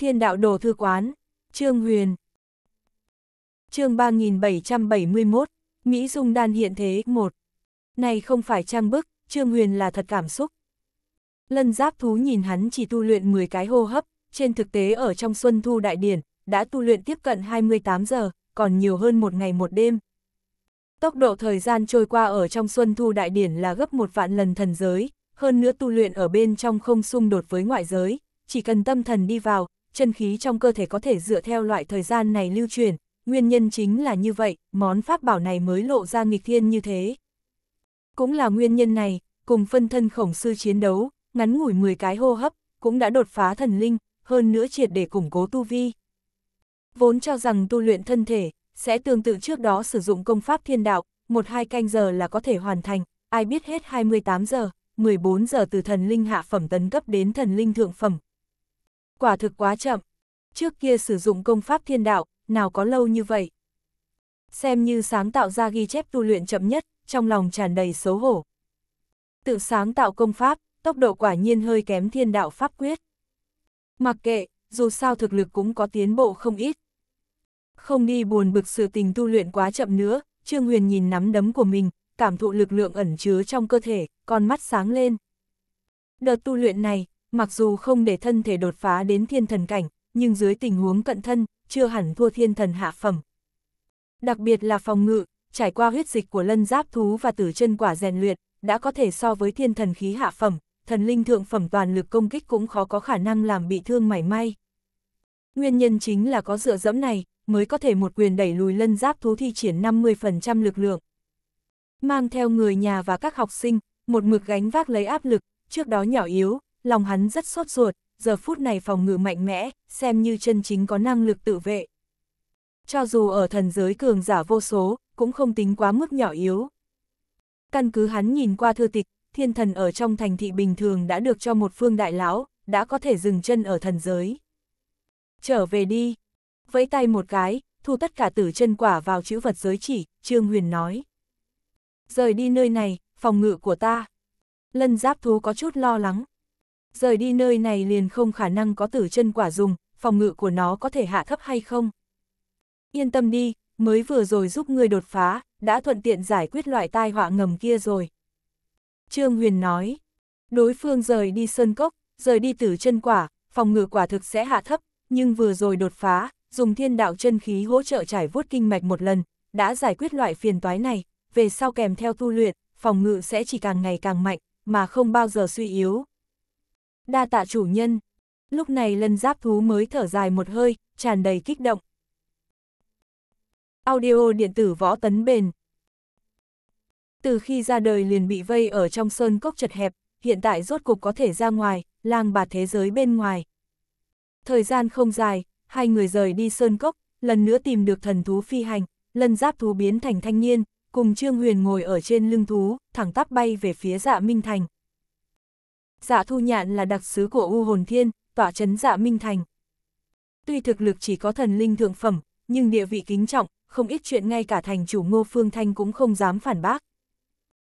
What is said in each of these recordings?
Thiên đạo đồ thư quán, Trương Huyền. Chương 3771, Mỹ Dung Đan hiện thế 1. Này không phải trang bức, Trương Huyền là thật cảm xúc. Lân giáp thú nhìn hắn chỉ tu luyện 10 cái hô hấp, trên thực tế ở trong Xuân Thu Đại Điển, đã tu luyện tiếp cận 28 giờ, còn nhiều hơn một ngày một đêm. Tốc độ thời gian trôi qua ở trong Xuân Thu Đại Điển là gấp một vạn lần thần giới, hơn nữa tu luyện ở bên trong không xung đột với ngoại giới, chỉ cần tâm thần đi vào, chân khí trong cơ thể có thể dựa theo loại thời gian này lưu truyền, nguyên nhân chính là như vậy, món pháp bảo này mới lộ ra nghịch thiên như thế. Cũng là nguyên nhân này, cùng phân thân khổng sư chiến đấu, ngắn ngủi 10 cái hô hấp, cũng đã đột phá thần linh, hơn nữa triệt để củng cố tu vi. Vốn cho rằng tu luyện thân thể, sẽ tương tự trước đó sử dụng công pháp thiên đạo, một hai canh giờ là có thể hoàn thành, ai biết hết 28 giờ, 14 giờ từ thần linh hạ phẩm tấn cấp đến thần linh thượng phẩm, quả thực quá chậm. Trước kia sử dụng công pháp thiên đạo, nào có lâu như vậy. Xem như sáng tạo ra ghi chép tu luyện chậm nhất, trong lòng tràn đầy xấu hổ. Tự sáng tạo công pháp, tốc độ quả nhiên hơi kém thiên đạo pháp quyết. Mặc kệ, dù sao thực lực cũng có tiến bộ không ít. Không đi buồn bực sự tình tu luyện quá chậm nữa, Trương Huyền nhìn nắm đấm của mình, cảm thụ lực lượng ẩn chứa trong cơ thể, con mắt sáng lên. Đợt tu luyện này, mặc dù không để thân thể đột phá đến thiên thần cảnh, nhưng dưới tình huống cận thân, chưa hẳn thua thiên thần hạ phẩm. Đặc biệt là phòng ngự, trải qua huyết dịch của lân giáp thú và tử chân quả rèn luyện, đã có thể so với thiên thần khí hạ phẩm, thần linh thượng phẩm toàn lực công kích cũng khó có khả năng làm bị thương mảy may. Nguyên nhân chính là có dựa dẫm này, mới có thể một quyền đẩy lùi lân giáp thú thi triển 50% lực lượng. Mang theo người nhà và các học sinh, một mực gánh vác lấy áp lực, trước đó nhỏ yếu, lòng hắn rất sốt ruột, giờ phút này phòng ngự mạnh mẽ, xem như chân chính có năng lực tự vệ. Cho dù ở thần giới cường giả vô số, cũng không tính quá mức nhỏ yếu. Căn cứ hắn nhìn qua thư tịch, thiên thần ở trong thành thị bình thường đã được cho một phương đại lão, đã có thể dừng chân ở thần giới. Trở về đi. Vẫy tay một cái, thu tất cả tử chân quả vào chữ vật giới chỉ, Trương Huyền nói. Rời đi nơi này, phòng ngự của ta. Lân giáp thú có chút lo lắng, Rời đi nơi này liền không khả năng có tử chân quả dùng, phòng ngự của nó có thể hạ thấp hay không? Yên tâm đi, mới vừa rồi giúp người đột phá, đã thuận tiện giải quyết loại tai họa ngầm kia rồi. Trương Huyền nói, đối phương rời đi sơn cốc, rời đi tử chân quả, phòng ngự quả thực sẽ hạ thấp, nhưng vừa rồi đột phá, dùng thiên đạo chân khí hỗ trợ trải vuốt kinh mạch một lần, đã giải quyết loại phiền toái này, về sau kèm theo tu luyện, phòng ngự sẽ chỉ càng ngày càng mạnh, mà không bao giờ suy yếu. Đa tạ chủ nhân. Lúc này lân giáp thú mới thở dài một hơi, tràn đầy kích động. Audio điện tử võ tấn bền. Từ khi ra đời liền bị vây ở trong sơn cốc chật hẹp, hiện tại rốt cục có thể ra ngoài, lang bà thế giới bên ngoài. Thời gian không dài, hai người rời đi sơn cốc, lần nữa tìm được thần thú phi hành, lân giáp thú biến thành thanh niên, cùng Trương Huyền ngồi ở trên lưng thú, thẳng tắp bay về phía dạ Minh Thành dạ thu nhạn là đặc sứ của U Hồn Thiên, tỏa chấn dạ Minh Thành. Tuy thực lực chỉ có thần linh thượng phẩm, nhưng địa vị kính trọng, không ít chuyện ngay cả thành chủ Ngô Phương Thanh cũng không dám phản bác.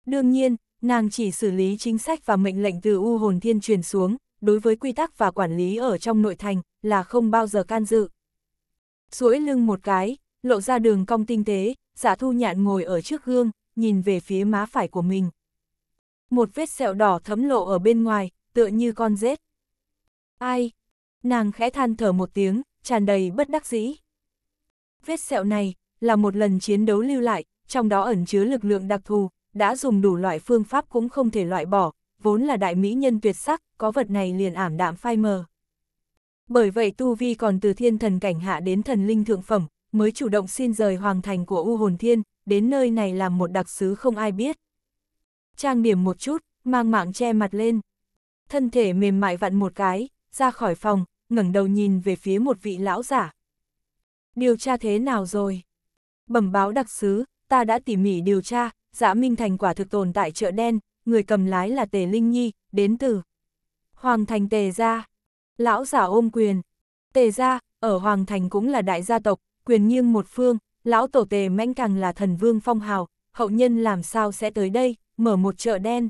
Đương nhiên, nàng chỉ xử lý chính sách và mệnh lệnh từ U Hồn Thiên truyền xuống, đối với quy tắc và quản lý ở trong nội thành là không bao giờ can dự. Duỗi lưng một cái, lộ ra đường cong tinh tế, dạ thu nhạn ngồi ở trước gương, nhìn về phía má phải của mình một vết sẹo đỏ thấm lộ ở bên ngoài, tựa như con rết. Ai? Nàng khẽ than thở một tiếng, tràn đầy bất đắc dĩ. Vết sẹo này, là một lần chiến đấu lưu lại, trong đó ẩn chứa lực lượng đặc thù, đã dùng đủ loại phương pháp cũng không thể loại bỏ, vốn là đại mỹ nhân tuyệt sắc, có vật này liền ảm đạm phai mờ. Bởi vậy Tu Vi còn từ thiên thần cảnh hạ đến thần linh thượng phẩm, mới chủ động xin rời hoàng thành của U Hồn Thiên, đến nơi này làm một đặc sứ không ai biết trang điểm một chút, mang mạng che mặt lên. Thân thể mềm mại vặn một cái, ra khỏi phòng, ngẩng đầu nhìn về phía một vị lão giả. Điều tra thế nào rồi? Bẩm báo đặc sứ, ta đã tỉ mỉ điều tra, dã dạ Minh Thành quả thực tồn tại chợ đen, người cầm lái là Tề Linh Nhi, đến từ Hoàng Thành Tề Gia. Lão giả ôm quyền. Tề Gia, ở Hoàng Thành cũng là đại gia tộc, quyền nghiêng một phương, lão tổ Tề mạnh càng là thần vương phong hào, hậu nhân làm sao sẽ tới đây? mở một chợ đen.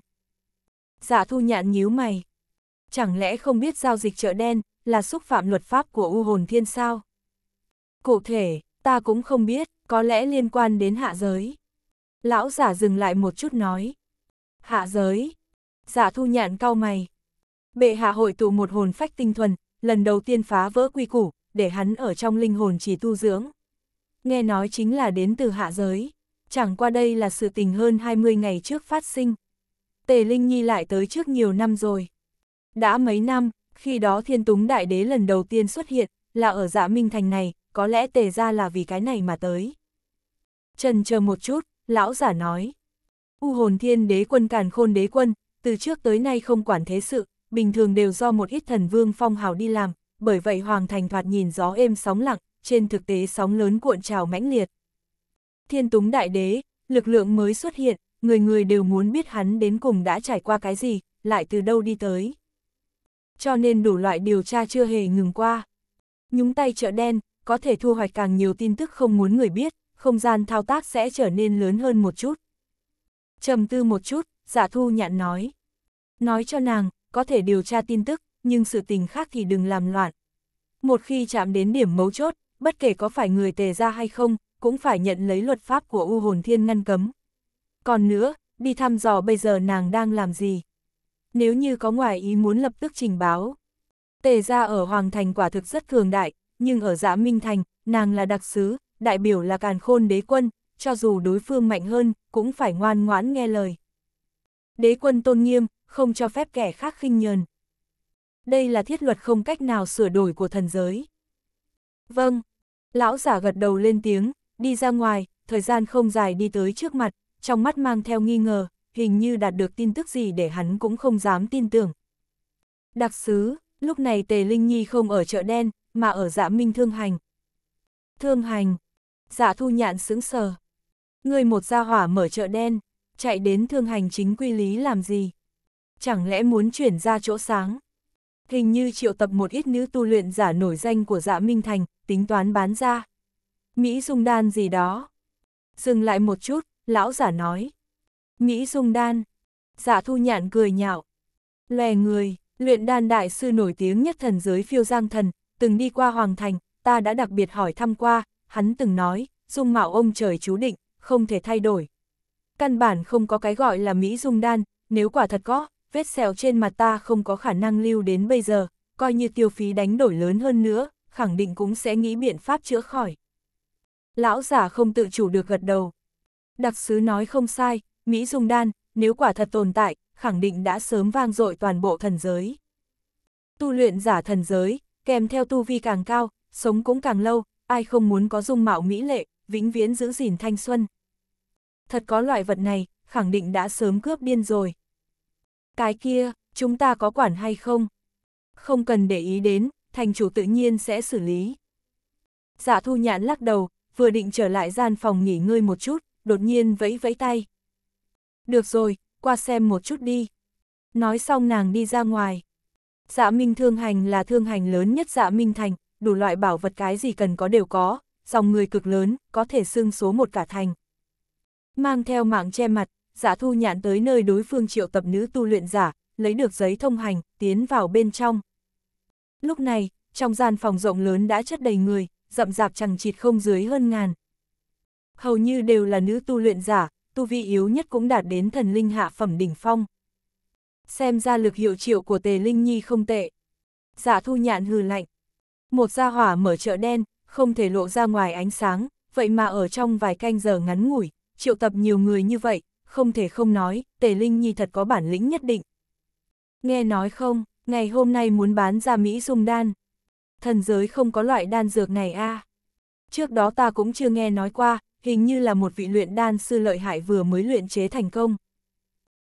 Dạ thu nhạn nhíu mày. Chẳng lẽ không biết giao dịch chợ đen là xúc phạm luật pháp của U hồn thiên sao? Cụ thể, ta cũng không biết, có lẽ liên quan đến hạ giới. Lão giả dừng lại một chút nói. Hạ giới. Giả dạ thu nhạn cau mày. Bệ hạ hội tụ một hồn phách tinh thuần, lần đầu tiên phá vỡ quy củ, để hắn ở trong linh hồn chỉ tu dưỡng. Nghe nói chính là đến từ hạ giới chẳng qua đây là sự tình hơn 20 ngày trước phát sinh. Tề Linh Nhi lại tới trước nhiều năm rồi. Đã mấy năm, khi đó thiên túng đại đế lần đầu tiên xuất hiện, là ở dạ Minh Thành này, có lẽ tề ra là vì cái này mà tới. Trần chờ một chút, lão giả nói. U hồn thiên đế quân càn khôn đế quân, từ trước tới nay không quản thế sự, bình thường đều do một ít thần vương phong hào đi làm, bởi vậy hoàng thành thoạt nhìn gió êm sóng lặng, trên thực tế sóng lớn cuộn trào mãnh liệt. Thiên Túng Đại Đế, lực lượng mới xuất hiện, người người đều muốn biết hắn đến cùng đã trải qua cái gì, lại từ đâu đi tới. Cho nên đủ loại điều tra chưa hề ngừng qua. Nhúng tay chợ đen, có thể thu hoạch càng nhiều tin tức không muốn người biết, không gian thao tác sẽ trở nên lớn hơn một chút. trầm tư một chút, giả dạ thu nhạn nói. Nói cho nàng, có thể điều tra tin tức, nhưng sự tình khác thì đừng làm loạn. Một khi chạm đến điểm mấu chốt, bất kể có phải người tề ra hay không, cũng phải nhận lấy luật pháp của U hồn thiên ngăn cấm. Còn nữa, đi thăm dò bây giờ nàng đang làm gì? Nếu như có ngoài ý muốn lập tức trình báo. Tề gia ở Hoàng Thành quả thực rất cường đại, nhưng ở dã dạ Minh Thành, nàng là đặc sứ, đại biểu là càn khôn đế quân, cho dù đối phương mạnh hơn, cũng phải ngoan ngoãn nghe lời. Đế quân tôn nghiêm, không cho phép kẻ khác khinh nhờn. Đây là thiết luật không cách nào sửa đổi của thần giới. Vâng, lão giả gật đầu lên tiếng, đi ra ngoài, thời gian không dài đi tới trước mặt, trong mắt mang theo nghi ngờ, hình như đạt được tin tức gì để hắn cũng không dám tin tưởng. Đặc sứ, lúc này Tề Linh Nhi không ở chợ đen, mà ở dạ minh thương hành. Thương hành, dạ thu nhạn sững sờ. Người một gia hỏa mở chợ đen, chạy đến thương hành chính quy lý làm gì? Chẳng lẽ muốn chuyển ra chỗ sáng? Hình như triệu tập một ít nữ tu luyện giả nổi danh của dạ Minh Thành, tính toán bán ra. Mỹ dung đan gì đó. Dừng lại một chút, lão giả nói. Mỹ dung đan. Giả dạ thu nhạn cười nhạo. Lè người, luyện đan đại sư nổi tiếng nhất thần giới phiêu giang thần, từng đi qua hoàng thành, ta đã đặc biệt hỏi thăm qua, hắn từng nói, dung mạo ông trời chú định, không thể thay đổi. Căn bản không có cái gọi là Mỹ dung đan, nếu quả thật có, vết sẹo trên mặt ta không có khả năng lưu đến bây giờ, coi như tiêu phí đánh đổi lớn hơn nữa, khẳng định cũng sẽ nghĩ biện pháp chữa khỏi. Lão giả không tự chủ được gật đầu. Đặc sứ nói không sai, Mỹ Dung Đan, nếu quả thật tồn tại, khẳng định đã sớm vang dội toàn bộ thần giới. Tu luyện giả thần giới, kèm theo tu vi càng cao, sống cũng càng lâu, ai không muốn có dung mạo mỹ lệ, vĩnh viễn giữ gìn thanh xuân. Thật có loại vật này, khẳng định đã sớm cướp điên rồi. Cái kia, chúng ta có quản hay không? Không cần để ý đến, thành chủ tự nhiên sẽ xử lý. giả dạ thu nhãn lắc đầu, vừa định trở lại gian phòng nghỉ ngơi một chút, đột nhiên vẫy vẫy tay. Được rồi, qua xem một chút đi. Nói xong nàng đi ra ngoài. Dạ Minh Thương Hành là thương hành lớn nhất Dạ Minh Thành, đủ loại bảo vật cái gì cần có đều có, dòng người cực lớn, có thể xưng số một cả thành. Mang theo mạng che mặt, Dạ Thu nhạn tới nơi đối phương triệu tập nữ tu luyện giả, lấy được giấy thông hành, tiến vào bên trong. Lúc này, trong gian phòng rộng lớn đã chất đầy người, rậm rạp chẳng chịt không dưới hơn ngàn. Hầu như đều là nữ tu luyện giả, tu vi yếu nhất cũng đạt đến thần linh hạ phẩm đỉnh phong. Xem ra lực hiệu triệu của tề linh nhi không tệ. Dạ thu nhạn hừ lạnh. Một gia hỏa mở chợ đen, không thể lộ ra ngoài ánh sáng, vậy mà ở trong vài canh giờ ngắn ngủi, triệu tập nhiều người như vậy, không thể không nói, tề linh nhi thật có bản lĩnh nhất định. Nghe nói không, ngày hôm nay muốn bán ra Mỹ dung đan thần giới không có loại đan dược này a. À. Trước đó ta cũng chưa nghe nói qua, hình như là một vị luyện đan sư lợi hại vừa mới luyện chế thành công.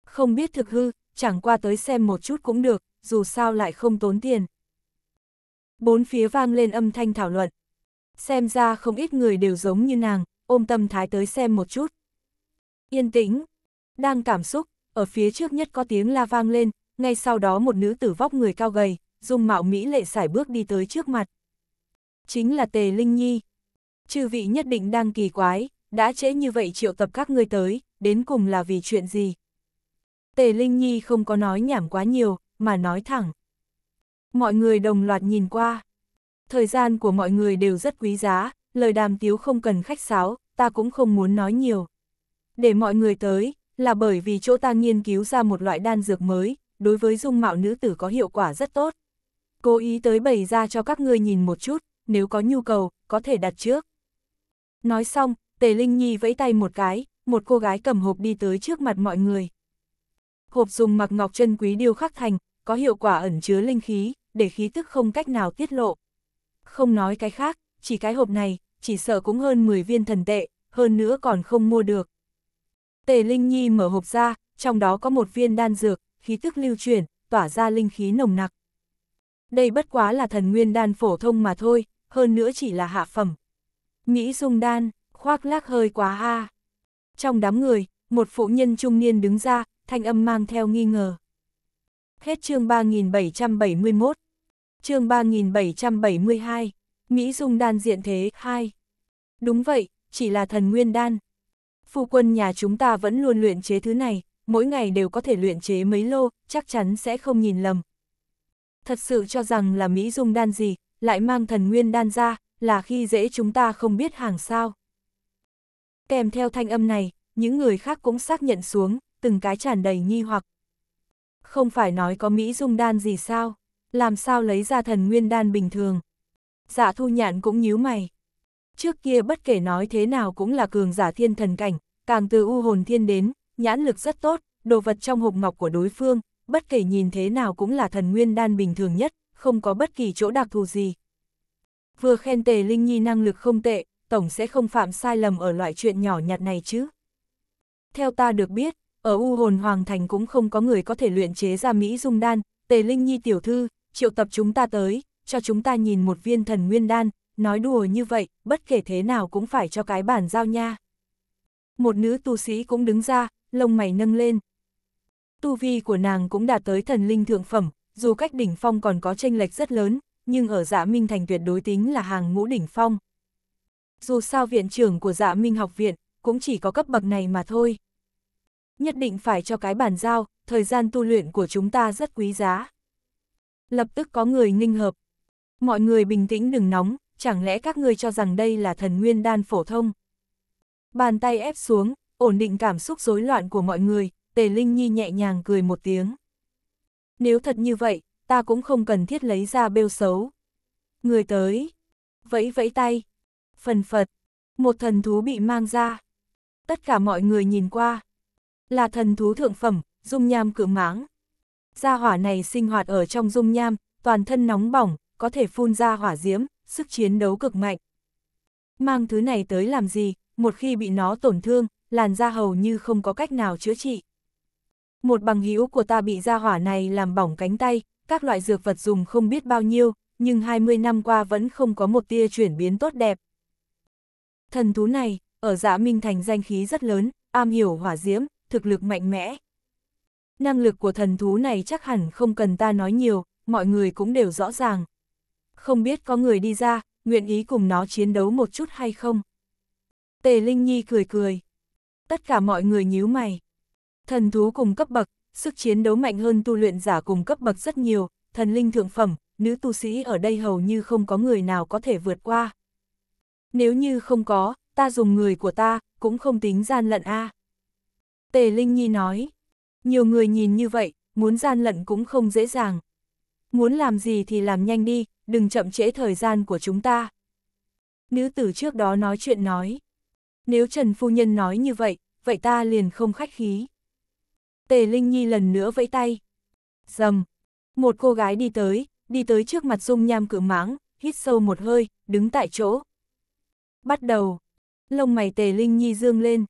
Không biết thực hư, chẳng qua tới xem một chút cũng được, dù sao lại không tốn tiền. Bốn phía vang lên âm thanh thảo luận. Xem ra không ít người đều giống như nàng, ôm tâm thái tới xem một chút. Yên tĩnh, đang cảm xúc, ở phía trước nhất có tiếng la vang lên, ngay sau đó một nữ tử vóc người cao gầy, dung mạo Mỹ lệ sải bước đi tới trước mặt. Chính là Tề Linh Nhi. Chư vị nhất định đang kỳ quái, đã trễ như vậy triệu tập các ngươi tới, đến cùng là vì chuyện gì? Tề Linh Nhi không có nói nhảm quá nhiều, mà nói thẳng. Mọi người đồng loạt nhìn qua. Thời gian của mọi người đều rất quý giá, lời đàm tiếu không cần khách sáo, ta cũng không muốn nói nhiều. Để mọi người tới, là bởi vì chỗ ta nghiên cứu ra một loại đan dược mới, đối với dung mạo nữ tử có hiệu quả rất tốt. Cố ý tới bày ra cho các ngươi nhìn một chút, nếu có nhu cầu, có thể đặt trước. Nói xong, Tề Linh Nhi vẫy tay một cái, một cô gái cầm hộp đi tới trước mặt mọi người. Hộp dùng mặc ngọc chân quý điêu khắc thành, có hiệu quả ẩn chứa linh khí, để khí tức không cách nào tiết lộ. Không nói cái khác, chỉ cái hộp này, chỉ sợ cũng hơn 10 viên thần tệ, hơn nữa còn không mua được. Tề Linh Nhi mở hộp ra, trong đó có một viên đan dược, khí tức lưu chuyển, tỏa ra linh khí nồng nặc đây bất quá là thần nguyên đan phổ thông mà thôi, hơn nữa chỉ là hạ phẩm. Nghĩ dung đan, khoác lác hơi quá ha. Trong đám người, một phụ nhân trung niên đứng ra, thanh âm mang theo nghi ngờ. Hết chương 3771. Chương 3772. Mỹ dung đan diện thế 2. Đúng vậy, chỉ là thần nguyên đan. Phu quân nhà chúng ta vẫn luôn luyện chế thứ này, mỗi ngày đều có thể luyện chế mấy lô, chắc chắn sẽ không nhìn lầm thật sự cho rằng là Mỹ dung đan gì, lại mang thần nguyên đan ra, là khi dễ chúng ta không biết hàng sao. Kèm theo thanh âm này, những người khác cũng xác nhận xuống, từng cái tràn đầy nghi hoặc. Không phải nói có Mỹ dung đan gì sao, làm sao lấy ra thần nguyên đan bình thường. Dạ thu nhạn cũng nhíu mày. Trước kia bất kể nói thế nào cũng là cường giả thiên thần cảnh, càng từ u hồn thiên đến, nhãn lực rất tốt, đồ vật trong hộp ngọc của đối phương, bất kể nhìn thế nào cũng là thần nguyên đan bình thường nhất, không có bất kỳ chỗ đặc thù gì. Vừa khen Tề Linh Nhi năng lực không tệ, Tổng sẽ không phạm sai lầm ở loại chuyện nhỏ nhặt này chứ. Theo ta được biết, ở U Hồn Hoàng Thành cũng không có người có thể luyện chế ra Mỹ Dung Đan, Tề Linh Nhi tiểu thư, triệu tập chúng ta tới, cho chúng ta nhìn một viên thần nguyên đan, nói đùa như vậy, bất kể thế nào cũng phải cho cái bản giao nha. Một nữ tu sĩ cũng đứng ra, lông mày nâng lên, tu vi của nàng cũng đạt tới thần linh thượng phẩm, dù cách đỉnh phong còn có tranh lệch rất lớn, nhưng ở dạ Minh Thành tuyệt đối tính là hàng ngũ đỉnh phong. Dù sao viện trưởng của dạ Minh học viện, cũng chỉ có cấp bậc này mà thôi. Nhất định phải cho cái bàn giao, thời gian tu luyện của chúng ta rất quý giá. Lập tức có người nghinh hợp. Mọi người bình tĩnh đừng nóng, chẳng lẽ các người cho rằng đây là thần nguyên đan phổ thông. Bàn tay ép xuống, ổn định cảm xúc rối loạn của mọi người, Tề Linh Nhi nhẹ nhàng cười một tiếng. Nếu thật như vậy, ta cũng không cần thiết lấy ra bêu xấu. Người tới, vẫy vẫy tay, phần phật, một thần thú bị mang ra. Tất cả mọi người nhìn qua, là thần thú thượng phẩm, dung nham cự mãng. Gia hỏa này sinh hoạt ở trong dung nham, toàn thân nóng bỏng, có thể phun ra hỏa diễm, sức chiến đấu cực mạnh. Mang thứ này tới làm gì, một khi bị nó tổn thương, làn da hầu như không có cách nào chữa trị. Một bằng hữu của ta bị gia hỏa này làm bỏng cánh tay, các loại dược vật dùng không biết bao nhiêu, nhưng 20 năm qua vẫn không có một tia chuyển biến tốt đẹp. Thần thú này, ở dạ Minh Thành danh khí rất lớn, am hiểu hỏa diễm, thực lực mạnh mẽ. Năng lực của thần thú này chắc hẳn không cần ta nói nhiều, mọi người cũng đều rõ ràng. Không biết có người đi ra, nguyện ý cùng nó chiến đấu một chút hay không? Tề Linh Nhi cười cười. Tất cả mọi người nhíu mày. Thần thú cùng cấp bậc, sức chiến đấu mạnh hơn tu luyện giả cùng cấp bậc rất nhiều, thần linh thượng phẩm, nữ tu sĩ ở đây hầu như không có người nào có thể vượt qua. Nếu như không có, ta dùng người của ta, cũng không tính gian lận a. Tề Linh Nhi nói, nhiều người nhìn như vậy, muốn gian lận cũng không dễ dàng. Muốn làm gì thì làm nhanh đi, đừng chậm trễ thời gian của chúng ta. Nữ tử trước đó nói chuyện nói, nếu Trần Phu Nhân nói như vậy, vậy ta liền không khách khí. Tề Linh Nhi lần nữa vẫy tay. Dầm. Một cô gái đi tới, đi tới trước mặt dung nham cự mãng, hít sâu một hơi, đứng tại chỗ. Bắt đầu. Lông mày Tề Linh Nhi dương lên.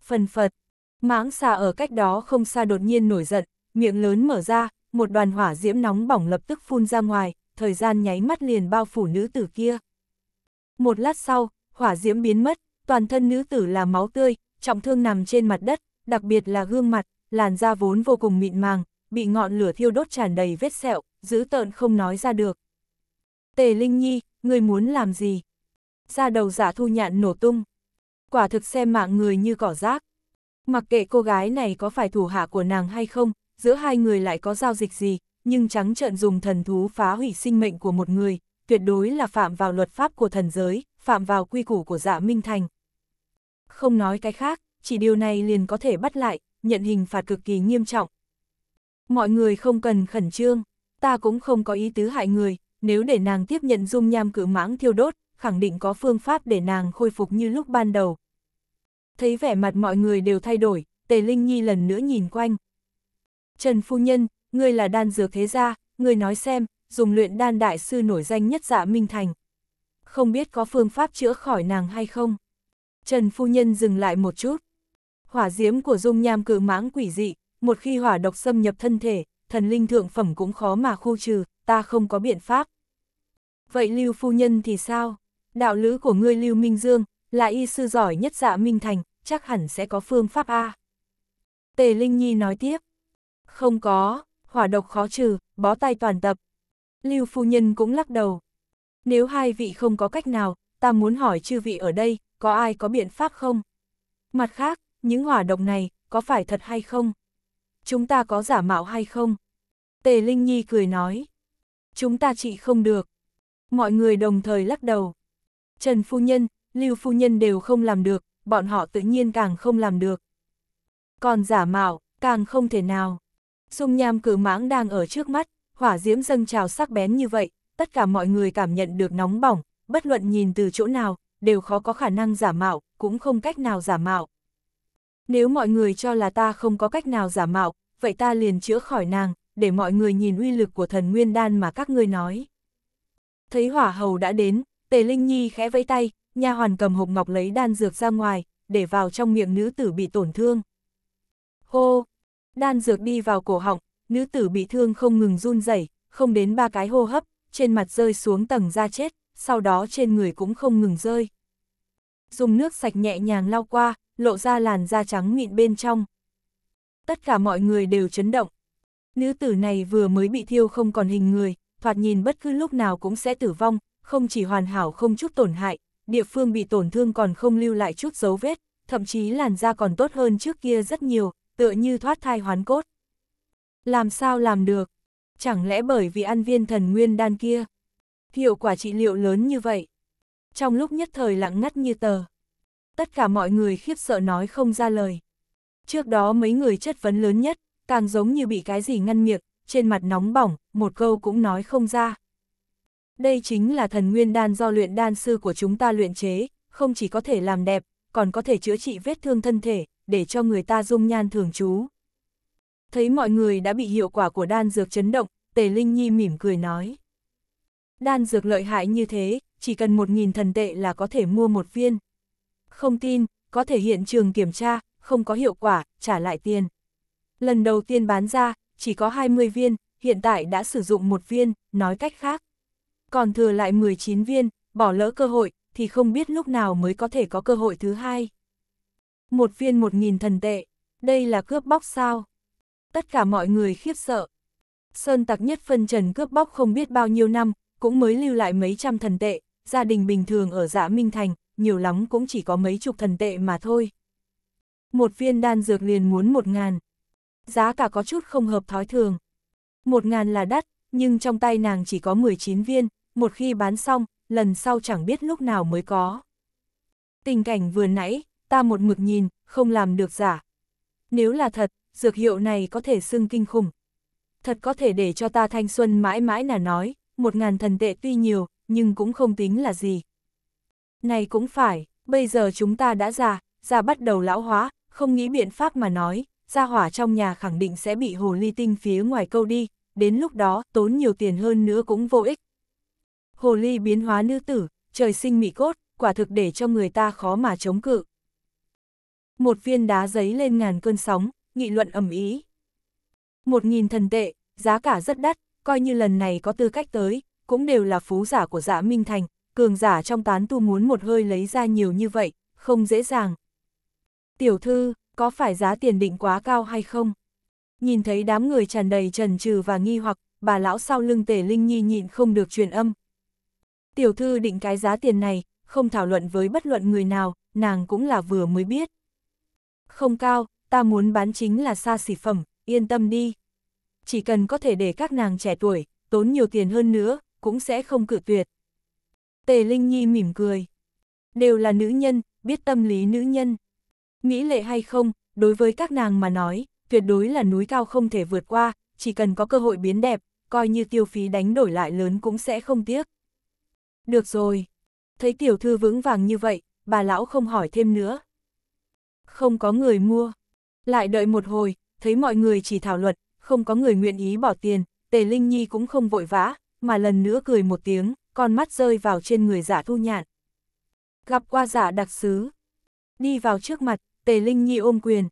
Phần phật. Mãng xà ở cách đó không xa đột nhiên nổi giận, miệng lớn mở ra, một đoàn hỏa diễm nóng bỏng lập tức phun ra ngoài, thời gian nháy mắt liền bao phủ nữ tử kia. Một lát sau, hỏa diễm biến mất, toàn thân nữ tử là máu tươi, trọng thương nằm trên mặt đất, đặc biệt là gương mặt, làn da vốn vô cùng mịn màng, bị ngọn lửa thiêu đốt tràn đầy vết sẹo, dữ tợn không nói ra được. Tề Linh Nhi, người muốn làm gì? Ra đầu giả dạ thu nhạn nổ tung. Quả thực xem mạng người như cỏ rác. Mặc kệ cô gái này có phải thủ hạ của nàng hay không, giữa hai người lại có giao dịch gì, nhưng trắng trợn dùng thần thú phá hủy sinh mệnh của một người, tuyệt đối là phạm vào luật pháp của thần giới, phạm vào quy củ của dạ Minh Thành. Không nói cái khác, chỉ điều này liền có thể bắt lại, nhận hình phạt cực kỳ nghiêm trọng. Mọi người không cần khẩn trương, ta cũng không có ý tứ hại người, nếu để nàng tiếp nhận dung nham cử mãng thiêu đốt, khẳng định có phương pháp để nàng khôi phục như lúc ban đầu. Thấy vẻ mặt mọi người đều thay đổi, Tề Linh Nhi lần nữa nhìn quanh. Trần Phu Nhân, ngươi là đan dược thế gia, ngươi nói xem, dùng luyện đan đại sư nổi danh nhất dạ Minh Thành. Không biết có phương pháp chữa khỏi nàng hay không? Trần Phu Nhân dừng lại một chút, hỏa diễm của dung nham cự mãng quỷ dị, một khi hỏa độc xâm nhập thân thể, thần linh thượng phẩm cũng khó mà khu trừ, ta không có biện pháp. Vậy Lưu Phu Nhân thì sao? Đạo lữ của ngươi Lưu Minh Dương, là y sư giỏi nhất dạ Minh Thành, chắc hẳn sẽ có phương pháp A. Tề Linh Nhi nói tiếp. Không có, hỏa độc khó trừ, bó tay toàn tập. Lưu Phu Nhân cũng lắc đầu. Nếu hai vị không có cách nào, ta muốn hỏi chư vị ở đây, có ai có biện pháp không? Mặt khác, những hỏa độc này, có phải thật hay không? Chúng ta có giả mạo hay không? Tề Linh Nhi cười nói. Chúng ta trị không được. Mọi người đồng thời lắc đầu. Trần Phu Nhân, Lưu Phu Nhân đều không làm được, bọn họ tự nhiên càng không làm được. Còn giả mạo, càng không thể nào. Dung nham cử mãng đang ở trước mắt, hỏa diễm dâng trào sắc bén như vậy, tất cả mọi người cảm nhận được nóng bỏng, bất luận nhìn từ chỗ nào, đều khó có khả năng giả mạo, cũng không cách nào giả mạo. Nếu mọi người cho là ta không có cách nào giả mạo, vậy ta liền chữa khỏi nàng, để mọi người nhìn uy lực của thần nguyên đan mà các ngươi nói. Thấy hỏa hầu đã đến, Tề Linh Nhi khẽ vẫy tay, nha hoàn cầm hộp ngọc lấy đan dược ra ngoài, để vào trong miệng nữ tử bị tổn thương. Hô! Đan dược đi vào cổ họng, nữ tử bị thương không ngừng run rẩy, không đến ba cái hô hấp, trên mặt rơi xuống tầng da chết, sau đó trên người cũng không ngừng rơi. Dùng nước sạch nhẹ nhàng lau qua, lộ ra làn da trắng mịn bên trong. Tất cả mọi người đều chấn động. Nữ tử này vừa mới bị thiêu không còn hình người, thoạt nhìn bất cứ lúc nào cũng sẽ tử vong, không chỉ hoàn hảo không chút tổn hại, địa phương bị tổn thương còn không lưu lại chút dấu vết, thậm chí làn da còn tốt hơn trước kia rất nhiều, tựa như thoát thai hoán cốt. Làm sao làm được? Chẳng lẽ bởi vì ăn viên thần nguyên đan kia? Hiệu quả trị liệu lớn như vậy? Trong lúc nhất thời lặng ngắt như tờ tất cả mọi người khiếp sợ nói không ra lời. Trước đó mấy người chất vấn lớn nhất, càng giống như bị cái gì ngăn miệng, trên mặt nóng bỏng, một câu cũng nói không ra. Đây chính là thần nguyên đan do luyện đan sư của chúng ta luyện chế, không chỉ có thể làm đẹp, còn có thể chữa trị vết thương thân thể, để cho người ta dung nhan thường trú. Thấy mọi người đã bị hiệu quả của đan dược chấn động, Tề Linh Nhi mỉm cười nói. Đan dược lợi hại như thế, chỉ cần một nghìn thần tệ là có thể mua một viên không tin, có thể hiện trường kiểm tra, không có hiệu quả, trả lại tiền. Lần đầu tiên bán ra, chỉ có 20 viên, hiện tại đã sử dụng một viên, nói cách khác. Còn thừa lại 19 viên, bỏ lỡ cơ hội, thì không biết lúc nào mới có thể có cơ hội thứ hai. Một viên 1.000 thần tệ, đây là cướp bóc sao? Tất cả mọi người khiếp sợ. Sơn tặc nhất phân trần cướp bóc không biết bao nhiêu năm, cũng mới lưu lại mấy trăm thần tệ, gia đình bình thường ở dạ Minh Thành, nhiều lắm cũng chỉ có mấy chục thần tệ mà thôi. Một viên đan dược liền muốn một ngàn. Giá cả có chút không hợp thói thường. Một ngàn là đắt, nhưng trong tay nàng chỉ có 19 viên, một khi bán xong, lần sau chẳng biết lúc nào mới có. Tình cảnh vừa nãy, ta một mực nhìn, không làm được giả. Nếu là thật, dược hiệu này có thể xưng kinh khủng. Thật có thể để cho ta thanh xuân mãi mãi là nói, một ngàn thần tệ tuy nhiều, nhưng cũng không tính là gì. Này cũng phải, bây giờ chúng ta đã già, già bắt đầu lão hóa, không nghĩ biện pháp mà nói, gia hỏa trong nhà khẳng định sẽ bị hồ ly tinh phía ngoài câu đi, đến lúc đó tốn nhiều tiền hơn nữa cũng vô ích. Hồ ly biến hóa nữ tử, trời sinh mị cốt, quả thực để cho người ta khó mà chống cự. Một viên đá giấy lên ngàn cơn sóng, nghị luận ẩm ý. Một nghìn thần tệ, giá cả rất đắt, coi như lần này có tư cách tới, cũng đều là phú giả của Dã dạ Minh Thành, cường giả trong tán tu muốn một hơi lấy ra nhiều như vậy, không dễ dàng. Tiểu thư, có phải giá tiền định quá cao hay không? Nhìn thấy đám người tràn đầy trần trừ và nghi hoặc, bà lão sau lưng tề linh nhi nhịn không được truyền âm. Tiểu thư định cái giá tiền này, không thảo luận với bất luận người nào, nàng cũng là vừa mới biết. Không cao, ta muốn bán chính là xa xỉ phẩm, yên tâm đi. Chỉ cần có thể để các nàng trẻ tuổi, tốn nhiều tiền hơn nữa, cũng sẽ không cự tuyệt. Tề Linh Nhi mỉm cười. Đều là nữ nhân, biết tâm lý nữ nhân. Mỹ lệ hay không, đối với các nàng mà nói, tuyệt đối là núi cao không thể vượt qua, chỉ cần có cơ hội biến đẹp, coi như tiêu phí đánh đổi lại lớn cũng sẽ không tiếc. Được rồi. Thấy tiểu thư vững vàng như vậy, bà lão không hỏi thêm nữa. Không có người mua. Lại đợi một hồi, thấy mọi người chỉ thảo luận, không có người nguyện ý bỏ tiền, Tề Linh Nhi cũng không vội vã, mà lần nữa cười một tiếng, con mắt rơi vào trên người giả thu nhạn. Gặp qua giả đặc sứ. Đi vào trước mặt, tề linh nhi ôm quyền.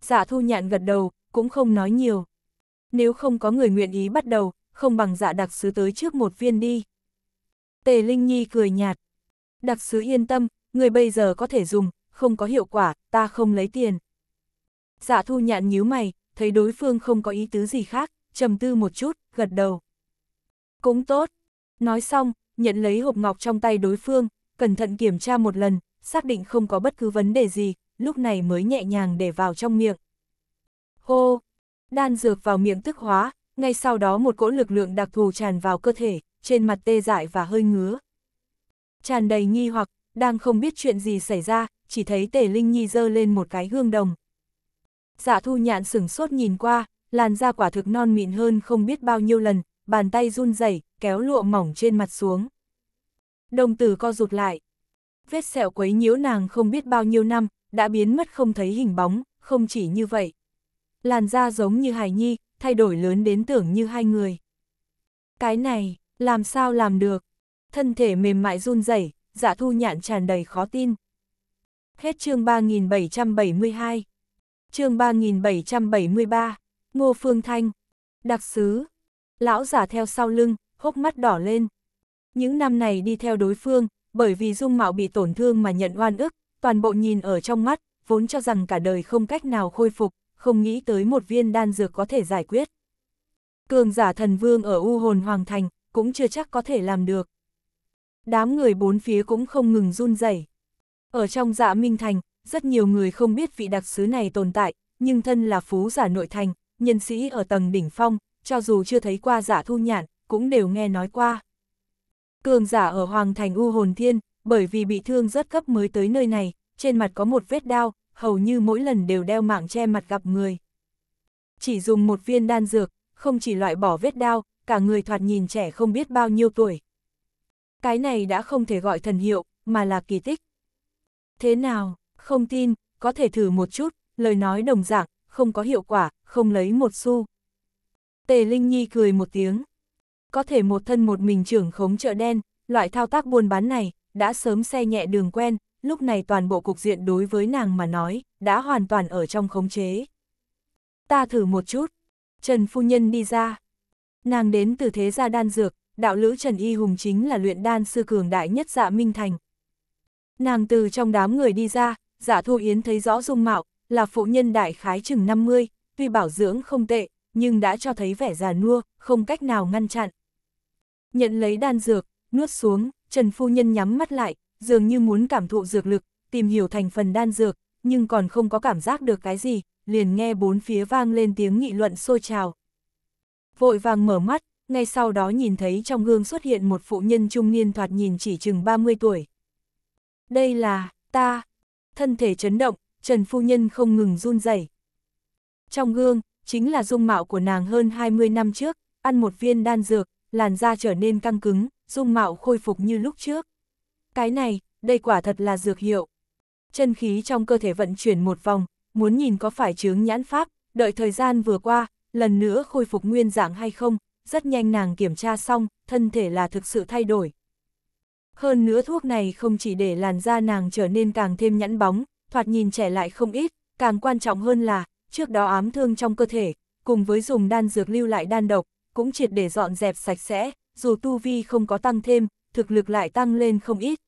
Giả thu nhạn gật đầu, cũng không nói nhiều. Nếu không có người nguyện ý bắt đầu, không bằng giả đặc sứ tới trước một viên đi. Tề Linh Nhi cười nhạt. Đặc sứ yên tâm, người bây giờ có thể dùng, không có hiệu quả, ta không lấy tiền. giả thu nhạn nhíu mày, thấy đối phương không có ý tứ gì khác, trầm tư một chút, gật đầu. Cũng tốt, Nói xong, nhận lấy hộp ngọc trong tay đối phương, cẩn thận kiểm tra một lần, xác định không có bất cứ vấn đề gì, lúc này mới nhẹ nhàng để vào trong miệng. Hô! Đan dược vào miệng tức hóa, ngay sau đó một cỗ lực lượng đặc thù tràn vào cơ thể, trên mặt tê dại và hơi ngứa. Tràn đầy nghi hoặc, đang không biết chuyện gì xảy ra, chỉ thấy tề linh nhi dơ lên một cái hương đồng. Dạ thu nhạn sửng sốt nhìn qua, làn da quả thực non mịn hơn không biết bao nhiêu lần, bàn tay run rẩy kéo lụa mỏng trên mặt xuống. Đồng tử co rụt lại. Vết sẹo quấy nhiễu nàng không biết bao nhiêu năm, đã biến mất không thấy hình bóng, không chỉ như vậy. Làn da giống như hài nhi, thay đổi lớn đến tưởng như hai người. Cái này, làm sao làm được? Thân thể mềm mại run rẩy, dạ thu nhạn tràn đầy khó tin. Hết chương 3772. Chương 3773, Ngô Phương Thanh, đặc sứ lão giả theo sau lưng, hốc mắt đỏ lên. Những năm này đi theo đối phương, bởi vì dung mạo bị tổn thương mà nhận oan ức, toàn bộ nhìn ở trong mắt, vốn cho rằng cả đời không cách nào khôi phục, không nghĩ tới một viên đan dược có thể giải quyết. Cường giả thần vương ở U hồn hoàng thành, cũng chưa chắc có thể làm được. Đám người bốn phía cũng không ngừng run rẩy. Ở trong dạ Minh Thành, rất nhiều người không biết vị đặc sứ này tồn tại, nhưng thân là phú giả nội thành, nhân sĩ ở tầng đỉnh phong, cho dù chưa thấy qua giả thu nhản, cũng đều nghe nói qua. Cường giả ở Hoàng Thành U Hồn Thiên, bởi vì bị thương rất cấp mới tới nơi này, trên mặt có một vết đao, hầu như mỗi lần đều đeo mạng che mặt gặp người. Chỉ dùng một viên đan dược, không chỉ loại bỏ vết đao, cả người thoạt nhìn trẻ không biết bao nhiêu tuổi. Cái này đã không thể gọi thần hiệu, mà là kỳ tích. Thế nào, không tin, có thể thử một chút, lời nói đồng dạng, không có hiệu quả, không lấy một xu. Tề Linh Nhi cười một tiếng. Có thể một thân một mình trưởng khống chợ đen, loại thao tác buôn bán này, đã sớm xe nhẹ đường quen, lúc này toàn bộ cục diện đối với nàng mà nói, đã hoàn toàn ở trong khống chế. Ta thử một chút. Trần Phu Nhân đi ra. Nàng đến từ thế gia đan dược, đạo lữ Trần Y Hùng chính là luyện đan sư cường đại nhất dạ Minh Thành. Nàng từ trong đám người đi ra, giả dạ Thu Yến thấy rõ dung mạo, là phụ nhân đại khái chừng 50, tuy bảo dưỡng không tệ, nhưng đã cho thấy vẻ già nua, không cách nào ngăn chặn. Nhận lấy đan dược, nuốt xuống, Trần Phu Nhân nhắm mắt lại, dường như muốn cảm thụ dược lực, tìm hiểu thành phần đan dược, nhưng còn không có cảm giác được cái gì, liền nghe bốn phía vang lên tiếng nghị luận sôi trào. Vội vàng mở mắt, ngay sau đó nhìn thấy trong gương xuất hiện một phụ nhân trung niên thoạt nhìn chỉ chừng 30 tuổi. Đây là, ta, thân thể chấn động, Trần Phu Nhân không ngừng run rẩy Trong gương, chính là dung mạo của nàng hơn 20 năm trước, ăn một viên đan dược, làn da trở nên căng cứng, dung mạo khôi phục như lúc trước. Cái này, đây quả thật là dược hiệu. Chân khí trong cơ thể vận chuyển một vòng, muốn nhìn có phải chướng nhãn pháp, đợi thời gian vừa qua, lần nữa khôi phục nguyên dạng hay không, rất nhanh nàng kiểm tra xong, thân thể là thực sự thay đổi. Hơn nữa thuốc này không chỉ để làn da nàng trở nên càng thêm nhẵn bóng, thoạt nhìn trẻ lại không ít, càng quan trọng hơn là, trước đó ám thương trong cơ thể, cùng với dùng đan dược lưu lại đan độc, cũng triệt để dọn dẹp sạch sẽ, dù tu vi không có tăng thêm, thực lực lại tăng lên không ít.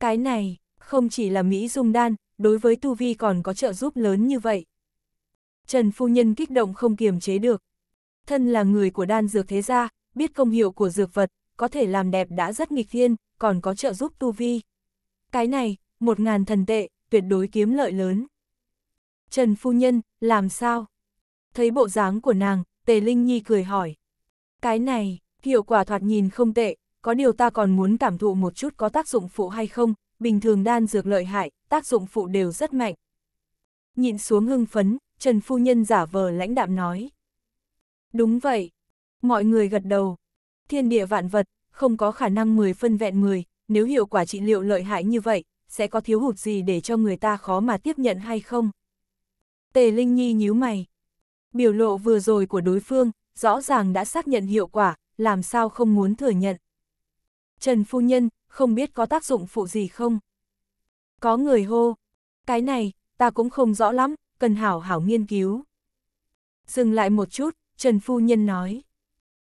Cái này, không chỉ là Mỹ dung đan, đối với tu vi còn có trợ giúp lớn như vậy. Trần Phu Nhân kích động không kiềm chế được. Thân là người của đan dược thế gia, biết công hiệu của dược vật, có thể làm đẹp đã rất nghịch thiên, còn có trợ giúp tu vi. Cái này, một ngàn thần tệ, tuyệt đối kiếm lợi lớn. Trần Phu Nhân, làm sao? Thấy bộ dáng của nàng, Tề Linh Nhi cười hỏi. Cái này, hiệu quả thoạt nhìn không tệ, có điều ta còn muốn cảm thụ một chút có tác dụng phụ hay không, bình thường đan dược lợi hại, tác dụng phụ đều rất mạnh. Nhịn xuống hưng phấn, Trần Phu Nhân giả vờ lãnh đạm nói. Đúng vậy. Mọi người gật đầu. Thiên địa vạn vật, không có khả năng 10 phân vẹn 10, nếu hiệu quả trị liệu lợi hại như vậy, sẽ có thiếu hụt gì để cho người ta khó mà tiếp nhận hay không? Tề Linh Nhi nhíu mày. Biểu lộ vừa rồi của đối phương, rõ ràng đã xác nhận hiệu quả, làm sao không muốn thừa nhận. Trần Phu Nhân, không biết có tác dụng phụ gì không? Có người hô. Cái này, ta cũng không rõ lắm, cần hảo hảo nghiên cứu. Dừng lại một chút, Trần Phu Nhân nói.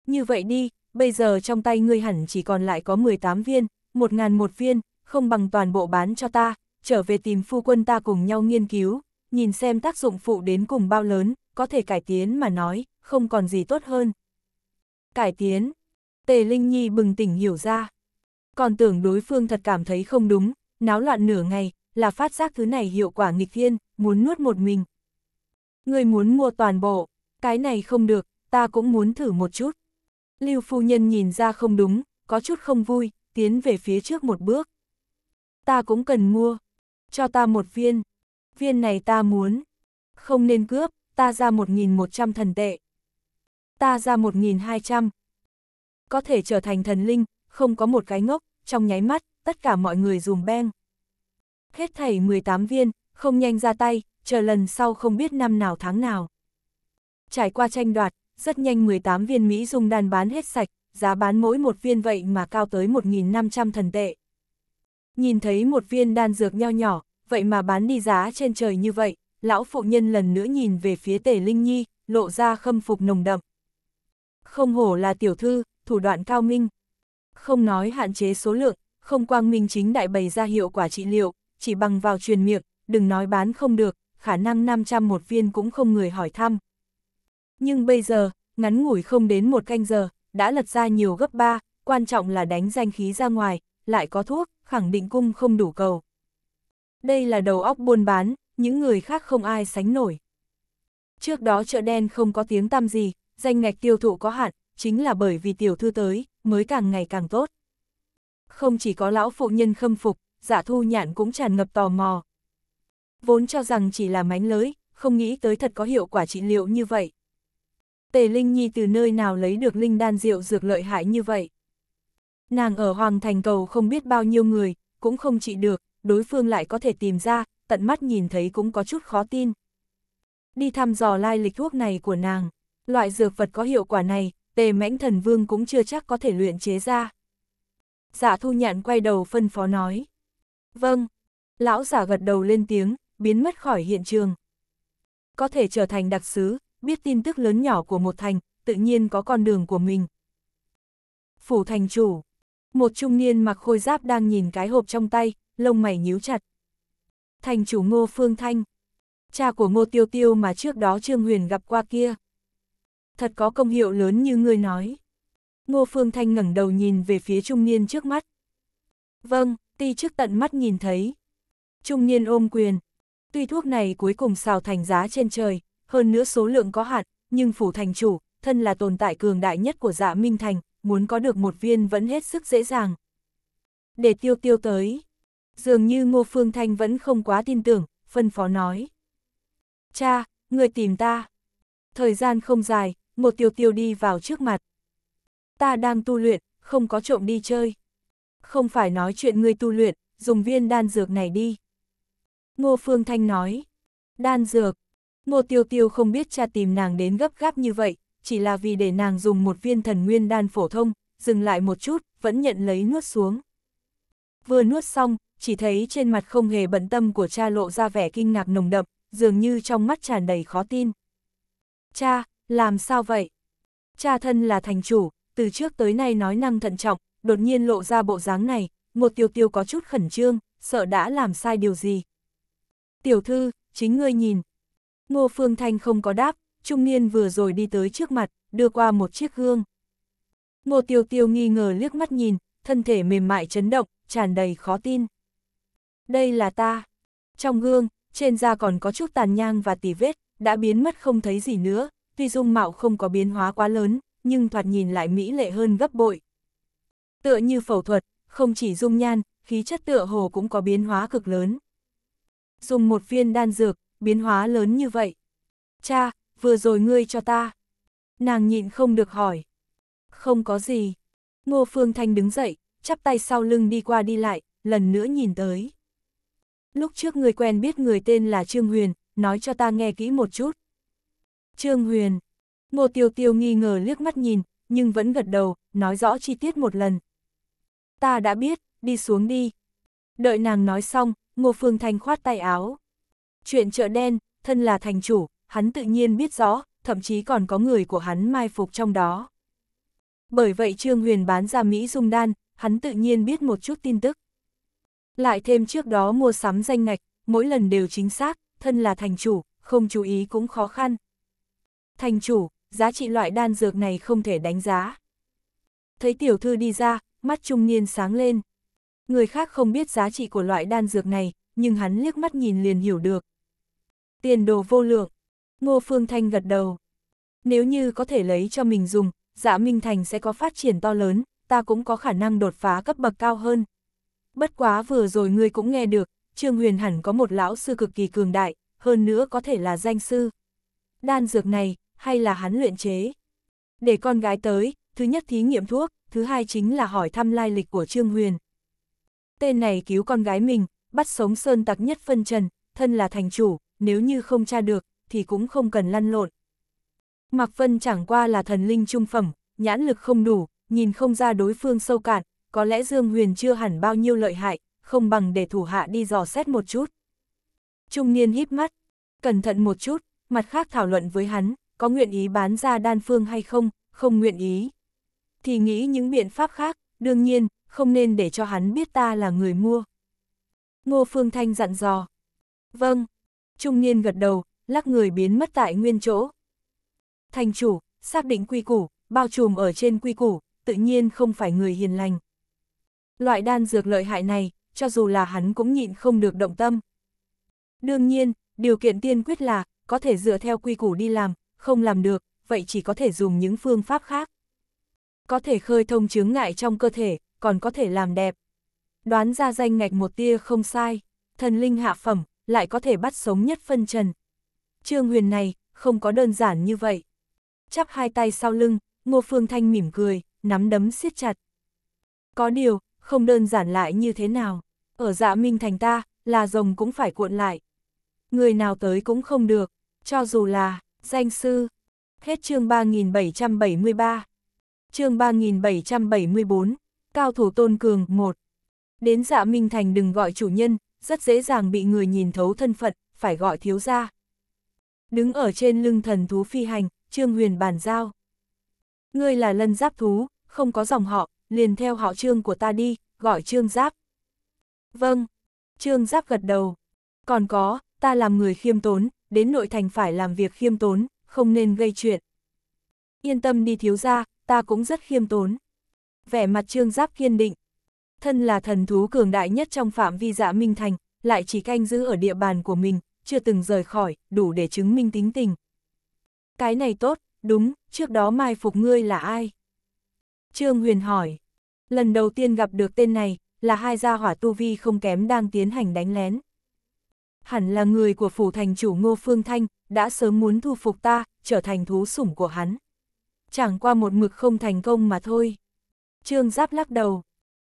Như vậy đi, bây giờ trong tay ngươi hẳn chỉ còn lại có 18 viên, 1.000 một viên, không bằng toàn bộ bán cho ta, trở về tìm phu quân ta cùng nhau nghiên cứu, nhìn xem tác dụng phụ đến cùng bao lớn, có thể cải tiến mà nói, không còn gì tốt hơn. Cải tiến, Tề Linh Nhi bừng tỉnh hiểu ra. Còn tưởng đối phương thật cảm thấy không đúng, náo loạn nửa ngày, là phát giác thứ này hiệu quả nghịch thiên, muốn nuốt một mình. Người muốn mua toàn bộ, cái này không được, ta cũng muốn thử một chút. Lưu phu nhân nhìn ra không đúng, có chút không vui, tiến về phía trước một bước. Ta cũng cần mua, cho ta một viên viên này ta muốn. Không nên cướp, ta ra 1.100 thần tệ. Ta ra 1.200. Có thể trở thành thần linh, không có một cái ngốc, trong nháy mắt, tất cả mọi người dùm beng. Hết thảy 18 viên, không nhanh ra tay, chờ lần sau không biết năm nào tháng nào. Trải qua tranh đoạt, rất nhanh 18 viên Mỹ dung đan bán hết sạch, giá bán mỗi một viên vậy mà cao tới 1.500 thần tệ. Nhìn thấy một viên đan dược nho nhỏ, vậy mà bán đi giá trên trời như vậy, lão phụ nhân lần nữa nhìn về phía tề Linh Nhi, lộ ra khâm phục nồng đậm. Không hổ là tiểu thư, thủ đoạn cao minh. Không nói hạn chế số lượng, không quang minh chính đại bày ra hiệu quả trị liệu, chỉ bằng vào truyền miệng, đừng nói bán không được, khả năng 500 một viên cũng không người hỏi thăm. Nhưng bây giờ, ngắn ngủi không đến một canh giờ, đã lật ra nhiều gấp ba, quan trọng là đánh danh khí ra ngoài, lại có thuốc, khẳng định cung không đủ cầu. Đây là đầu óc buôn bán, những người khác không ai sánh nổi. Trước đó chợ đen không có tiếng tăm gì, danh ngạch tiêu thụ có hạn, chính là bởi vì tiểu thư tới, mới càng ngày càng tốt. Không chỉ có lão phụ nhân khâm phục, giả dạ thu nhạn cũng tràn ngập tò mò. Vốn cho rằng chỉ là mánh lới, không nghĩ tới thật có hiệu quả trị liệu như vậy. Tề Linh Nhi từ nơi nào lấy được linh đan rượu dược lợi hại như vậy? Nàng ở Hoàng Thành Cầu không biết bao nhiêu người, cũng không trị được, đối phương lại có thể tìm ra, tận mắt nhìn thấy cũng có chút khó tin. Đi thăm dò lai lịch thuốc này của nàng, loại dược vật có hiệu quả này, tề mãnh thần vương cũng chưa chắc có thể luyện chế ra. Giả thu nhạn quay đầu phân phó nói. Vâng, lão giả gật đầu lên tiếng, biến mất khỏi hiện trường. Có thể trở thành đặc sứ, biết tin tức lớn nhỏ của một thành, tự nhiên có con đường của mình. Phủ thành chủ, một trung niên mặc khôi giáp đang nhìn cái hộp trong tay, lông mày nhíu chặt. Thành chủ Ngô Phương Thanh. Cha của Ngô Tiêu Tiêu mà trước đó Trương Huyền gặp qua kia. Thật có công hiệu lớn như ngươi nói. Ngô Phương Thanh ngẩng đầu nhìn về phía trung niên trước mắt. Vâng, ti trước tận mắt nhìn thấy. Trung niên ôm quyền. Tuy thuốc này cuối cùng xào thành giá trên trời, hơn nữa số lượng có hạn, nhưng phủ thành chủ, thân là tồn tại cường đại nhất của dạ Minh Thành, muốn có được một viên vẫn hết sức dễ dàng. Để tiêu tiêu tới, dường như Ngô Phương Thanh vẫn không quá tin tưởng, phân phó nói. Cha, người tìm ta. Thời gian không dài, một tiêu tiêu đi vào trước mặt. Ta đang tu luyện, không có trộm đi chơi. Không phải nói chuyện người tu luyện, dùng viên đan dược này đi. Ngô Phương Thanh nói, đan dược, Ngô Tiêu Tiêu không biết cha tìm nàng đến gấp gáp như vậy, chỉ là vì để nàng dùng một viên thần nguyên đan phổ thông, dừng lại một chút, vẫn nhận lấy nuốt xuống. Vừa nuốt xong, chỉ thấy trên mặt không hề bận tâm của cha lộ ra vẻ kinh ngạc nồng đậm, dường như trong mắt tràn đầy khó tin. Cha, làm sao vậy? Cha thân là thành chủ, từ trước tới nay nói năng thận trọng, đột nhiên lộ ra bộ dáng này, một tiêu tiêu có chút khẩn trương, sợ đã làm sai điều gì. Tiểu thư, chính ngươi nhìn. Ngô Phương Thanh không có đáp, trung niên vừa rồi đi tới trước mặt, đưa qua một chiếc gương. Ngô Tiêu Tiêu nghi ngờ liếc mắt nhìn, thân thể mềm mại chấn động, tràn đầy khó tin. Đây là ta. Trong gương, trên da còn có chút tàn nhang và tỉ vết, đã biến mất không thấy gì nữa, tuy dung mạo không có biến hóa quá lớn, nhưng thoạt nhìn lại mỹ lệ hơn gấp bội. Tựa như phẫu thuật, không chỉ dung nhan, khí chất tựa hồ cũng có biến hóa cực lớn. Dùng một viên đan dược, biến hóa lớn như vậy. Cha, vừa rồi ngươi cho ta. Nàng nhịn không được hỏi. Không có gì. Ngô Phương Thanh đứng dậy, chắp tay sau lưng đi qua đi lại, lần nữa nhìn tới. Lúc trước người quen biết người tên là Trương Huyền, nói cho ta nghe kỹ một chút. Trương Huyền. Ngô Tiêu Tiêu nghi ngờ liếc mắt nhìn, nhưng vẫn gật đầu, nói rõ chi tiết một lần. Ta đã biết, đi xuống đi. Đợi nàng nói xong, Ngô Phương Thanh khoát tay áo. Chuyện chợ đen, thân là thành chủ, hắn tự nhiên biết rõ, thậm chí còn có người của hắn mai phục trong đó. Bởi vậy Trương Huyền bán ra Mỹ Dung Đan, hắn tự nhiên biết một chút tin tức. Lại thêm trước đó mua sắm danh ngạch, mỗi lần đều chính xác, thân là thành chủ, không chú ý cũng khó khăn. Thành chủ, giá trị loại đan dược này không thể đánh giá. Thấy tiểu thư đi ra, mắt trung niên sáng lên. Người khác không biết giá trị của loại đan dược này, nhưng hắn liếc mắt nhìn liền hiểu được. Tiền đồ vô lượng. Ngô Phương Thanh gật đầu. Nếu như có thể lấy cho mình dùng, dạ Minh Thành sẽ có phát triển to lớn, ta cũng có khả năng đột phá cấp bậc cao hơn. Bất quá vừa rồi ngươi cũng nghe được, Trương Huyền hẳn có một lão sư cực kỳ cường đại, hơn nữa có thể là danh sư. Đan dược này, hay là hắn luyện chế? Để con gái tới, thứ nhất thí nghiệm thuốc, thứ hai chính là hỏi thăm lai lịch của Trương Huyền. Tên này cứu con gái mình, bắt sống sơn tặc nhất phân trần, thân là thành chủ, nếu như không tra được, thì cũng không cần lăn lộn. Mạc Vân chẳng qua là thần linh trung phẩm, nhãn lực không đủ, nhìn không ra đối phương sâu cạn, có lẽ Dương Huyền chưa hẳn bao nhiêu lợi hại, không bằng để thủ hạ đi dò xét một chút. Trung niên híp mắt, cẩn thận một chút, mặt khác thảo luận với hắn, có nguyện ý bán ra đan phương hay không, không nguyện ý. Thì nghĩ những biện pháp khác, đương nhiên, không nên để cho hắn biết ta là người mua. Ngô Phương Thanh dặn dò. Vâng, trung niên gật đầu, lắc người biến mất tại nguyên chỗ. Thành chủ, xác định quy củ, bao trùm ở trên quy củ, tự nhiên không phải người hiền lành. Loại đan dược lợi hại này, cho dù là hắn cũng nhịn không được động tâm. Đương nhiên, điều kiện tiên quyết là, có thể dựa theo quy củ đi làm, không làm được, vậy chỉ có thể dùng những phương pháp khác. Có thể khơi thông chướng ngại trong cơ thể, còn có thể làm đẹp. Đoán ra danh ngạch một tia không sai, thần linh hạ phẩm, lại có thể bắt sống nhất phân trần, Trương Huyền này, không có đơn giản như vậy. Chắp hai tay sau lưng, Ngô Phương Thanh mỉm cười, nắm đấm siết chặt. Có điều, không đơn giản lại như thế nào. Ở dạ minh thành ta, là rồng cũng phải cuộn lại. Người nào tới cũng không được, cho dù là, danh sư. Hết chương 3773. Chương 3774, Cao thủ Tôn Cường 1. Đến dạ Minh Thành đừng gọi chủ nhân, rất dễ dàng bị người nhìn thấu thân phận, phải gọi thiếu gia. Đứng ở trên lưng thần thú phi hành, Trương Huyền bàn giao. Ngươi là lân giáp thú, không có dòng họ, liền theo họ Trương của ta đi, gọi Trương Giáp. Vâng, Trương Giáp gật đầu. Còn có, ta làm người khiêm tốn, đến nội thành phải làm việc khiêm tốn, không nên gây chuyện. Yên tâm đi thiếu ra, ta cũng rất khiêm tốn. Vẻ mặt Trương Giáp kiên định. Thân là thần thú cường đại nhất trong phạm vi dạ Minh Thành, lại chỉ canh giữ ở địa bàn của mình, chưa từng rời khỏi, đủ để chứng minh tính tình. Cái này tốt, đúng, trước đó mai phục ngươi là ai? Trương Huyền hỏi, lần đầu tiên gặp được tên này, là hai gia hỏa tu vi không kém đang tiến hành đánh lén. Hẳn là người của phủ thành chủ Ngô Phương Thanh, đã sớm muốn thu phục ta, trở thành thú sủng của hắn. Chẳng qua một mực không thành công mà thôi. Trương Giáp lắc đầu.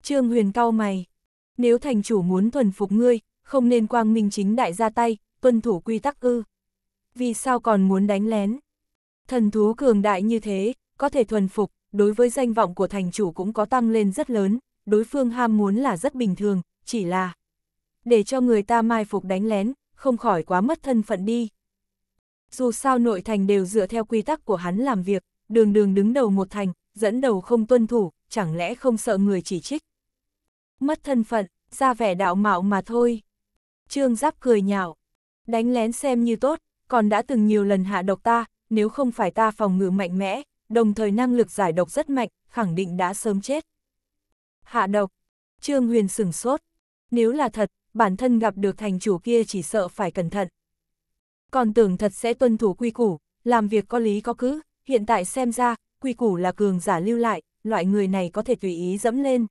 Trương Huyền cau mày. Nếu thành chủ muốn thuần phục ngươi, không nên quang minh chính đại ra tay, tuân thủ quy tắc ư. Vì sao còn muốn đánh lén? Thần thú cường đại như thế, có thể thuần phục, đối với danh vọng của thành chủ cũng có tăng lên rất lớn, đối phương ham muốn là rất bình thường, chỉ là để cho người ta mai phục đánh lén, không khỏi quá mất thân phận đi. Dù sao nội thành đều dựa theo quy tắc của hắn làm việc, đường đường đứng đầu một thành, dẫn đầu không tuân thủ, chẳng lẽ không sợ người chỉ trích. Mất thân phận, ra vẻ đạo mạo mà thôi. Trương Giáp cười nhạo, đánh lén xem như tốt, còn đã từng nhiều lần hạ độc ta, nếu không phải ta phòng ngự mạnh mẽ, đồng thời năng lực giải độc rất mạnh, khẳng định đã sớm chết. Hạ độc, Trương Huyền sửng sốt, nếu là thật, bản thân gặp được thành chủ kia chỉ sợ phải cẩn thận. Còn tưởng thật sẽ tuân thủ quy củ, làm việc có lý có cứ, hiện tại xem ra, quy củ là cường giả lưu lại, loại người này có thể tùy ý dẫm lên.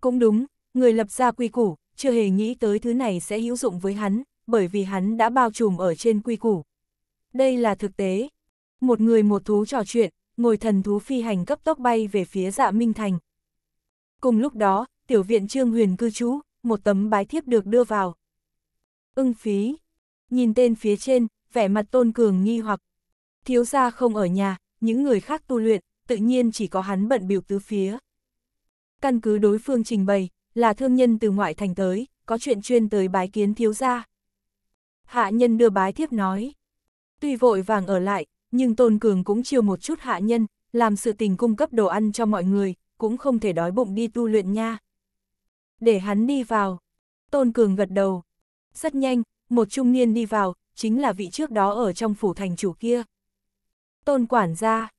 Cũng đúng, người lập ra quy củ, chưa hề nghĩ tới thứ này sẽ hữu dụng với hắn, bởi vì hắn đã bao trùm ở trên quy củ. Đây là thực tế. Một người một thú trò chuyện, ngồi thần thú phi hành cấp tốc bay về phía dạ Minh Thành. Cùng lúc đó, tiểu viện Trương Huyền cư trú, một tấm bái thiếp được đưa vào. Ưng phí. Nhìn tên phía trên, vẻ mặt tôn cường nghi hoặc. Thiếu gia không ở nhà, những người khác tu luyện, tự nhiên chỉ có hắn bận biểu tứ phía. Căn cứ đối phương trình bày, là thương nhân từ ngoại thành tới, có chuyện chuyên tới bái kiến thiếu gia hạ nhân đưa bái thiếp nói. Tuy vội vàng ở lại, nhưng Tôn Cường cũng chiều một chút hạ nhân, làm sự tình cung cấp đồ ăn cho mọi người, cũng không thể đói bụng đi tu luyện nha. Để hắn đi vào. Tôn Cường gật đầu. Rất nhanh, một trung niên đi vào, chính là vị trước đó ở trong phủ thành chủ kia. Tôn quản gia.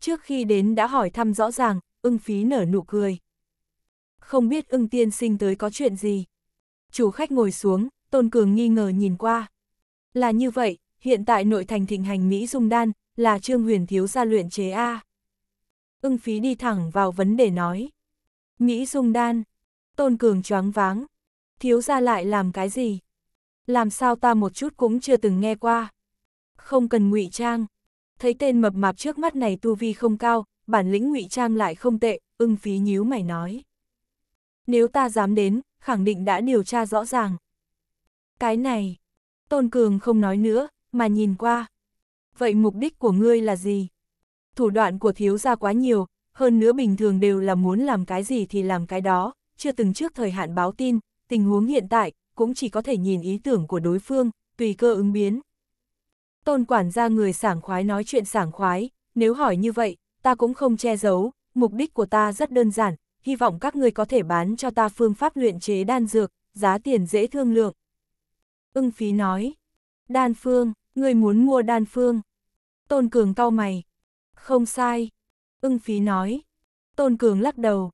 Trước khi đến đã hỏi thăm rõ ràng, ưng phí nở nụ cười. Không biết ưng tiên sinh tới có chuyện gì. Chủ khách ngồi xuống, Tôn Cường nghi ngờ nhìn qua. Là như vậy, hiện tại nội thành thịnh hành Mỹ dung đan, là Trương Huyền Thiếu gia luyện chế A. Ưng phí đi thẳng vào vấn đề nói. Mỹ dung đan, tôn cường choáng váng, thiếu gia lại làm cái gì? Làm sao ta một chút cũng chưa từng nghe qua. Không cần ngụy trang. Thấy tên mập mạp trước mắt này tu vi không cao, bản lĩnh ngụy trang lại không tệ, ưng phí nhíu mày nói. Nếu ta dám đến, khẳng định đã điều tra rõ ràng. Cái này, Tôn Cường không nói nữa, mà nhìn qua. Vậy mục đích của ngươi là gì? Thủ đoạn của thiếu gia quá nhiều, hơn nữa bình thường đều là muốn làm cái gì thì làm cái đó, chưa từng trước thời hạn báo tin, tình huống hiện tại, cũng chỉ có thể nhìn ý tưởng của đối phương, tùy cơ ứng biến. Tôn quản gia người sảng khoái nói chuyện sảng khoái, nếu hỏi như vậy, ta cũng không che giấu, mục đích của ta rất đơn giản, hy vọng các ngươi có thể bán cho ta phương pháp luyện chế đan dược, giá tiền dễ thương lượng. Ưng phí nói. Đan phương, người muốn mua đan phương. Tôn Cường cau mày. Không sai. Ưng phí nói. Tôn Cường lắc đầu.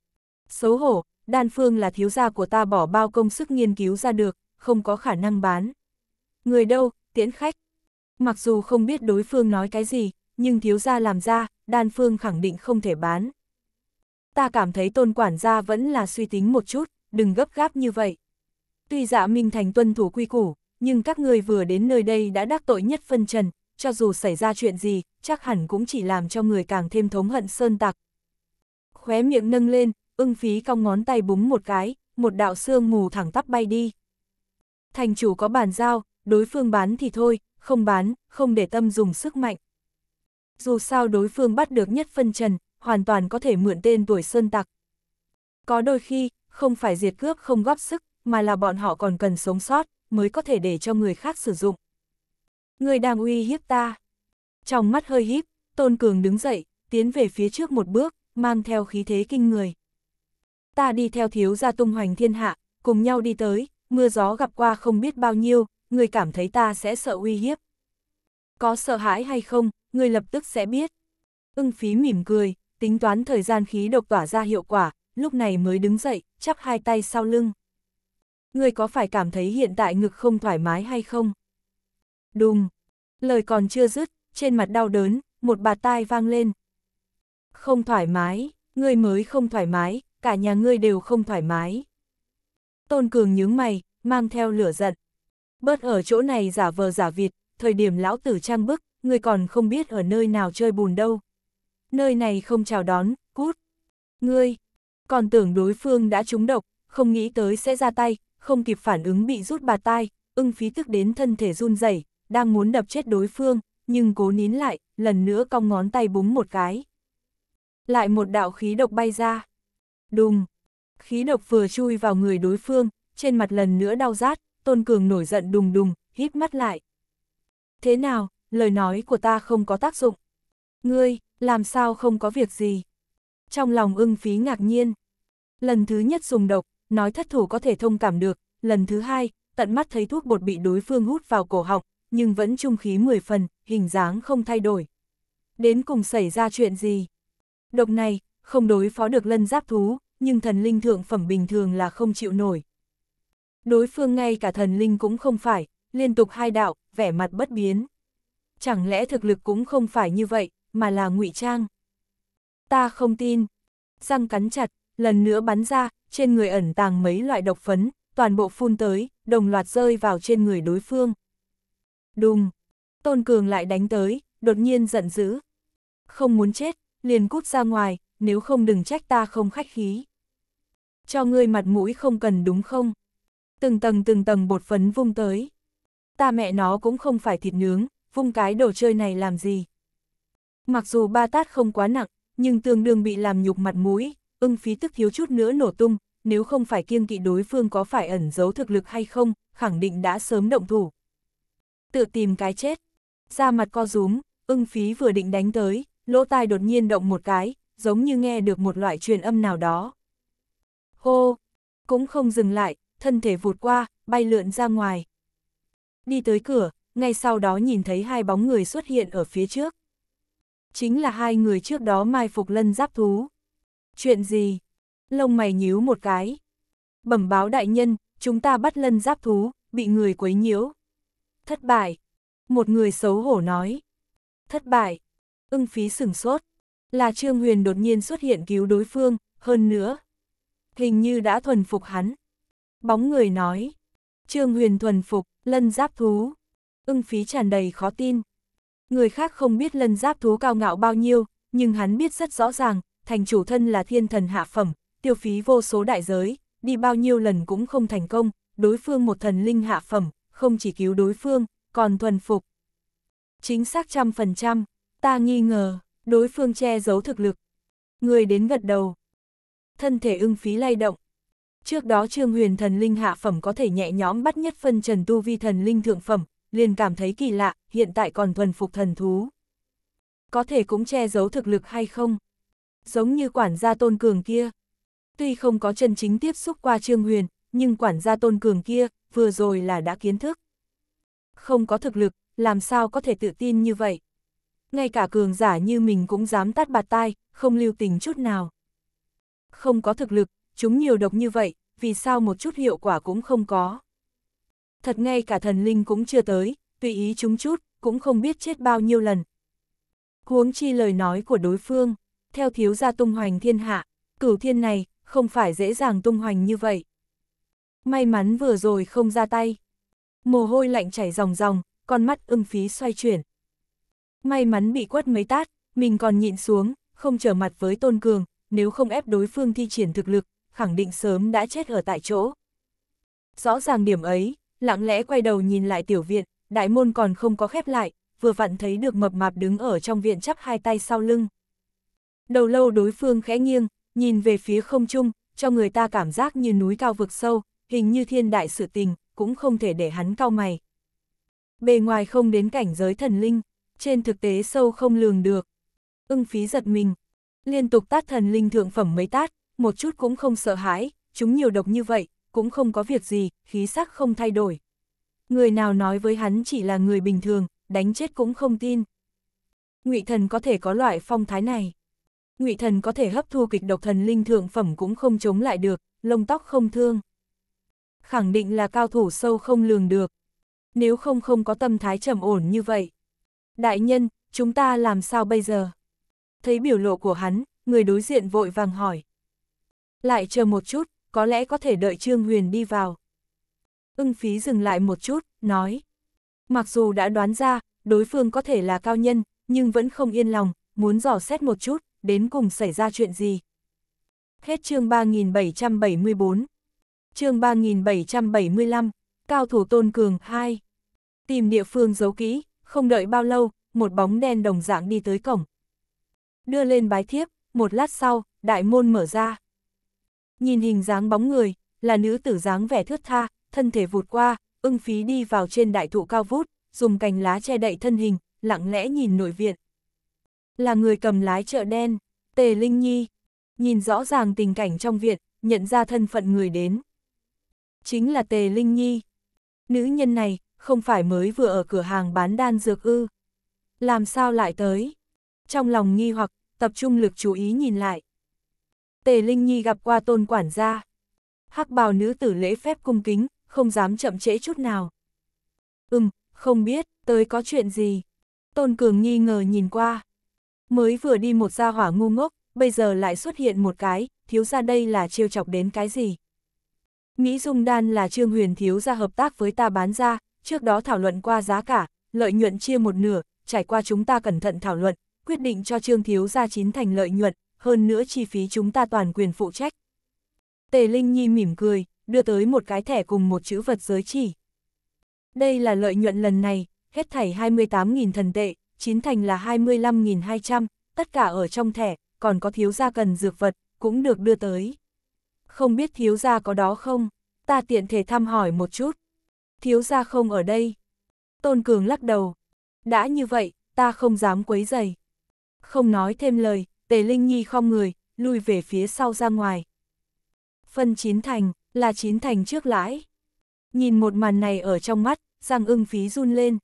Xấu hổ, đan phương là thiếu gia của ta bỏ bao công sức nghiên cứu ra được, không có khả năng bán. Người đâu, tiễn khách. Mặc dù không biết đối phương nói cái gì, nhưng thiếu gia làm ra, đan phương khẳng định không thể bán. Ta cảm thấy tôn quản gia vẫn là suy tính một chút, đừng gấp gáp như vậy. Tuy dạ Minh Thành tuân thủ quy củ, nhưng các ngươi vừa đến nơi đây đã đắc tội nhất phân trần, cho dù xảy ra chuyện gì, chắc hẳn cũng chỉ làm cho người càng thêm thống hận sơn tặc. Khóe miệng nâng lên, ưng phí cong ngón tay búng một cái, một đạo xương mù thẳng tắp bay đi. Thành chủ có bàn giao, đối phương bán thì thôi, không bán, không để tâm dùng sức mạnh. Dù sao đối phương bắt được nhất phân trần, hoàn toàn có thể mượn tên tuổi sơn tặc. Có đôi khi, không phải diệt cướp không góp sức, mà là bọn họ còn cần sống sót, mới có thể để cho người khác sử dụng. Người đang uy hiếp ta. Trong mắt hơi híp, Tôn Cường đứng dậy, tiến về phía trước một bước, mang theo khí thế kinh người. Ta đi theo thiếu gia tung hoành thiên hạ, cùng nhau đi tới, mưa gió gặp qua không biết bao nhiêu, người cảm thấy ta sẽ sợ uy hiếp. Có sợ hãi hay không, người lập tức sẽ biết. Ưng phí mỉm cười, tính toán thời gian khí độc tỏa ra hiệu quả, lúc này mới đứng dậy, chắp hai tay sau lưng ngươi có phải cảm thấy hiện tại ngực không thoải mái hay không? Đùng, lời còn chưa dứt, trên mặt đau đớn, một bà tai vang lên. Không thoải mái, ngươi mới không thoải mái, cả nhà ngươi đều không thoải mái. Tôn Cường nhướng mày, mang theo lửa giận. Bớt ở chỗ này giả vờ giả vịt, thời điểm lão tử trang bức, ngươi còn không biết ở nơi nào chơi bùn đâu. Nơi này không chào đón, cút. Ngươi, còn tưởng đối phương đã trúng độc, không nghĩ tới sẽ ra tay, không kịp phản ứng bị rút bà tai, ưng phí tức đến thân thể run rẩy, đang muốn đập chết đối phương, nhưng cố nín lại, lần nữa cong ngón tay búng một cái. Lại một đạo khí độc bay ra. Đùng! Khí độc vừa chui vào người đối phương, trên mặt lần nữa đau rát, Tôn Cường nổi giận đùng đùng, hít mắt lại. Thế nào, lời nói của ta không có tác dụng. Ngươi, làm sao không có việc gì? Trong lòng ưng phí ngạc nhiên. Lần thứ nhất dùng độc, nói thất thủ có thể thông cảm được, lần thứ hai, tận mắt thấy thuốc bột bị đối phương hút vào cổ họng, nhưng vẫn trung khí 10 phần, hình dáng không thay đổi. Đến cùng xảy ra chuyện gì? Độc này, không đối phó được lân giáp thú, nhưng thần linh thượng phẩm bình thường là không chịu nổi. Đối phương ngay cả thần linh cũng không phải, liên tục hai đạo, vẻ mặt bất biến. Chẳng lẽ thực lực cũng không phải như vậy, mà là ngụy trang? Ta không tin. Răng cắn chặt, lần nữa bắn ra, trên người ẩn tàng mấy loại độc phấn, toàn bộ phun tới, đồng loạt rơi vào trên người đối phương. Đùng! Tôn Cường lại đánh tới, đột nhiên giận dữ. Không muốn chết, liền cút ra ngoài, nếu không đừng trách ta không khách khí. Cho ngươi mặt mũi không cần đúng không? Từng tầng từng tầng bột phấn vung tới. Ta mẹ nó cũng không phải thịt nướng, vung cái đồ chơi này làm gì. Mặc dù ba tát không quá nặng, nhưng tương đương bị làm nhục mặt mũi, ưng phí tức thiếu chút nữa nổ tung, nếu không phải kiêng kỵ đối phương có phải ẩn giấu thực lực hay không, khẳng định đã sớm động thủ. Tự tìm cái chết. Ra mặt co rúm, ưng phí vừa định đánh tới, lỗ tai đột nhiên động một cái, giống như nghe được một loại truyền âm nào đó. Hô! Cũng không dừng lại, thân thể vụt qua, bay lượn ra ngoài. Đi tới cửa, ngay sau đó nhìn thấy hai bóng người xuất hiện ở phía trước. Chính là hai người trước đó mai phục lân giáp thú. Chuyện gì? Lông mày nhíu một cái. Bẩm báo đại nhân, chúng ta bắt lân giáp thú, bị người quấy nhiễu. Thất bại. Một người xấu hổ nói. Thất bại. Ưng phí sửng sốt. Là Trương Huyền đột nhiên xuất hiện cứu đối phương, hơn nữa. Hình như đã thuần phục hắn. Bóng người nói. Trương Huyền thuần phục, lân giáp thú. Ưng phí tràn đầy khó tin. Người khác không biết lân giáp thú cao ngạo bao nhiêu, nhưng hắn biết rất rõ ràng, thành chủ thân là thiên thần hạ phẩm, tiêu phí vô số đại giới, đi bao nhiêu lần cũng không thành công, đối phương một thần linh hạ phẩm, không chỉ cứu đối phương, còn thuần phục. Chính xác trăm phần trăm, ta nghi ngờ, đối phương che giấu thực lực. Người đến gật đầu. Thân thể ưng phí lay động. Trước đó Trương Huyền thần linh hạ phẩm có thể nhẹ nhõm bắt nhất phân trần tu vi thần linh thượng phẩm, liền cảm thấy kỳ lạ, hiện tại còn thuần phục thần thú. Có thể cũng che giấu thực lực hay không? giống như quản gia tôn cường kia. Tuy không có chân chính tiếp xúc qua Trương Huyền, nhưng quản gia tôn cường kia, vừa rồi là đã kiến thức. Không có thực lực, làm sao có thể tự tin như vậy? Ngay cả cường giả như mình cũng dám tát bạt tai, không lưu tình chút nào. Không có thực lực, chúng nhiều độc như vậy, vì sao một chút hiệu quả cũng không có. Thật ngay cả thần linh cũng chưa tới, tùy ý chúng chút, cũng không biết chết bao nhiêu lần. Huống chi lời nói của đối phương theo thiếu gia tung hoành thiên hạ, cửu thiên này, không phải dễ dàng tung hoành như vậy. May mắn vừa rồi không ra tay. Mồ hôi lạnh chảy ròng ròng, con mắt ưng phí xoay chuyển. May mắn bị quất mấy tát, mình còn nhịn xuống, không trở mặt với Tôn Cường, nếu không ép đối phương thi triển thực lực, khẳng định sớm đã chết ở tại chỗ. Rõ ràng điểm ấy, lặng lẽ quay đầu nhìn lại tiểu viện, đại môn còn không có khép lại, vừa vặn thấy được mập mạp đứng ở trong viện chắp hai tay sau lưng. Đầu lâu đối phương khẽ nghiêng, nhìn về phía không trung, cho người ta cảm giác như núi cao vực sâu, hình như thiên đại sự tình, cũng không thể để hắn cao mày. Bề ngoài không đến cảnh giới thần linh, trên thực tế sâu không lường được. Ưng phí giật mình, liên tục tát thần linh thượng phẩm mấy tát, một chút cũng không sợ hãi, chúng nhiều độc như vậy, cũng không có việc gì, khí sắc không thay đổi. Người nào nói với hắn chỉ là người bình thường, đánh chết cũng không tin. Ngụy thần có thể có loại phong thái này ngụy thần có thể hấp thu kịch độc thần linh thượng phẩm cũng không chống lại được, lông tóc không thương. Khẳng định là cao thủ sâu không lường được. Nếu không không có tâm thái trầm ổn như vậy. Đại nhân, chúng ta làm sao bây giờ? Thấy biểu lộ của hắn, người đối diện vội vàng hỏi. Lại chờ một chút, có lẽ có thể đợi Trương Huyền đi vào. Ưng phí dừng lại một chút, nói. Mặc dù đã đoán ra, đối phương có thể là cao nhân, nhưng vẫn không yên lòng, muốn dò xét một chút đến cùng xảy ra chuyện gì. Hết chương 3774 chương 3775, Cao thủ Tôn Cường 2. Tìm địa phương giấu kỹ, không đợi bao lâu, một bóng đen đồng dạng đi tới cổng. Đưa lên bái thiếp, một lát sau, đại môn mở ra. Nhìn hình dáng bóng người, là nữ tử dáng vẻ thướt tha, thân thể vụt qua, ưng phí đi vào trên đại thụ cao vút, dùng cành lá che đậy thân hình, lặng lẽ nhìn nội viện. Là người cầm lái chợ đen, Tề Linh Nhi. Nhìn rõ ràng tình cảnh trong viện, nhận ra thân phận người đến. Chính là Tề Linh Nhi. Nữ nhân này, không phải mới vừa ở cửa hàng bán đan dược ư. Làm sao lại tới? Trong lòng nghi hoặc, tập trung lực chú ý nhìn lại. Tề Linh Nhi gặp qua tôn quản gia. hắc bào nữ tử lễ phép cung kính, không dám chậm trễ chút nào. Ừm, không biết, tới có chuyện gì? Tôn Cường nghi ngờ nhìn qua. Mới vừa đi một gia hỏa ngu ngốc, bây giờ lại xuất hiện một cái, thiếu ra đây là trêu chọc đến cái gì? Nghĩ dung đan là Trương Huyền thiếu ra hợp tác với ta bán ra, trước đó thảo luận qua giá cả, lợi nhuận chia một nửa, trải qua chúng ta cẩn thận thảo luận, quyết định cho Trương thiếu ra chín thành lợi nhuận, hơn nữa chi phí chúng ta toàn quyền phụ trách. Tề Linh Nhi mỉm cười, đưa tới một cái thẻ cùng một chữ vật giới chỉ. Đây là lợi nhuận lần này, hết thảy 28.000 thần tệ, chín thành là 25.200, tất cả ở trong thẻ, còn có thiếu gia cần dược vật, cũng được đưa tới. Không biết thiếu gia có đó không? Ta tiện thể thăm hỏi một chút. Thiếu gia không ở đây. Tôn Cường lắc đầu. Đã như vậy, ta không dám quấy giày. Không nói thêm lời, Tề Linh Nhi không người, lùi về phía sau ra ngoài. Phân chín thành, là chín thành trước lãi. Nhìn một màn này ở trong mắt, Giang ưng phí run lên,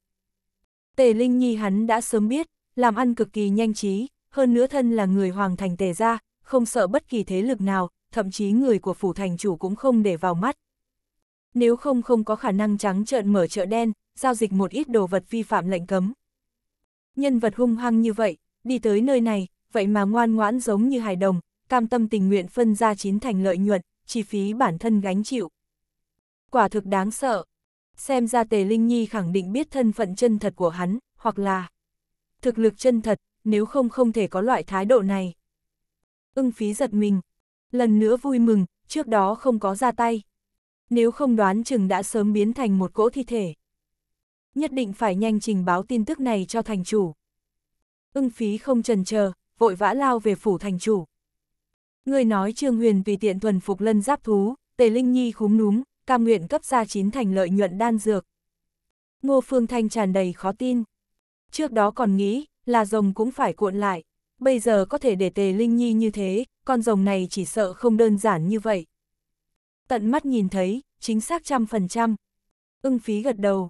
Tề Linh Nhi hắn đã sớm biết, làm ăn cực kỳ nhanh trí, hơn nữa thân là người hoàng thành tề ra, không sợ bất kỳ thế lực nào, thậm chí người của phủ thành chủ cũng không để vào mắt. Nếu không không có khả năng trắng trợn mở chợ đen, giao dịch một ít đồ vật vi phạm lệnh cấm. Nhân vật hung hăng như vậy, đi tới nơi này, vậy mà ngoan ngoãn giống như hài đồng, cam tâm tình nguyện phân ra chín thành lợi nhuận, chi phí bản thân gánh chịu. Quả thực đáng sợ, xem ra Tề Linh Nhi khẳng định biết thân phận chân thật của hắn, hoặc là thực lực chân thật, nếu không không thể có loại thái độ này. Ưng phí giật mình, lần nữa vui mừng, trước đó không có ra tay. Nếu không đoán chừng đã sớm biến thành một cỗ thi thể. Nhất định phải nhanh trình báo tin tức này cho thành chủ. Ưng phí không trần chờ, vội vã lao về phủ thành chủ. Người nói Trương Huyền vì tiện thuần phục lân giáp thú, Tề Linh Nhi khúm núm, cam nguyện cấp ra chín thành lợi nhuận đan dược. Ngô Phương Thanh tràn đầy khó tin. Trước đó còn nghĩ, là rồng cũng phải cuộn lại. Bây giờ có thể để tề linh nhi như thế, con rồng này chỉ sợ không đơn giản như vậy. Tận mắt nhìn thấy, chính xác trăm phần trăm. Ưng phí gật đầu.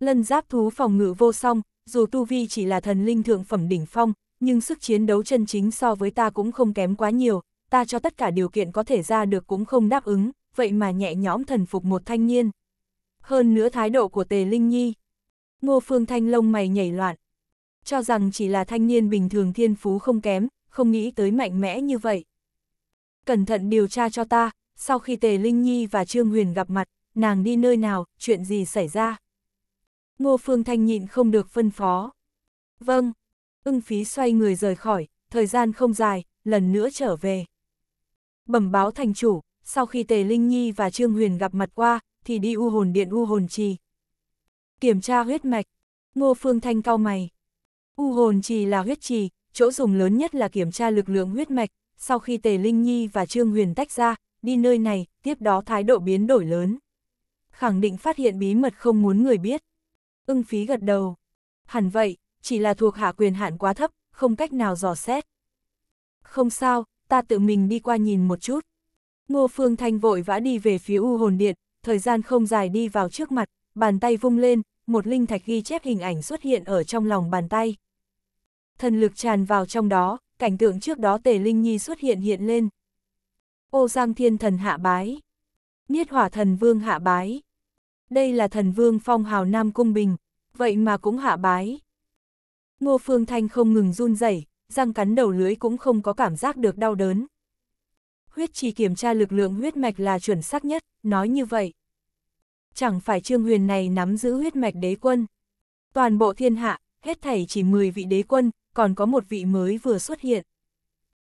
Lân giáp thú phòng ngự vô song, dù tu vi chỉ là thần linh thượng phẩm đỉnh phong, nhưng sức chiến đấu chân chính so với ta cũng không kém quá nhiều, ta cho tất cả điều kiện có thể ra được cũng không đáp ứng, vậy mà nhẹ nhõm thần phục một thanh niên. Hơn nữa thái độ của Tề Linh Nhi. Ngô Phương Thanh lông mày nhảy loạn. Cho rằng chỉ là thanh niên bình thường thiên phú không kém, không nghĩ tới mạnh mẽ như vậy. Cẩn thận điều tra cho ta, sau khi Tề Linh Nhi và Trương Huyền gặp mặt, nàng đi nơi nào, chuyện gì xảy ra. Ngô Phương Thanh nhịn không được phân phó. Vâng, ưng phí xoay người rời khỏi, thời gian không dài, lần nữa trở về. Bẩm báo thành chủ, sau khi Tề Linh Nhi và Trương Huyền gặp mặt qua, thì đi u hồn điện u hồn trì. Kiểm tra huyết mạch, Ngô Phương Thanh cao mày. U hồn trì là huyết trì, chỗ dùng lớn nhất là kiểm tra lực lượng huyết mạch, sau khi Tề Linh Nhi và Trương Huyền tách ra, đi nơi này, tiếp đó thái độ biến đổi lớn. Khẳng định phát hiện bí mật không muốn người biết. Ưng phí gật đầu. Hẳn vậy, chỉ là thuộc hạ quyền hạn quá thấp, không cách nào dò xét. Không sao, ta tự mình đi qua nhìn một chút. Ngô Phương Thanh vội vã đi về phía u hồn điện, thời gian không dài đi vào trước mặt, bàn tay vung lên, một linh thạch ghi chép hình ảnh xuất hiện ở trong lòng bàn tay. Thần lực tràn vào trong đó, cảnh tượng trước đó tề linh nhi xuất hiện hiện lên. Ô Giang Thiên Thần hạ bái. Niết hỏa thần vương hạ bái. Đây là thần vương phong hào Nam Cung Bình, vậy mà cũng hạ bái. Ngô Phương Thanh không ngừng run rẩy, răng cắn đầu lưới cũng không có cảm giác được đau đớn huyết chỉ kiểm tra lực lượng huyết mạch là chuẩn xác nhất, nói như vậy. Chẳng phải Trương Huyền này nắm giữ huyết mạch đế quân. Toàn bộ thiên hạ, hết thảy chỉ 10 vị đế quân, còn có một vị mới vừa xuất hiện.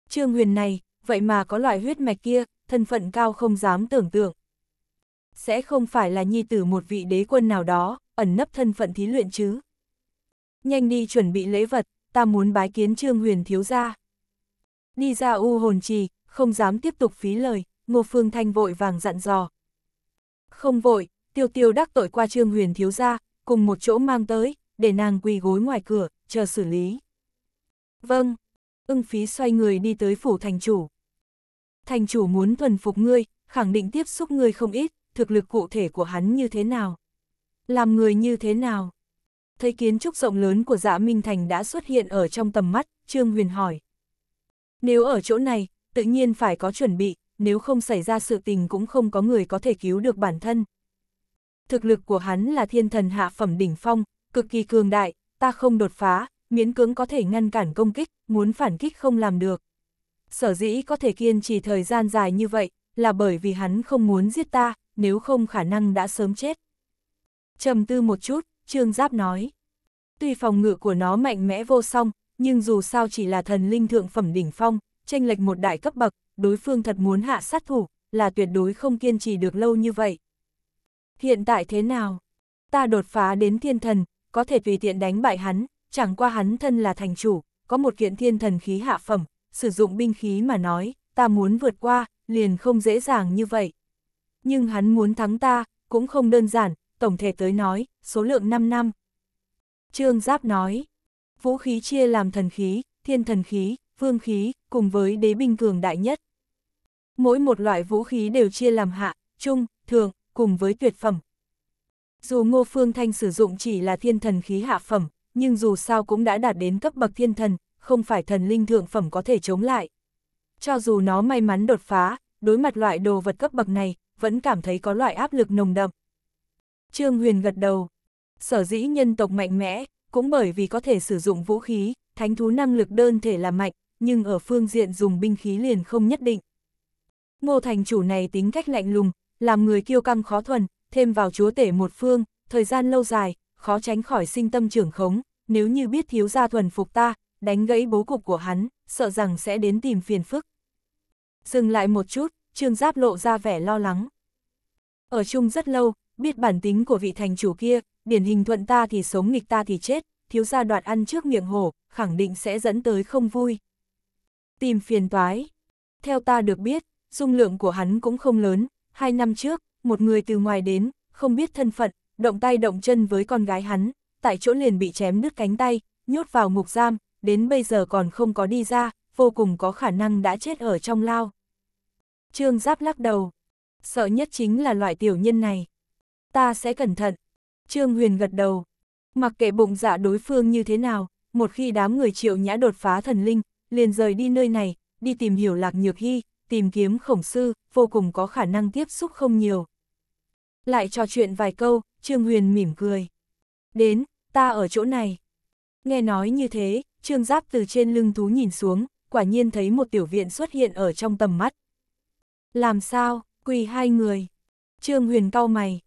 Trương Huyền này, vậy mà có loại huyết mạch kia, thân phận cao không dám tưởng tượng. Sẽ không phải là nhi tử một vị đế quân nào đó, ẩn nấp thân phận thí luyện chứ. Nhanh đi chuẩn bị lễ vật, ta muốn bái kiến Trương Huyền thiếu gia. Đi ra u hồn trì, không dám tiếp tục phí lời, Ngô Phương Thanh vội vàng dặn dò. Không vội, tiêu tiêu đắc tội qua trương huyền thiếu ra, cùng một chỗ mang tới, để nàng quỳ gối ngoài cửa, chờ xử lý. Vâng, ưng phí xoay người đi tới phủ thành chủ. Thành chủ muốn thuần phục ngươi, khẳng định tiếp xúc ngươi không ít, thực lực cụ thể của hắn như thế nào? Làm người như thế nào? Thấy kiến trúc rộng lớn của Dã dạ Minh Thành đã xuất hiện ở trong tầm mắt, Trương Huyền hỏi. Nếu ở chỗ này, tự nhiên phải có chuẩn bị, nếu không xảy ra sự tình cũng không có người có thể cứu được bản thân. Thực lực của hắn là thiên thần hạ phẩm đỉnh phong, cực kỳ cường đại, ta không đột phá, miễn cưỡng có thể ngăn cản công kích, muốn phản kích không làm được. Sở dĩ có thể kiên trì thời gian dài như vậy, là bởi vì hắn không muốn giết ta, nếu không khả năng đã sớm chết. trầm tư một chút, Trương Giáp nói. Tuy phòng ngự của nó mạnh mẽ vô song, nhưng dù sao chỉ là thần linh thượng phẩm đỉnh phong, tranh lệch một đại cấp bậc, đối phương thật muốn hạ sát thủ, là tuyệt đối không kiên trì được lâu như vậy. Hiện tại thế nào? Ta đột phá đến thiên thần, có thể tùy tiện đánh bại hắn, chẳng qua hắn thân là thành chủ, có một kiện thiên thần khí hạ phẩm, sử dụng binh khí mà nói, ta muốn vượt qua, liền không dễ dàng như vậy. Nhưng hắn muốn thắng ta, cũng không đơn giản, tổng thể tới nói, số lượng 5 năm. Trương Giáp nói, vũ khí chia làm thần khí, thiên thần khí, vương khí, cùng với đế binh cường đại nhất. Mỗi một loại vũ khí đều chia làm hạ, trung, thường, cùng với tuyệt phẩm. Dù Ngô Phương Thanh sử dụng chỉ là thiên thần khí hạ phẩm, nhưng dù sao cũng đã đạt đến cấp bậc thiên thần, không phải thần linh thượng phẩm có thể chống lại. Cho dù nó may mắn đột phá, đối mặt loại đồ vật cấp bậc này, vẫn cảm thấy có loại áp lực nồng đậm. Trương Huyền gật đầu. Sở dĩ nhân tộc mạnh mẽ, cũng bởi vì có thể sử dụng vũ khí, thánh thú năng lực đơn thể là mạnh, nhưng ở phương diện dùng binh khí liền không nhất định. Ngô thành chủ này tính cách lạnh lùng, làm người kiêu căng khó thuần, thêm vào chúa tể một phương, thời gian lâu dài, khó tránh khỏi sinh tâm trưởng khống, nếu như biết thiếu gia thuần phục ta, đánh gãy bố cục của hắn, sợ rằng sẽ đến tìm phiền phức. Dừng lại một chút, Trương Giáp lộ ra vẻ lo lắng. Ở chung rất lâu, biết bản tính của vị thành chủ kia, điển hình thuận ta thì sống nghịch ta thì chết, thiếu gia đoạt ăn trước miệng hổ, khẳng định sẽ dẫn tới không vui tìm phiền toái. Theo ta được biết, dung lượng của hắn cũng không lớn, hai năm trước, một người từ ngoài đến, không biết thân phận, động tay động chân với con gái hắn, tại chỗ liền bị chém đứt cánh tay, nhốt vào ngục giam, đến bây giờ còn không có đi ra, vô cùng có khả năng đã chết ở trong lao. Trương Giáp lắc đầu, sợ nhất chính là loại tiểu nhân này. Ta sẽ cẩn thận. Trương Huyền gật đầu, mặc kệ bụng dạ đối phương như thế nào, một khi đám người triệu nhã đột phá thần linh, liền rời đi nơi này, đi tìm hiểu lạc nhược hy, tìm kiếm khổng sư, vô cùng có khả năng tiếp xúc không nhiều. Lại trò chuyện vài câu, Trương Huyền mỉm cười. Đến, ta ở chỗ này. Nghe nói như thế, Trương Giáp từ trên lưng thú nhìn xuống, quả nhiên thấy một tiểu viện xuất hiện ở trong tầm mắt. Làm sao, quỳ hai người. Trương Huyền cau mày.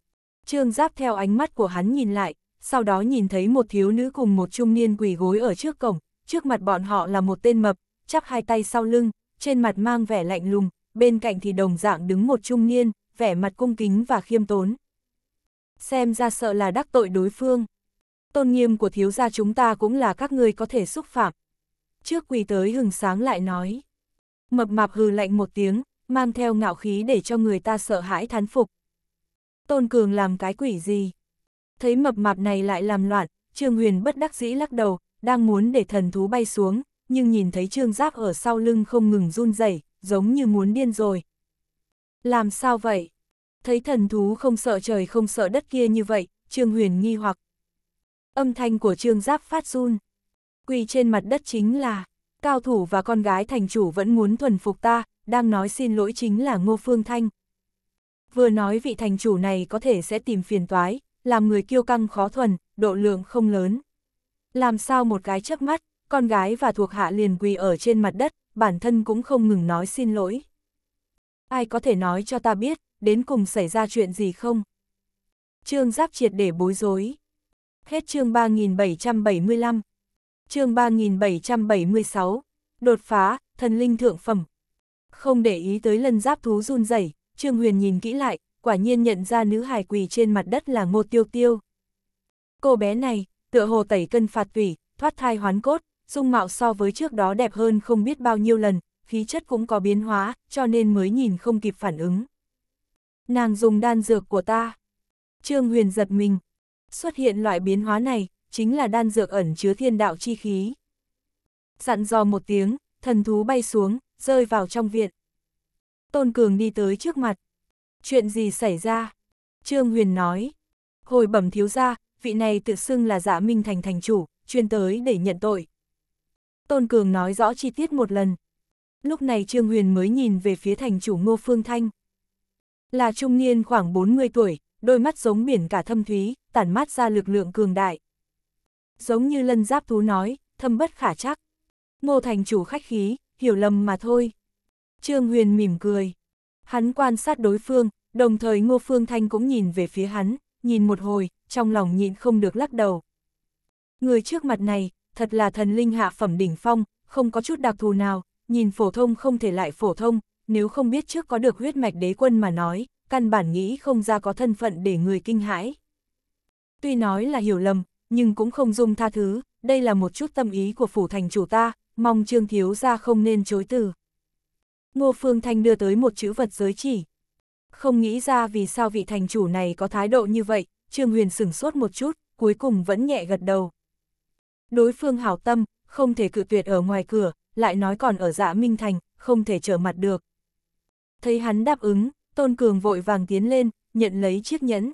Trương Giáp theo ánh mắt của hắn nhìn lại, sau đó nhìn thấy một thiếu nữ cùng một trung niên quỳ gối ở trước cổng, trước mặt bọn họ là một tên mập, chắp hai tay sau lưng, trên mặt mang vẻ lạnh lùng, bên cạnh thì đồng dạng đứng một trung niên, vẻ mặt cung kính và khiêm tốn. Xem ra sợ là đắc tội đối phương. Tôn nghiêm của thiếu gia chúng ta cũng là các ngươi có thể xúc phạm. Trước quỳ tới hừng sáng lại nói. Mập mạp hừ lạnh một tiếng, mang theo ngạo khí để cho người ta sợ hãi thán phục. Tôn Cường làm cái quỷ gì? Thấy mập mạp này lại làm loạn, Trương Huyền bất đắc dĩ lắc đầu, đang muốn để thần thú bay xuống, nhưng nhìn thấy trương giáp ở sau lưng không ngừng run rẩy, giống như muốn điên rồi. Làm sao vậy? Thấy thần thú không sợ trời không sợ đất kia như vậy, trương huyền nghi hoặc. Âm thanh của trương giáp phát run. Quỳ trên mặt đất chính là, cao thủ và con gái thành chủ vẫn muốn thuần phục ta, đang nói xin lỗi chính là Ngô Phương Thanh. Vừa nói vị thành chủ này có thể sẽ tìm phiền toái, làm người kiêu căng khó thuần, độ lượng không lớn. Làm sao một cái chớp mắt, con gái và thuộc hạ liền quỳ ở trên mặt đất, bản thân cũng không ngừng nói xin lỗi. Ai có thể nói cho ta biết, đến cùng xảy ra chuyện gì không? Trương Giáp triệt để bối rối. Hết chương 3775. Chương 3776. Đột phá, thần linh thượng phẩm. Không để ý tới lần giáp thú run rẩy, Trương Huyền nhìn kỹ lại, quả nhiên nhận ra nữ hài quỳ trên mặt đất là Ngô Tiêu Tiêu. Cô bé này, tựa hồ tẩy cân phạt tủy, thoát thai hoán cốt, dung mạo so với trước đó đẹp hơn không biết bao nhiêu lần, khí chất cũng có biến hóa, cho nên mới nhìn không kịp phản ứng. Nàng dùng đan dược của ta. Trương Huyền giật mình. Xuất hiện loại biến hóa này, chính là đan dược ẩn chứa thiên đạo chi khí. Dặn dò một tiếng, thần thú bay xuống, rơi vào trong viện. Tôn Cường đi tới trước mặt. Chuyện gì xảy ra? Trương Huyền nói. Hồi bẩm thiếu ra, vị này tự xưng là dạ minh thành thành chủ, chuyên tới để nhận tội. Tôn Cường nói rõ chi tiết một lần. Lúc này Trương Huyền mới nhìn về phía thành chủ Ngô Phương Thanh. Là trung niên khoảng 40 tuổi, đôi mắt giống biển cả thâm thúy, tản mát ra lực lượng cường đại. Giống như lân giáp thú nói, thâm bất khả chắc. Ngô thành chủ khách khí, hiểu lầm mà thôi. Trương Huyền mỉm cười. Hắn quan sát đối phương, đồng thời Ngô Phương Thanh cũng nhìn về phía hắn, nhìn một hồi, trong lòng nhịn không được lắc đầu. Người trước mặt này, thật là thần linh hạ phẩm đỉnh phong, không có chút đặc thù nào, nhìn phổ thông không thể lại phổ thông, nếu không biết trước có được huyết mạch đế quân mà nói, căn bản nghĩ không ra có thân phận để người kinh hãi. Tuy nói là hiểu lầm, nhưng cũng không dung tha thứ, đây là một chút tâm ý của phủ thành chủ ta, mong Trương Thiếu ra không nên chối từ. Ngô Phương Thanh đưa tới một chữ vật giới chỉ, không nghĩ ra vì sao vị thành chủ này có thái độ như vậy, Trương Huyền sửng sốt một chút, cuối cùng vẫn nhẹ gật đầu. Đối phương hảo tâm, không thể cự tuyệt ở ngoài cửa, lại nói còn ở dạ Minh Thành, không thể trở mặt được. Thấy hắn đáp ứng, Tôn Cường vội vàng tiến lên, nhận lấy chiếc nhẫn.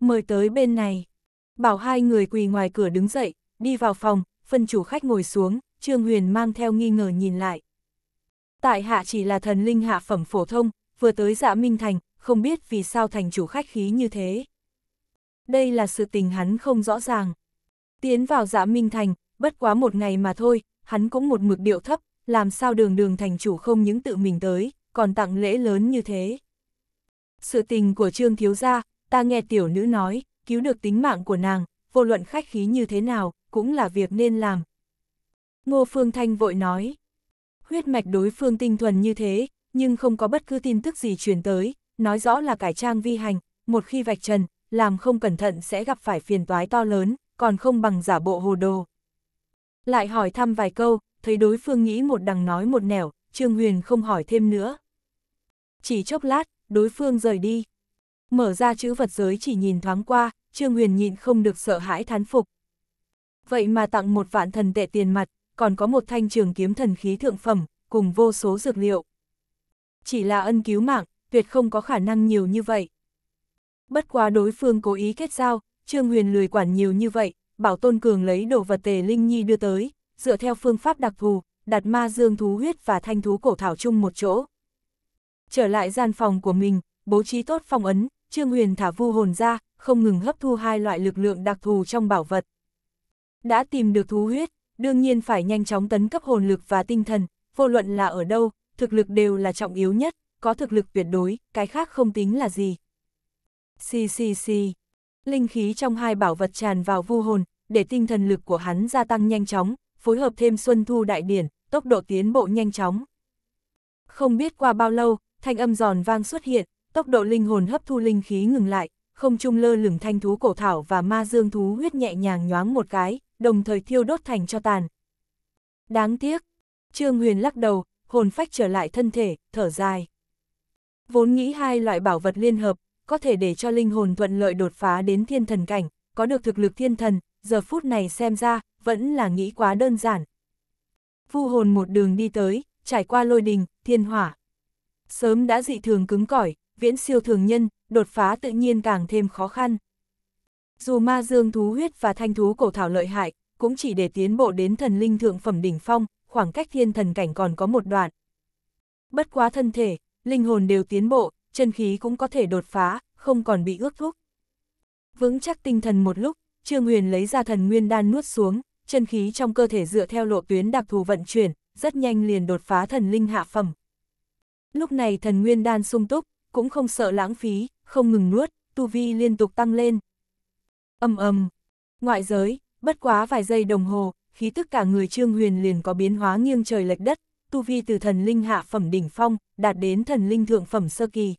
Mời tới bên này. Bảo hai người quỳ ngoài cửa đứng dậy, đi vào phòng, phân chủ khách ngồi xuống, Trương Huyền mang theo nghi ngờ nhìn lại. Tại hạ chỉ là thần linh hạ phẩm phổ thông, vừa tới dạ Minh Thành, không biết vì sao thành chủ khách khí như thế. Đây là sự tình hắn không rõ ràng. Tiến vào dạ Minh Thành, bất quá một ngày mà thôi, hắn cũng một mực điệu thấp, làm sao đường đường thành chủ không những tự mình tới, còn tặng lễ lớn như thế. Sự tình của Trương Thiếu Gia, ta nghe tiểu nữ nói, cứu được tính mạng của nàng, vô luận khách khí như thế nào, cũng là việc nên làm. Ngô Phương Thanh vội nói, huyết mạch đối phương tinh thuần như thế, nhưng không có bất cứ tin tức gì truyền tới, nói rõ là cải trang vi hành, một khi vạch trần, làm không cẩn thận sẽ gặp phải phiền toái to lớn, còn không bằng giả bộ hồ đồ. Lại hỏi thăm vài câu, thấy đối phương nghĩ một đằng nói một nẻo, Trương Huyền không hỏi thêm nữa. Chỉ chốc lát, đối phương rời đi. Mở ra chữ vật giới chỉ nhìn thoáng qua, Trương Huyền nhịn không được sợ hãi thán phục. Vậy mà tặng một vạn thần tệ tiền mặt, còn có một thanh trường kiếm thần khí thượng phẩm, cùng vô số dược liệu chỉ là ân cứu mạng, tuyệt không có khả năng nhiều như vậy. Bất quá đối phương cố ý kết giao, Trương Huyền lười quản nhiều như vậy, bảo Tôn Cường lấy đồ vật tề Linh Nhi đưa tới, dựa theo phương pháp đặc thù, đặt ma dương thú huyết và thanh thú cổ thảo chung một chỗ. Trở lại gian phòng của mình, bố trí tốt phong ấn, Trương Huyền thả vu hồn ra, không ngừng hấp thu hai loại lực lượng đặc thù trong bảo vật. Đã tìm được thú huyết, đương nhiên phải nhanh chóng tấn cấp hồn lực và tinh thần, vô luận là ở đâu, thực lực đều là trọng yếu nhất, có thực lực tuyệt đối, cái khác không tính là gì. Xì xì xì, linh khí trong hai bảo vật tràn vào vu hồn, để tinh thần lực của hắn gia tăng nhanh chóng, phối hợp thêm xuân thu đại điển, tốc độ tiến bộ nhanh chóng. Không biết qua bao lâu, thanh âm giòn vang xuất hiện, tốc độ linh hồn hấp thu linh khí ngừng lại, không trung lơ lửng thanh thú cổ thảo và ma dương thú huyết nhẹ nhàng nhoáng một cái, đồng thời thiêu đốt thành cho tàn. Đáng tiếc, Trương Huyền lắc đầu, hồn phách trở lại thân thể, thở dài. Vốn nghĩ hai loại bảo vật liên hợp, có thể để cho linh hồn thuận lợi đột phá đến thiên thần cảnh, có được thực lực thiên thần, giờ phút này xem ra, vẫn là nghĩ quá đơn giản. Vu hồn một đường đi tới, trải qua lôi đình, thiên hỏa. Sớm đã dị thường cứng cỏi, viễn siêu thường nhân, đột phá tự nhiên càng thêm khó khăn. Dù ma dương thú huyết và thanh thú cổ thảo lợi hại, cũng chỉ để tiến bộ đến thần linh thượng phẩm đỉnh phong, khoảng cách thiên thần cảnh còn có một đoạn. Bất quá thân thể, linh hồn đều tiến bộ, chân khí cũng có thể đột phá, không còn bị ước thúc. Vững chắc tinh thần một lúc, Trương Huyền lấy ra thần nguyên đan nuốt xuống, chân khí trong cơ thể dựa theo lộ tuyến đặc thù vận chuyển, rất nhanh liền đột phá thần linh hạ phẩm. Lúc này thần nguyên đan sung túc, cũng không sợ lãng phí, không ngừng nuốt, tu vi liên tục tăng lên. Âm ầm, ngoại giới, bất quá vài giây đồng hồ, khí tức cả người Trương Huyền liền có biến hóa nghiêng trời lệch đất, tu vi từ thần linh hạ phẩm đỉnh phong, đạt đến thần linh thượng phẩm sơ kỳ.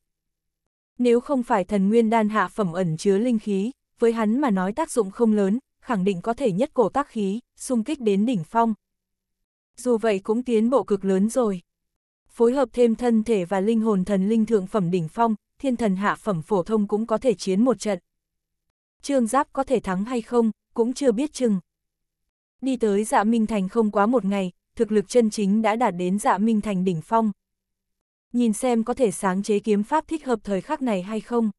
Nếu không phải thần nguyên đan hạ phẩm ẩn chứa linh khí, với hắn mà nói tác dụng không lớn, khẳng định có thể nhất cổ tác khí, xung kích đến đỉnh phong. Dù vậy cũng tiến bộ cực lớn rồi. Phối hợp thêm thân thể và linh hồn thần linh thượng phẩm đỉnh phong, thiên thần hạ phẩm phổ thông cũng có thể chiến một trận. Trương Giáp có thể thắng hay không, cũng chưa biết chừng. Đi tới dạ Minh Thành không quá một ngày, thực lực chân chính đã đạt đến dạ Minh Thành đỉnh phong. Nhìn xem có thể sáng chế kiếm pháp thích hợp thời khắc này hay không.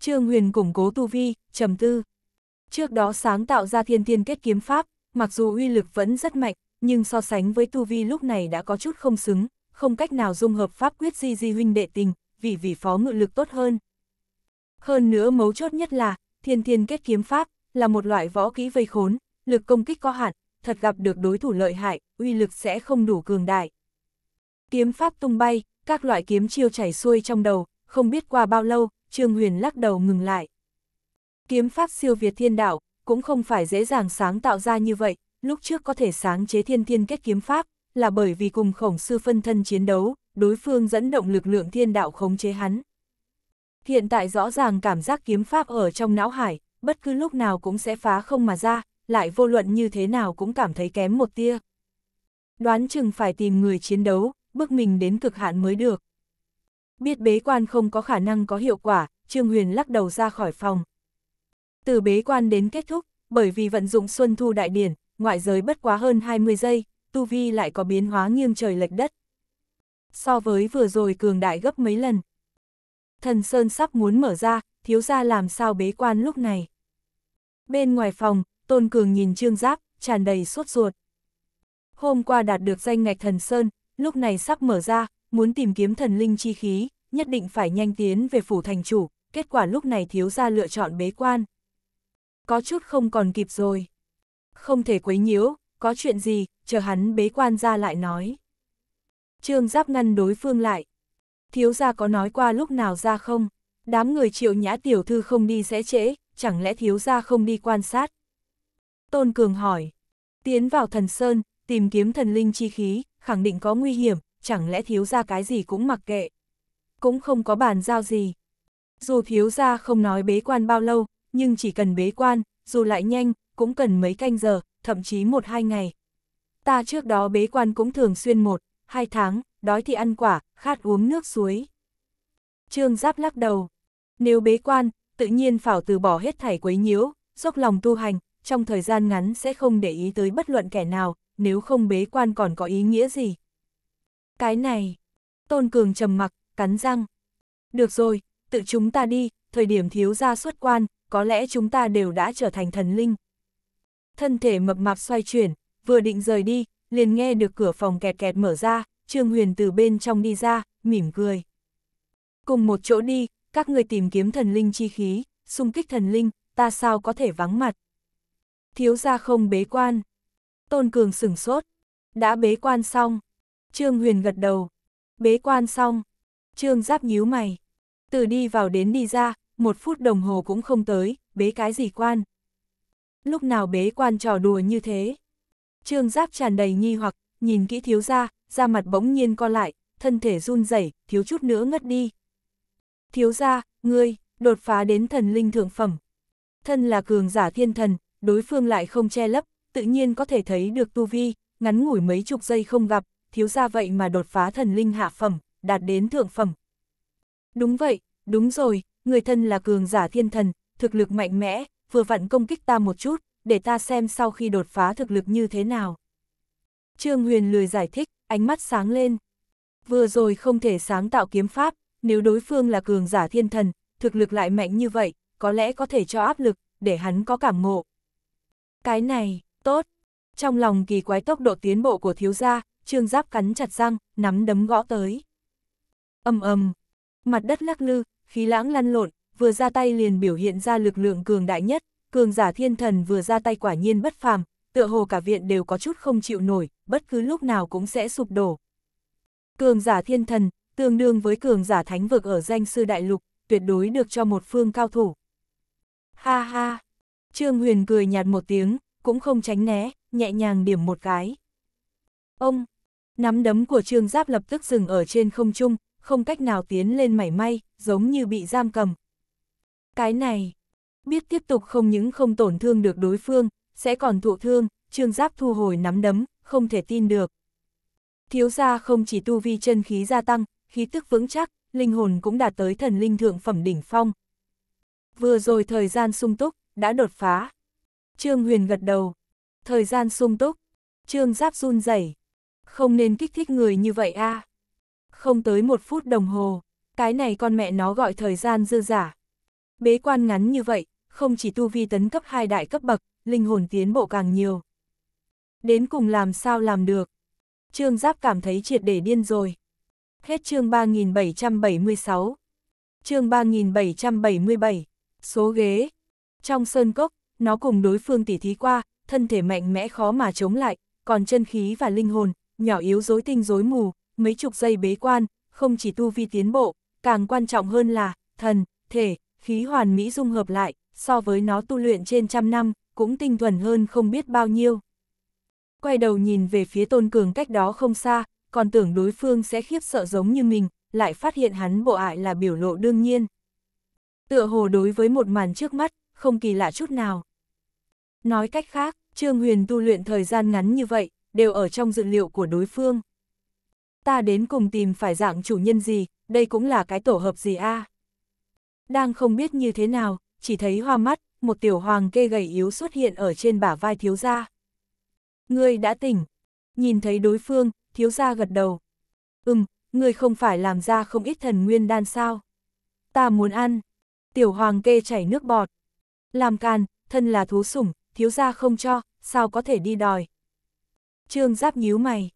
Trương Huyền củng cố tu vi, trầm tư. Trước đó sáng tạo ra thiên tiên kết kiếm pháp, mặc dù uy lực vẫn rất mạnh, nhưng so sánh với tu vi lúc này đã có chút không xứng, không cách nào dung hợp pháp quyết di di huynh đệ tình, vì vì phó ngự lực tốt hơn. Hơn nữa mấu chốt nhất là, thiên thiên kết kiếm pháp, là một loại võ kỹ vây khốn, lực công kích có hạn, thật gặp được đối thủ lợi hại, uy lực sẽ không đủ cường đại. Kiếm pháp tung bay, các loại kiếm chiêu chảy xuôi trong đầu, không biết qua bao lâu, Trương Huyền lắc đầu ngừng lại. Kiếm pháp siêu việt thiên đạo, cũng không phải dễ dàng sáng tạo ra như vậy, lúc trước có thể sáng chế thiên thiên kết kiếm pháp, là bởi vì cùng khổng sư phân thân chiến đấu, đối phương dẫn động lực lượng thiên đạo khống chế hắn. Hiện tại rõ ràng cảm giác kiếm pháp ở trong não hải, bất cứ lúc nào cũng sẽ phá không mà ra, lại vô luận như thế nào cũng cảm thấy kém một tia. Đoán chừng phải tìm người chiến đấu, bước mình đến cực hạn mới được. Biết bế quan không có khả năng có hiệu quả, Trương Huyền lắc đầu ra khỏi phòng. Từ bế quan đến kết thúc, bởi vì vận dụng Xuân Thu Đại Điển, ngoại giới bất quá hơn 20 giây, Tu Vi lại có biến hóa nghiêng trời lệch đất. So với vừa rồi cường đại gấp mấy lần. Thần Sơn sắp muốn mở ra, thiếu ra làm sao bế quan lúc này. Bên ngoài phòng, Tôn Cường nhìn Trương Giáp, tràn đầy sốt ruột. Hôm qua đạt được danh ngạch thần Sơn, lúc này sắp mở ra, muốn tìm kiếm thần linh chi khí, nhất định phải nhanh tiến về phủ thành chủ, kết quả lúc này thiếu ra lựa chọn bế quan. Có chút không còn kịp rồi. Không thể quấy nhiễu, có chuyện gì, chờ hắn bế quan ra lại nói. Trương Giáp ngăn đối phương lại. Thiếu gia có nói qua lúc nào ra không? Đám người triệu nhã tiểu thư không đi sẽ trễ, chẳng lẽ thiếu gia không đi quan sát? Tôn Cường hỏi, tiến vào thần Sơn, tìm kiếm thần linh chi khí, khẳng định có nguy hiểm, chẳng lẽ thiếu ra cái gì cũng mặc kệ. Cũng không có bàn giao gì. Dù thiếu ra không nói bế quan bao lâu, nhưng chỉ cần bế quan, dù lại nhanh, cũng cần mấy canh giờ, thậm chí một hai ngày. Ta trước đó bế quan cũng thường xuyên một, hai tháng, đói thì ăn quả, khát uống nước suối. Trương Giáp lắc đầu. Nếu bế quan, tự nhiên phảo từ bỏ hết thảy quấy nhiễu, dốc lòng tu hành, trong thời gian ngắn sẽ không để ý tới bất luận kẻ nào, nếu không bế quan còn có ý nghĩa gì. Cái này, Tôn Cường trầm mặc, cắn răng. Được rồi, tự chúng ta đi, thời điểm thiếu gia xuất quan, có lẽ chúng ta đều đã trở thành thần linh. Thân thể mập mạp xoay chuyển, vừa định rời đi, liền nghe được cửa phòng kẹt kẹt mở ra, Trương Huyền từ bên trong đi ra, mỉm cười. Cùng một chỗ đi, các người tìm kiếm thần linh chi khí, xung kích thần linh, ta sao có thể vắng mặt thiếu gia không bế quan. Tôn Cường sửng sốt, đã bế quan xong. Trương Huyền gật đầu, bế quan xong. Trương Giáp nhíu mày, từ đi vào đến đi ra, một phút đồng hồ cũng không tới, bế cái gì quan. Lúc nào bế quan trò đùa như thế? Trương Giáp tràn đầy nghi hoặc, nhìn kỹ thiếu gia, da mặt bỗng nhiên co lại, thân thể run rẩy, thiếu chút nữa ngất đi. Thiếu gia, ngươi, đột phá đến thần linh thượng phẩm. Thân là cường giả thiên thần, đối phương lại không che lấp, tự nhiên có thể thấy được tu vi, ngắn ngủi mấy chục giây không gặp, thiếu ra vậy mà đột phá thần linh hạ phẩm, đạt đến thượng phẩm. Đúng vậy, đúng rồi, người thân là cường giả thiên thần, thực lực mạnh mẽ, vừa vặn công kích ta một chút, để ta xem sau khi đột phá thực lực như thế nào. Trương Huyền lười giải thích, ánh mắt sáng lên. Vừa rồi không thể sáng tạo kiếm pháp, nếu đối phương là cường giả thiên thần, thực lực lại mạnh như vậy, có lẽ có thể cho áp lực, để hắn có cảm ngộ, cái này, tốt. Trong lòng kỳ quái tốc độ tiến bộ của thiếu gia, trương giáp cắn chặt răng, nắm đấm gõ tới. ầm ầm mặt đất lắc lư, khí lãng lăn lộn, vừa ra tay liền biểu hiện ra lực lượng cường đại nhất, cường giả thiên thần vừa ra tay quả nhiên bất phàm, tựa hồ cả viện đều có chút không chịu nổi, bất cứ lúc nào cũng sẽ sụp đổ. Cường giả thiên thần, tương đương với cường giả thánh vực ở danh sư đại lục, tuyệt đối được cho một phương cao thủ. Ha ha, Trương Huyền cười nhạt một tiếng, cũng không tránh né, nhẹ nhàng điểm một cái. Ông, nắm đấm của Trương Giáp lập tức dừng ở trên không trung, không cách nào tiến lên mảy may, giống như bị giam cầm. Cái này, biết tiếp tục không những không tổn thương được đối phương, sẽ còn thụ thương, Trương Giáp thu hồi nắm đấm, không thể tin được. Thiếu gia không chỉ tu vi chân khí gia tăng, khí tức vững chắc, linh hồn cũng đạt tới thần linh thượng phẩm đỉnh phong. Vừa rồi thời gian sung túc, đã đột phá. Trương Huyền gật đầu. Thời gian sung túc. Trương Giáp run rẩy. Không nên kích thích người như vậy a. À. Không tới một phút đồng hồ, cái này con mẹ nó gọi thời gian dư giả. Bế quan ngắn như vậy, không chỉ tu vi tấn cấp hai đại cấp bậc, linh hồn tiến bộ càng nhiều. Đến cùng làm sao làm được. Trương Giáp cảm thấy triệt để điên rồi. Hết chương 3776. Chương 3777. Số ghế. Trong sơn cốc, nó cùng đối phương tỉ thí qua, thân thể mạnh mẽ khó mà chống lại, còn chân khí và linh hồn, nhỏ yếu rối tinh rối mù, mấy chục giây bế quan, không chỉ tu vi tiến bộ, càng quan trọng hơn là, thần, thể, khí hoàn mỹ dung hợp lại, so với nó tu luyện trên trăm năm, cũng tinh thuần hơn không biết bao nhiêu. Quay đầu nhìn về phía tôn cường cách đó không xa, còn tưởng đối phương sẽ khiếp sợ giống như mình, lại phát hiện hắn bộ ải là biểu lộ đương nhiên. Tựa hồ đối với một màn trước mắt, không kỳ lạ chút nào. Nói cách khác, Trương Huyền tu luyện thời gian ngắn như vậy, đều ở trong dự liệu của đối phương. Ta đến cùng tìm phải dạng chủ nhân gì, đây cũng là cái tổ hợp gì a? Đang không biết như thế nào, chỉ thấy hoa mắt, một tiểu hoàng kê gầy yếu xuất hiện ở trên bả vai thiếu gia. Ngươi đã tỉnh, nhìn thấy đối phương, thiếu gia gật đầu. Ừm, ngươi không phải làm ra không ít thần nguyên đan sao? Ta muốn ăn. Tiểu hoàng kê chảy nước bọt làm can, thân là thú sủng, thiếu gia không cho, sao có thể đi đòi. Trương Giáp nhíu mày.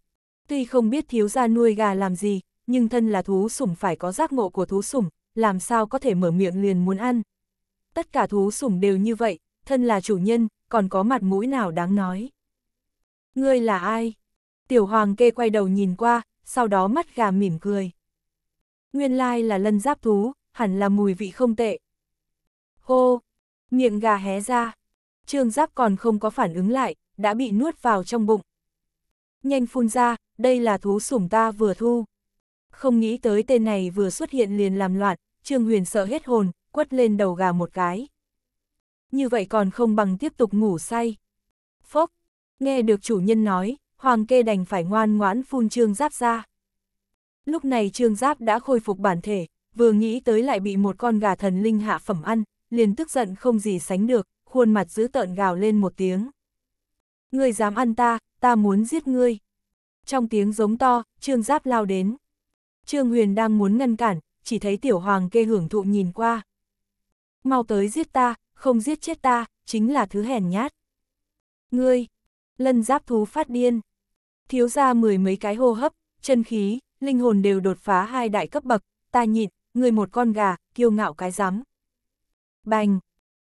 Tuy không biết thiếu gia nuôi gà làm gì, nhưng thân là thú sủng phải có giác ngộ của thú sủng, làm sao có thể mở miệng liền muốn ăn. Tất cả thú sủng đều như vậy, thân là chủ nhân, còn có mặt mũi nào đáng nói. Ngươi là ai? Tiểu hoàng kê quay đầu nhìn qua, sau đó mắt gà mỉm cười. Nguyên lai là lân giáp thú, hẳn là mùi vị không tệ. Hô, Miệng gà hé ra. Trương giáp còn không có phản ứng lại, đã bị nuốt vào trong bụng. Nhanh phun ra, đây là thú sủng ta vừa thu. Không nghĩ tới tên này vừa xuất hiện liền làm loạn, Trương Huyền sợ hết hồn, quất lên đầu gà một cái. Như vậy còn không bằng tiếp tục ngủ say. Phốc, nghe được chủ nhân nói, Hoàng kê đành phải ngoan ngoãn phun Trương Giáp ra. Lúc này Trương Giáp đã khôi phục bản thể, vừa nghĩ tới lại bị một con gà thần linh hạ phẩm ăn, liền tức giận không gì sánh được, khuôn mặt dữ tợn gào lên một tiếng. Ngươi dám ăn ta, ta muốn giết ngươi. Trong tiếng giống to, Trương Giáp lao đến. Trương Huyền đang muốn ngăn cản, chỉ thấy tiểu hoàng kê hưởng thụ nhìn qua. Mau tới giết ta, không giết chết ta, chính là thứ hèn nhát. Ngươi, lân giáp thú phát điên. Thiếu ra mười mấy cái hô hấp, chân khí, linh hồn đều đột phá hai đại cấp bậc, ta nhịn, người một con gà, kiêu ngạo cái rắm Bành!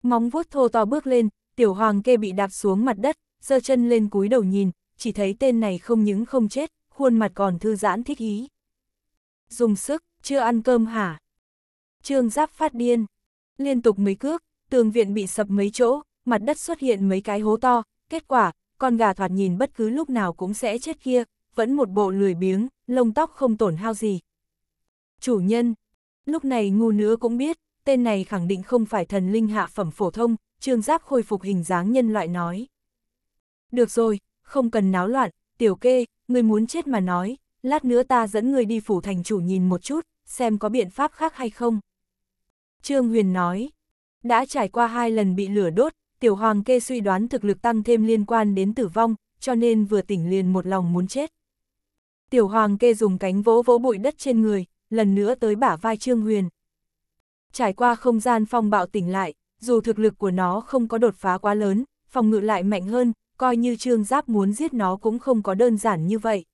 Móng vuốt thô to bước lên, tiểu hoàng kê bị đạp xuống mặt đất, giơ chân lên cúi đầu nhìn, chỉ thấy tên này không những không chết, khuôn mặt còn thư giãn thích ý. Dùng sức, chưa ăn cơm hả? Trương Giáp phát điên. Liên tục mấy cước, tường viện bị sập mấy chỗ, mặt đất xuất hiện mấy cái hố to, kết quả, con gà thoạt nhìn bất cứ lúc nào cũng sẽ chết kia, vẫn một bộ lười biếng, lông tóc không tổn hao gì. Chủ nhân, lúc này ngu nữa cũng biết, tên này khẳng định không phải thần linh hạ phẩm phổ thông, trương giáp khôi phục hình dáng nhân loại nói. Được rồi, không cần náo loạn, tiểu kê, người muốn chết mà nói, lát nữa ta dẫn người đi phủ thành chủ nhìn một chút, xem có biện pháp khác hay không. Trương Huyền nói, đã trải qua hai lần bị lửa đốt, tiểu hoàng kê suy đoán thực lực tăng thêm liên quan đến tử vong, cho nên vừa tỉnh liền một lòng muốn chết. Tiểu hoàng kê dùng cánh vỗ vỗ bụi đất trên người, lần nữa tới bả vai Trương Huyền, trải qua không gian phong bạo tỉnh lại, dù thực lực của nó không có đột phá quá lớn, phòng ngự lại mạnh hơn, coi như trương giáp muốn giết nó cũng không có đơn giản như vậy.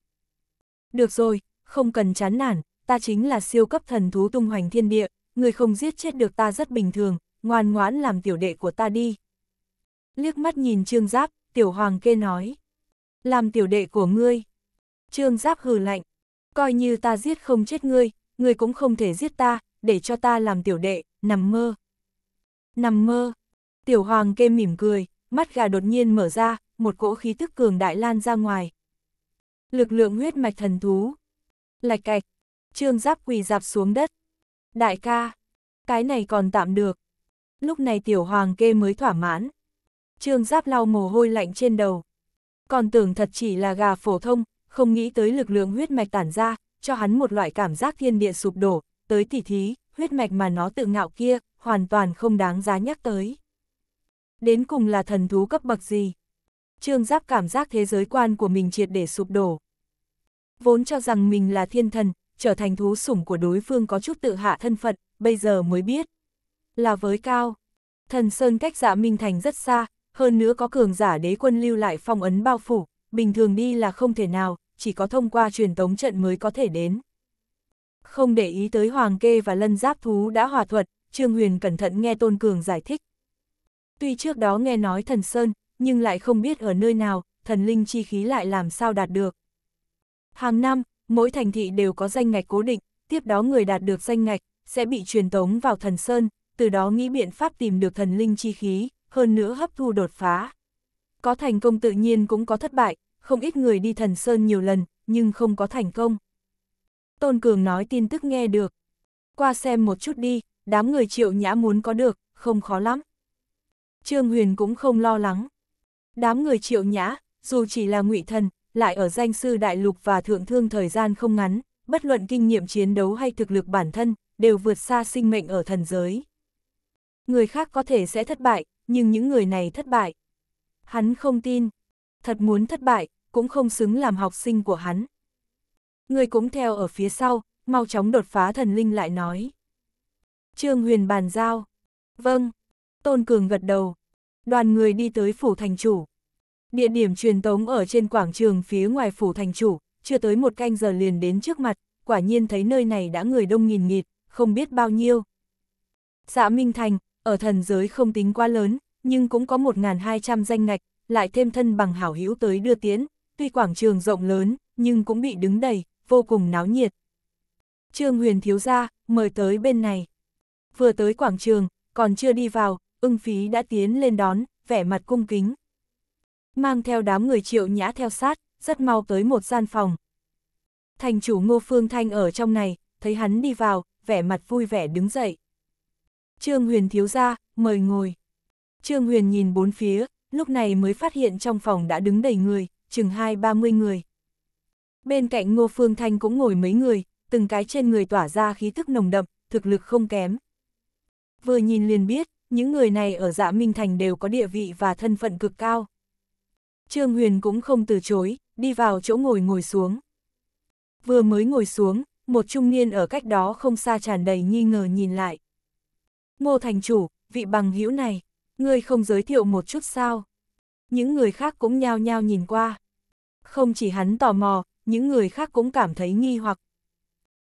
Được rồi, không cần chán nản, ta chính là siêu cấp thần thú tung hoành thiên địa, người không giết chết được ta rất bình thường, ngoan ngoãn làm tiểu đệ của ta đi. Liếc mắt nhìn trương giáp, tiểu hoàng kê nói. Làm tiểu đệ của ngươi. Trương giáp hừ lạnh. Coi như ta giết không chết ngươi, ngươi cũng không thể giết ta, để cho ta làm tiểu đệ, nằm mơ. Nằm mơ, tiểu hoàng kê mỉm cười, mắt gà đột nhiên mở ra, một cỗ khí tức cường đại lan ra ngoài. Lực lượng huyết mạch thần thú. Lạch cạch, trương giáp quỳ dạp xuống đất. Đại ca, cái này còn tạm được. Lúc này tiểu hoàng kê mới thỏa mãn. Trương giáp lau mồ hôi lạnh trên đầu. Còn tưởng thật chỉ là gà phổ thông, không nghĩ tới lực lượng huyết mạch tản ra, cho hắn một loại cảm giác thiên địa sụp đổ, tới tỉ thí, huyết mạch mà nó tự ngạo kia, hoàn toàn không đáng giá nhắc tới. Đến cùng là thần thú cấp bậc gì? Trương Giáp cảm giác thế giới quan của mình triệt để sụp đổ. Vốn cho rằng mình là thiên thần, trở thành thú sủng của đối phương có chút tự hạ thân phận, bây giờ mới biết. Là với cao, thần Sơn cách dạ Minh Thành rất xa, hơn nữa có cường giả đế quân lưu lại phong ấn bao phủ, bình thường đi là không thể nào, chỉ có thông qua truyền tống trận mới có thể đến không để ý tới Hoàng Kê và Lân Giáp Thú đã hòa thuật, Trương Huyền cẩn thận nghe Tôn Cường giải thích. Tuy trước đó nghe nói thần Sơn, nhưng lại không biết ở nơi nào, thần linh chi khí lại làm sao đạt được. Hàng năm, mỗi thành thị đều có danh ngạch cố định, tiếp đó người đạt được danh ngạch, sẽ bị truyền tống vào thần Sơn, từ đó nghĩ biện pháp tìm được thần linh chi khí, hơn nữa hấp thu đột phá. Có thành công tự nhiên cũng có thất bại, không ít người đi thần Sơn nhiều lần, nhưng không có thành công. Tôn Cường nói tin tức nghe được. Qua xem một chút đi, đám người triệu nhã muốn có được, không khó lắm. Trương Huyền cũng không lo lắng. Đám người triệu nhã, dù chỉ là ngụy thần, lại ở danh sư đại lục và thượng thương thời gian không ngắn, bất luận kinh nghiệm chiến đấu hay thực lực bản thân, đều vượt xa sinh mệnh ở thần giới. Người khác có thể sẽ thất bại, nhưng những người này thất bại. Hắn không tin, thật muốn thất bại, cũng không xứng làm học sinh của hắn người cũng theo ở phía sau, mau chóng đột phá thần linh lại nói. Trương Huyền bàn giao. Vâng. Tôn Cường gật đầu. Đoàn người đi tới phủ thành chủ. Địa điểm truyền tống ở trên quảng trường phía ngoài phủ thành chủ, chưa tới một canh giờ liền đến trước mặt, quả nhiên thấy nơi này đã người đông nghìn nghịt, không biết bao nhiêu. xã dạ Minh Thành, ở thần giới không tính quá lớn, nhưng cũng có 1.200 danh ngạch, lại thêm thân bằng hảo hữu tới đưa tiến, tuy quảng trường rộng lớn, nhưng cũng bị đứng đầy, vô cùng náo nhiệt. Trương Huyền thiếu gia, mời tới bên này. Vừa tới quảng trường, còn chưa đi vào, ưng phí đã tiến lên đón, vẻ mặt cung kính. Mang theo đám người triệu nhã theo sát, rất mau tới một gian phòng. Thành chủ Ngô Phương Thanh ở trong này, thấy hắn đi vào, vẻ mặt vui vẻ đứng dậy. Trương Huyền thiếu gia, mời ngồi. Trương Huyền nhìn bốn phía, lúc này mới phát hiện trong phòng đã đứng đầy người, chừng hai ba mươi người. Bên cạnh Ngô Phương Thanh cũng ngồi mấy người, từng cái trên người tỏa ra khí thức nồng đậm, thực lực không kém. Vừa nhìn liền biết, những người này ở dạ Minh Thành đều có địa vị và thân phận cực cao. Trương Huyền cũng không từ chối, đi vào chỗ ngồi ngồi xuống. Vừa mới ngồi xuống, một trung niên ở cách đó không xa tràn đầy nghi ngờ nhìn lại. Ngô Thành Chủ, vị bằng hữu này, ngươi không giới thiệu một chút sao? Những người khác cũng nhao nhao nhìn qua. Không chỉ hắn tò mò, những người khác cũng cảm thấy nghi hoặc.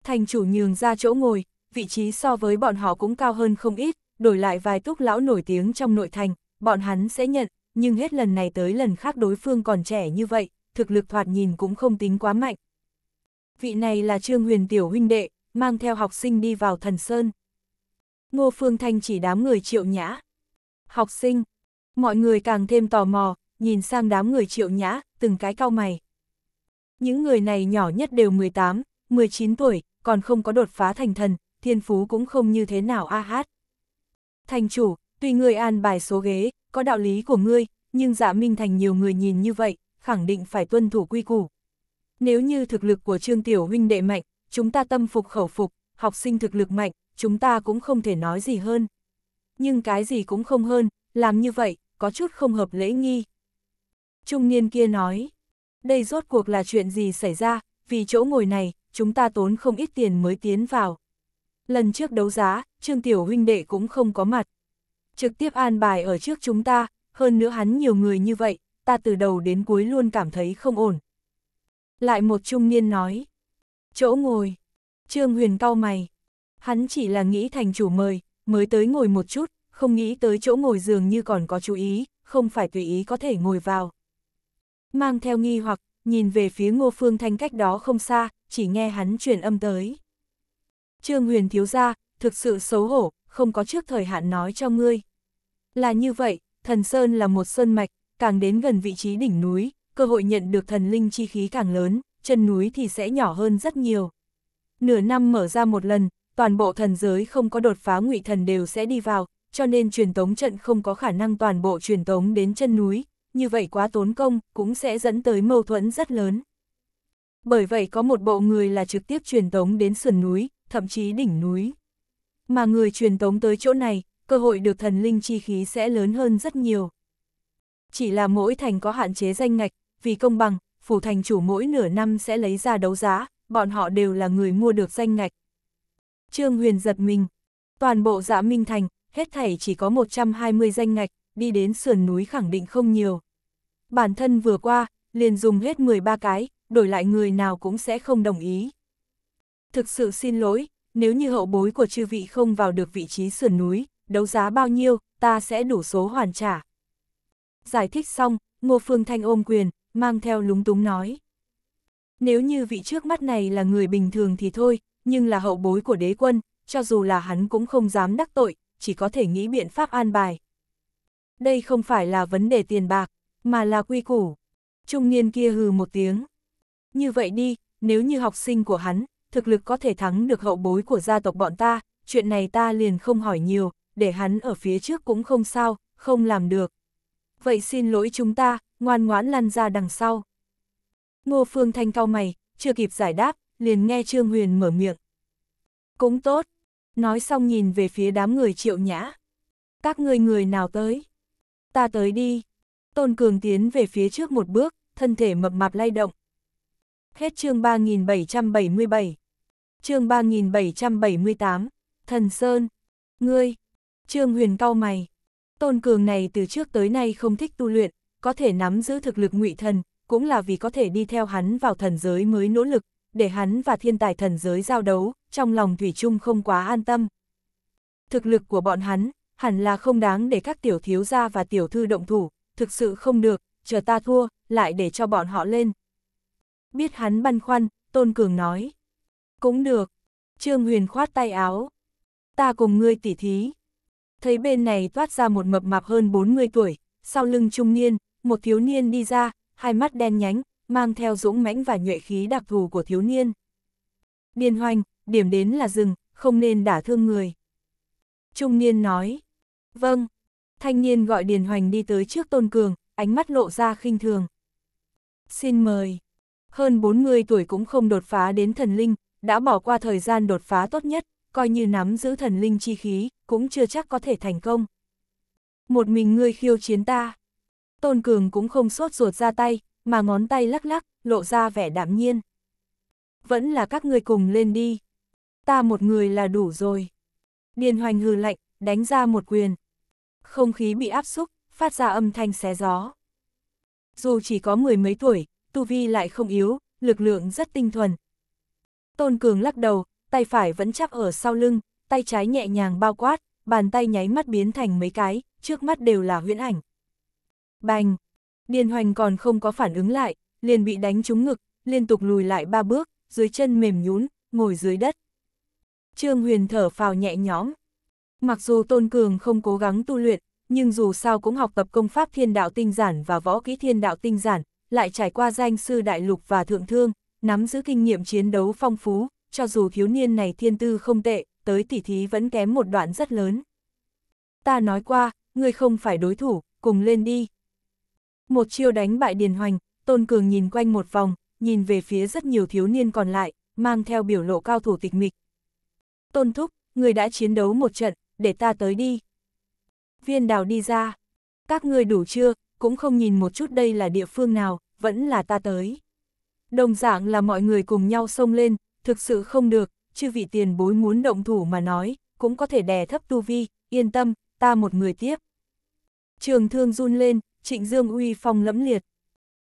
Thành chủ nhường ra chỗ ngồi, vị trí so với bọn họ cũng cao hơn không ít, đổi lại vài túc lão nổi tiếng trong nội thành, bọn hắn sẽ nhận, nhưng hết lần này tới lần khác đối phương còn trẻ như vậy, thực lực thoạt nhìn cũng không tính quá mạnh. Vị này là Trương Huyền Tiểu huynh đệ, mang theo học sinh đi vào thần sơn. Ngô Phương Thanh chỉ đám người triệu nhã. Học sinh, mọi người càng thêm tò mò, nhìn sang đám người triệu nhã, từng cái cao mày. Những người này nhỏ nhất đều 18, 19 tuổi, còn không có đột phá thành thần, thiên phú cũng không như thế nào a hát. Thành chủ, tuy ngươi an bài số ghế, có đạo lý của ngươi, nhưng dạ minh thành nhiều người nhìn như vậy, khẳng định phải tuân thủ quy củ. Nếu như thực lực của Trương Tiểu huynh đệ mạnh, chúng ta tâm phục khẩu phục, học sinh thực lực mạnh, chúng ta cũng không thể nói gì hơn. Nhưng cái gì cũng không hơn, làm như vậy, có chút không hợp lễ nghi. Trung niên kia nói, đây rốt cuộc là chuyện gì xảy ra, vì chỗ ngồi này, chúng ta tốn không ít tiền mới tiến vào. Lần trước đấu giá, Trương Tiểu huynh đệ cũng không có mặt. Trực tiếp an bài ở trước chúng ta, hơn nữa hắn nhiều người như vậy, ta từ đầu đến cuối luôn cảm thấy không ổn. Lại một trung niên nói, chỗ ngồi, Trương Huyền cau mày, hắn chỉ là nghĩ thành chủ mời, mới tới ngồi một chút, không nghĩ tới chỗ ngồi dường như còn có chú ý, không phải tùy ý có thể ngồi vào mang theo nghi hoặc, nhìn về phía ngô phương thanh cách đó không xa, chỉ nghe hắn truyền âm tới. Trương huyền thiếu gia, thực sự xấu hổ, không có trước thời hạn nói cho ngươi. Là như vậy, thần Sơn là một sơn mạch, càng đến gần vị trí đỉnh núi, cơ hội nhận được thần linh chi khí càng lớn, chân núi thì sẽ nhỏ hơn rất nhiều. Nửa năm mở ra một lần, toàn bộ thần giới không có đột phá ngụy thần đều sẽ đi vào, cho nên truyền tống trận không có khả năng toàn bộ truyền tống đến chân núi, như vậy quá tốn công, cũng sẽ dẫn tới mâu thuẫn rất lớn. Bởi vậy có một bộ người là trực tiếp truyền tống đến sườn núi, thậm chí đỉnh núi. Mà người truyền tống tới chỗ này, cơ hội được thần linh chi khí sẽ lớn hơn rất nhiều. Chỉ là mỗi thành có hạn chế danh ngạch, vì công bằng, phủ thành chủ mỗi nửa năm sẽ lấy ra đấu giá, bọn họ đều là người mua được danh ngạch. Trương Huyền giật mình, toàn bộ dã dạ Minh Thành, hết thảy chỉ có 120 danh ngạch, đi đến sườn núi khẳng định không nhiều. Bản thân vừa qua, liền dùng hết 13 cái, đổi lại người nào cũng sẽ không đồng ý. Thực sự xin lỗi, nếu như hậu bối của chư vị không vào được vị trí sườn núi, đấu giá bao nhiêu, ta sẽ đủ số hoàn trả. Giải thích xong, Ngô Phương Thanh ôm quyền, mang theo lúng túng nói. Nếu như vị trước mắt này là người bình thường thì thôi, nhưng là hậu bối của đế quân, cho dù là hắn cũng không dám đắc tội, chỉ có thể nghĩ biện pháp an bài. Đây không phải là vấn đề tiền bạc, mà là quy củ. Trung niên kia hừ một tiếng. Như vậy đi, nếu như học sinh của hắn, thực lực có thể thắng được hậu bối của gia tộc bọn ta, chuyện này ta liền không hỏi nhiều, để hắn ở phía trước cũng không sao, không làm được. Vậy xin lỗi chúng ta, ngoan ngoãn lăn ra đằng sau. Ngô Phương Thanh cao mày, chưa kịp giải đáp, liền nghe Trương Huyền mở miệng. Cũng tốt. Nói xong nhìn về phía đám người triệu nhã. Các ngươi người nào tới? Ta tới đi. Tôn Cường tiến về phía trước một bước, thân thể mập mạp lay động. Hết chương 3777. Chương 3778. Thần Sơn, ngươi. Trương Huyền cau mày. Tôn Cường này từ trước tới nay không thích tu luyện, có thể nắm giữ thực lực ngụy thần, cũng là vì có thể đi theo hắn vào thần giới mới nỗ lực, để hắn và thiên tài thần giới giao đấu, trong lòng Thủy Trung không quá an tâm. Thực lực của bọn hắn, hẳn là không đáng để các tiểu thiếu gia và tiểu thư động thủ, thực sự không được, chờ ta thua, lại để cho bọn họ lên. Biết hắn băn khoăn, Tôn Cường nói. Cũng được. Trương Huyền khoát tay áo. Ta cùng ngươi tỉ thí. Thấy bên này toát ra một mập mạp hơn 40 tuổi, sau lưng trung niên, một thiếu niên đi ra, hai mắt đen nhánh, mang theo dũng mãnh và nhuệ khí đặc thù của thiếu niên. Điền hoành, điểm đến là rừng, không nên đả thương người. Trung niên nói. Vâng. Thanh niên gọi Điền Hoành đi tới trước Tôn Cường, ánh mắt lộ ra khinh thường. Xin mời. Hơn 40 tuổi cũng không đột phá đến thần linh, đã bỏ qua thời gian đột phá tốt nhất, coi như nắm giữ thần linh chi khí, cũng chưa chắc có thể thành công. Một mình ngươi khiêu chiến ta. Tôn Cường cũng không sốt ruột ra tay, mà ngón tay lắc lắc, lộ ra vẻ đạm nhiên. Vẫn là các ngươi cùng lên đi. Ta một người là đủ rồi. Điền hoành hừ lạnh, đánh ra một quyền, không khí bị áp xúc, phát ra âm thanh xé gió. Dù chỉ có mười mấy tuổi, tu vi lại không yếu, lực lượng rất tinh thuần. Tôn Cường lắc đầu, tay phải vẫn chắp ở sau lưng, tay trái nhẹ nhàng bao quát, bàn tay nháy mắt biến thành mấy cái, trước mắt đều là huyễn ảnh. Bành! Điền hoành còn không có phản ứng lại, liền bị đánh trúng ngực, liên tục lùi lại ba bước, dưới chân mềm nhún, ngồi dưới đất. Trương Huyền thở phào nhẹ nhõm, Mặc dù Tôn Cường không cố gắng tu luyện, nhưng dù sao cũng học tập công pháp thiên đạo tinh giản và võ kỹ thiên đạo tinh giản, lại trải qua danh sư đại lục và thượng thương, nắm giữ kinh nghiệm chiến đấu phong phú, cho dù thiếu niên này thiên tư không tệ, tới tỉ thí vẫn kém một đoạn rất lớn. Ta nói qua, ngươi không phải đối thủ, cùng lên đi. Một chiêu đánh bại Điền Hoành, Tôn Cường nhìn quanh một vòng, nhìn về phía rất nhiều thiếu niên còn lại, mang theo biểu lộ cao thủ tịch mịch. Tôn Thúc, người đã chiến đấu một trận, để ta tới đi. Viên đào đi ra, các ngươi đủ chưa, cũng không nhìn một chút đây là địa phương nào, vẫn là ta tới. Đồng dạng là mọi người cùng nhau xông lên, thực sự không được, chứ vị tiền bối muốn động thủ mà nói, cũng có thể đè thấp tu vi, yên tâm, ta một người tiếp. Trường thương run lên, trịnh dương uy phong lẫm liệt.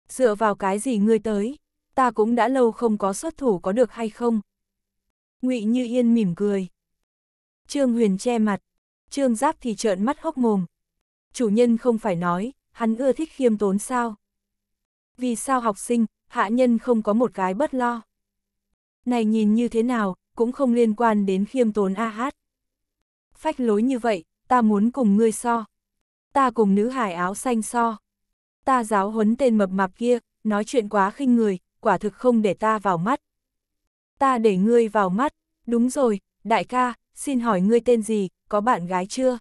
Dựa vào cái gì ngươi tới, ta cũng đã lâu không có xuất thủ có được hay không? ngụy Như Yên mỉm cười. Trương Huyền che mặt, Trương Giáp thì trợn mắt hốc mồm. Chủ nhân không phải nói, hắn ưa thích khiêm tốn sao? Vì sao học sinh, hạ nhân không có một cái bất lo? Này nhìn như thế nào, cũng không liên quan đến khiêm tốn a hát. Phách lối như vậy, ta muốn cùng ngươi so. Ta cùng nữ hải áo xanh so. Ta giáo huấn tên mập mạp kia, nói chuyện quá khinh người, quả thực không để ta vào mắt. Ta để ngươi vào mắt, đúng rồi, đại ca, xin hỏi ngươi tên gì, có bạn gái chưa?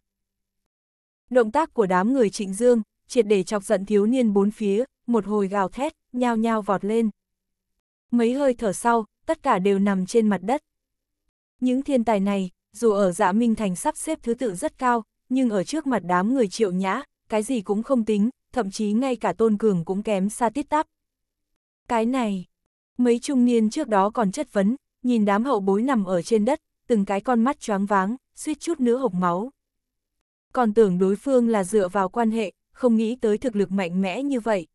Động tác của đám người trịnh dương, triệt để chọc giận thiếu niên bốn phía, một hồi gào thét, nhao nhao vọt lên. Mấy hơi thở sau, tất cả đều nằm trên mặt đất. Những thiên tài này, dù ở dạ Minh Thành sắp xếp thứ tự rất cao, nhưng ở trước mặt đám người triệu nhã, cái gì cũng không tính, thậm chí ngay cả tôn cường cũng kém xa tiết tắp. Cái này, mấy trung niên trước đó còn chất vấn, nhìn đám hậu bối nằm ở trên đất, từng cái con mắt choáng váng, suýt chút nữa hộc máu. Còn tưởng đối phương là dựa vào quan hệ, không nghĩ tới thực lực mạnh mẽ như vậy.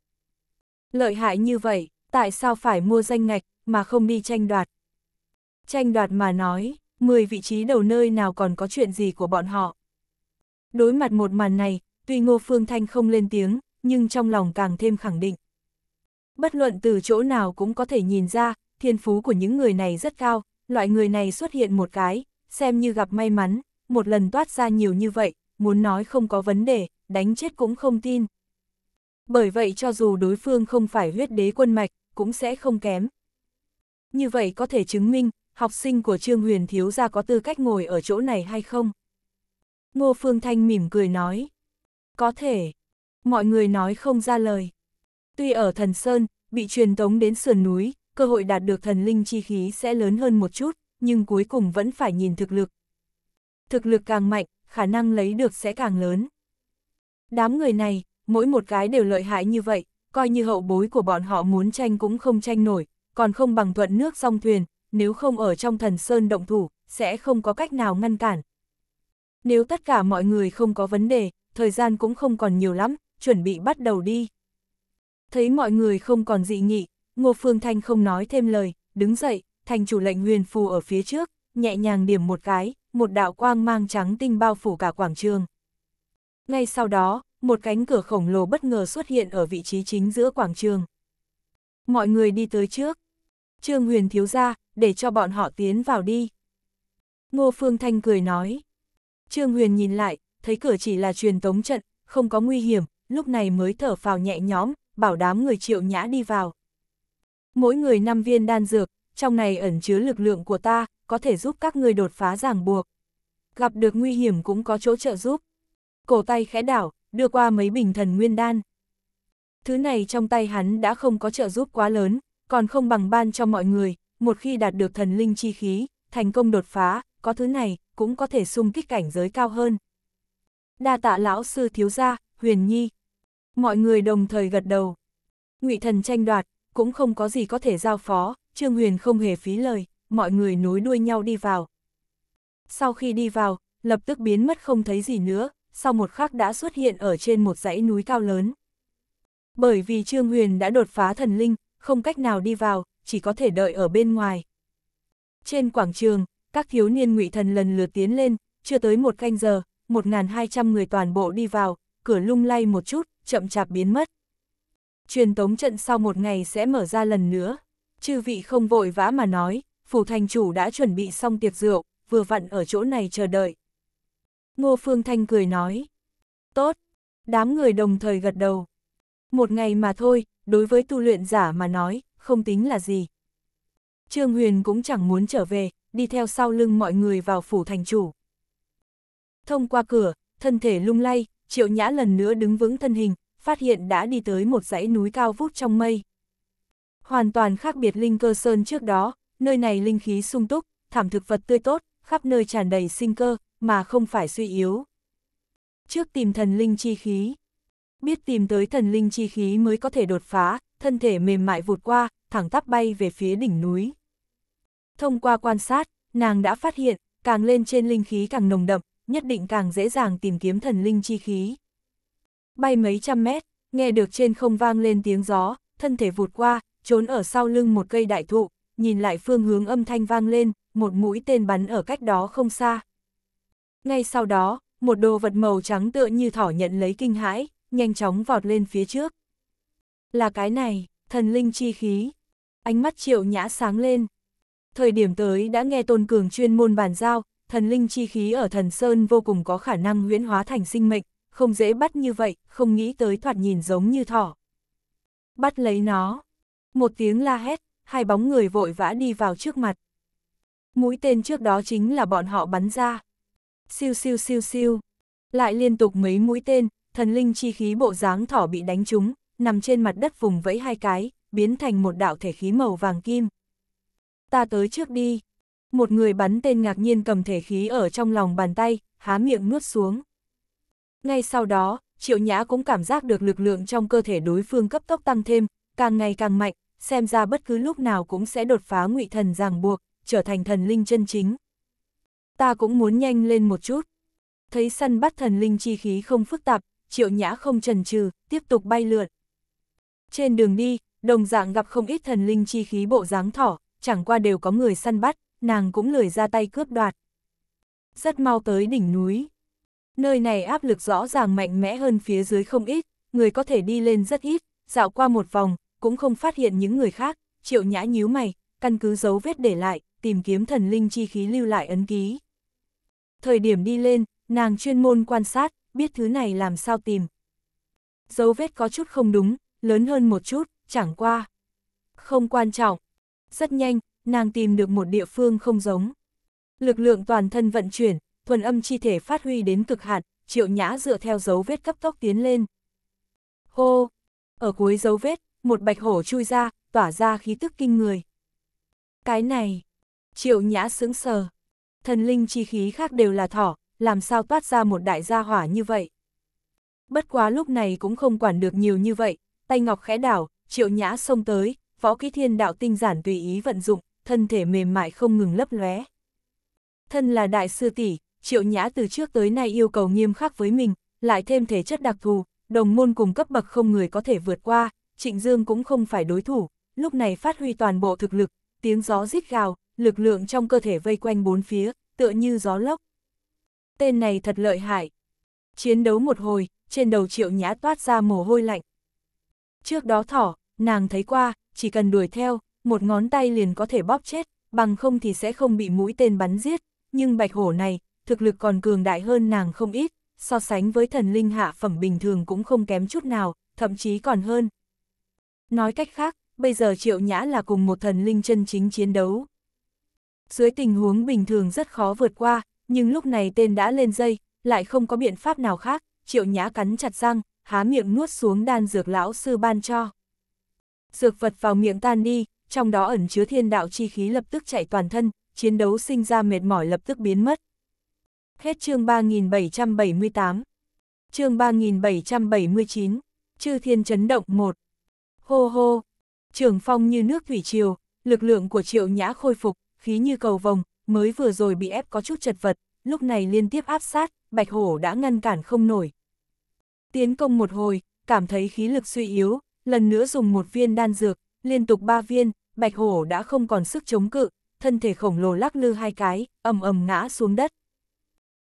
Lợi hại như vậy, tại sao phải mua danh ngạch mà không đi tranh đoạt? Tranh đoạt mà nói, 10 vị trí đầu nơi nào còn có chuyện gì của bọn họ. Đối mặt một màn này, tuy Ngô Phương Thanh không lên tiếng, nhưng trong lòng càng thêm khẳng định. Bất luận từ chỗ nào cũng có thể nhìn ra, thiên phú của những người này rất cao, loại người này xuất hiện một cái, xem như gặp may mắn, một lần toát ra nhiều như vậy, muốn nói không có vấn đề, đánh chết cũng không tin. Bởi vậy cho dù đối phương không phải huyết đế quân mạch, cũng sẽ không kém. Như vậy có thể chứng minh, học sinh của Trương Huyền Thiếu Gia có tư cách ngồi ở chỗ này hay không? Ngô Phương Thanh mỉm cười nói. Có thể. Mọi người nói không ra lời. Tuy ở Thần Sơn, bị truyền tống đến sườn núi, cơ hội đạt được thần linh chi khí sẽ lớn hơn một chút, nhưng cuối cùng vẫn phải nhìn thực lực. Thực lực càng mạnh, khả năng lấy được sẽ càng lớn. Đám người này, mỗi một cái đều lợi hại như vậy, coi như hậu bối của bọn họ muốn tranh cũng không tranh nổi, còn không bằng thuận nước song thuyền, nếu không ở trong thần sơn động thủ, sẽ không có cách nào ngăn cản. Nếu tất cả mọi người không có vấn đề, thời gian cũng không còn nhiều lắm, chuẩn bị bắt đầu đi. Thấy mọi người không còn dị nghị, Ngô Phương Thanh không nói thêm lời, đứng dậy, thành chủ lệnh huyền phù ở phía trước, nhẹ nhàng điểm một cái, một đạo quang mang trắng tinh bao phủ cả quảng trường. Ngay sau đó, một cánh cửa khổng lồ bất ngờ xuất hiện ở vị trí chính giữa quảng trường. Mọi người đi tới trước. Trương Huyền thiếu ra, để cho bọn họ tiến vào đi. Ngô Phương Thanh cười nói. Trương Huyền nhìn lại, thấy cửa chỉ là truyền tống trận, không có nguy hiểm, lúc này mới thở phào nhẹ nhõm, bảo đám người triệu nhã đi vào. Mỗi người 5 viên đan dược, trong này ẩn chứa lực lượng của ta, có thể giúp các người đột phá ràng buộc. Gặp được nguy hiểm cũng có chỗ trợ giúp. Cổ tay khẽ đảo, đưa qua mấy bình thần nguyên đan. Thứ này trong tay hắn đã không có trợ giúp quá lớn, còn không bằng ban cho mọi người, một khi đạt được thần linh chi khí, thành công đột phá, có thứ này, cũng có thể sung kích cảnh giới cao hơn. Đa tạ lão sư thiếu gia, huyền nhi. Mọi người đồng thời gật đầu. ngụy thần tranh đoạt, cũng không có gì có thể giao phó, Trương Huyền không hề phí lời, mọi người nối đuôi nhau đi vào. Sau khi đi vào, lập tức biến mất không thấy gì nữa, sau một khắc đã xuất hiện ở trên một dãy núi cao lớn. Bởi vì Trương Huyền đã đột phá thần linh, không cách nào đi vào, chỉ có thể đợi ở bên ngoài. Trên quảng trường, các thiếu niên ngụy thần lần lượt tiến lên, chưa tới một canh giờ, 1.200 người toàn bộ đi vào, cửa lung lay một chút, chậm chạp biến mất truyền tống trận sau một ngày sẽ mở ra lần nữa. Chư vị không vội vã mà nói, phủ thành chủ đã chuẩn bị xong tiệc rượu, vừa vặn ở chỗ này chờ đợi. Ngô Phương Thanh cười nói, tốt, đám người đồng thời gật đầu. Một ngày mà thôi, đối với tu luyện giả mà nói, không tính là gì. Trương Huyền cũng chẳng muốn trở về, đi theo sau lưng mọi người vào phủ thành chủ. Thông qua cửa, thân thể lung lay, triệu nhã lần nữa đứng vững thân hình, phát hiện đã đi tới một dãy núi cao vút trong mây. Hoàn toàn khác biệt Linh Cơ Sơn trước đó, nơi này linh khí sung túc, thảm thực vật tươi tốt, khắp nơi tràn đầy sinh cơ, mà không phải suy yếu. Trước tìm thần linh chi khí. Biết tìm tới thần linh chi khí mới có thể đột phá, thân thể mềm mại vụt qua, thẳng tắp bay về phía đỉnh núi. Thông qua quan sát, nàng đã phát hiện, càng lên trên linh khí càng nồng đậm, nhất định càng dễ dàng tìm kiếm thần linh chi khí. Bay mấy trăm mét, nghe được trên không vang lên tiếng gió, thân thể vụt qua, trốn ở sau lưng một cây đại thụ, nhìn lại phương hướng âm thanh vang lên, một mũi tên bắn ở cách đó không xa. Ngay sau đó, một đồ vật màu trắng tựa như thỏ nhận lấy kinh hãi, nhanh chóng vọt lên phía trước. Là cái này, thần linh chi khí. Ánh mắt triệu nhã sáng lên. Thời điểm tới đã nghe Tôn Cường chuyên môn bàn giao, thần linh chi khí ở thần Sơn vô cùng có khả năng huyễn hóa thành sinh mệnh, không dễ bắt như vậy, không nghĩ tới thoạt nhìn giống như thỏ. Bắt lấy nó. Một tiếng la hét, hai bóng người vội vã đi vào trước mặt. Mũi tên trước đó chính là bọn họ bắn ra. Siêu siêu siêu siêu. Lại liên tục mấy mũi tên, thần linh chi khí bộ dáng thỏ bị đánh trúng, nằm trên mặt đất vùng vẫy hai cái, biến thành một đạo thể khí màu vàng kim. Ta tới trước đi. Một người bắn tên ngạc nhiên cầm thể khí ở trong lòng bàn tay, há miệng nuốt xuống. Ngay sau đó, Triệu Nhã cũng cảm giác được lực lượng trong cơ thể đối phương cấp tốc tăng thêm, càng ngày càng mạnh, xem ra bất cứ lúc nào cũng sẽ đột phá ngụy thần ràng buộc, trở thành thần linh chân chính. Ta cũng muốn nhanh lên một chút. Thấy săn bắt thần linh chi khí không phức tạp, Triệu Nhã không chần chừ, tiếp tục bay lượn. Trên đường đi, đồng dạng gặp không ít thần linh chi khí bộ dáng thỏ, chẳng qua đều có người săn bắt, nàng cũng lười ra tay cướp đoạt. Rất mau tới đỉnh núi, Nơi này áp lực rõ ràng mạnh mẽ hơn phía dưới không ít, người có thể đi lên rất ít, dạo qua một vòng, cũng không phát hiện những người khác, triệu nhã nhíu mày, căn cứ dấu vết để lại, tìm kiếm thần linh chi khí lưu lại ấn ký. Thời điểm đi lên, nàng chuyên môn quan sát, biết thứ này làm sao tìm. Dấu vết có chút không đúng, lớn hơn một chút, chẳng qua. Không quan trọng. Rất nhanh, nàng tìm được một địa phương không giống. Lực lượng toàn thân vận chuyển, thuần âm chi thể phát huy đến cực hạn, triệu nhã dựa theo dấu vết cấp tốc tiến lên. Hô! Ở cuối dấu vết, một bạch hổ chui ra, tỏa ra khí tức kinh người. Cái này! Triệu nhã sững sờ. Thần linh chi khí khác đều là thỏ, làm sao toát ra một đại gia hỏa như vậy? Bất quá lúc này cũng không quản được nhiều như vậy, tay ngọc khẽ đảo, triệu nhã xông tới, võ kỹ thiên đạo tinh giản tùy ý vận dụng, thân thể mềm mại không ngừng lấp lóe. Thân là đại sư tỷ, Triệu Nhã từ trước tới nay yêu cầu nghiêm khắc với mình, lại thêm thể chất đặc thù, đồng môn cùng cấp bậc không người có thể vượt qua, Trịnh Dương cũng không phải đối thủ, lúc này phát huy toàn bộ thực lực, tiếng gió rít gào, lực lượng trong cơ thể vây quanh bốn phía, tựa như gió lốc. Tên này thật lợi hại. Chiến đấu một hồi, trên đầu Triệu Nhã toát ra mồ hôi lạnh. Trước đó thỏ, nàng thấy qua, chỉ cần đuổi theo, một ngón tay liền có thể bóp chết, bằng không thì sẽ không bị mũi tên bắn giết, nhưng bạch hổ này, thực lực còn cường đại hơn nàng không ít, so sánh với thần linh hạ phẩm bình thường cũng không kém chút nào, thậm chí còn hơn. Nói cách khác, bây giờ triệu nhã là cùng một thần linh chân chính chiến đấu. Dưới tình huống bình thường rất khó vượt qua, nhưng lúc này tên đã lên dây, lại không có biện pháp nào khác, triệu nhã cắn chặt răng, há miệng nuốt xuống đan dược lão sư ban cho. Dược vật vào miệng tan đi, trong đó ẩn chứa thiên đạo chi khí lập tức chạy toàn thân, chiến đấu sinh ra mệt mỏi lập tức biến mất. Hết chương 3778. Chương 3779. Chư thiên chấn động 1. Hô hô. Trường phong như nước thủy triều, lực lượng của triệu nhã khôi phục, khí như cầu vồng, mới vừa rồi bị ép có chút chật vật, lúc này liên tiếp áp sát, bạch hổ đã ngăn cản không nổi. Tiến công một hồi, cảm thấy khí lực suy yếu, lần nữa dùng một viên đan dược, liên tục ba viên, bạch hổ đã không còn sức chống cự, thân thể khổng lồ lắc lư hai cái, ầm ầm ngã xuống đất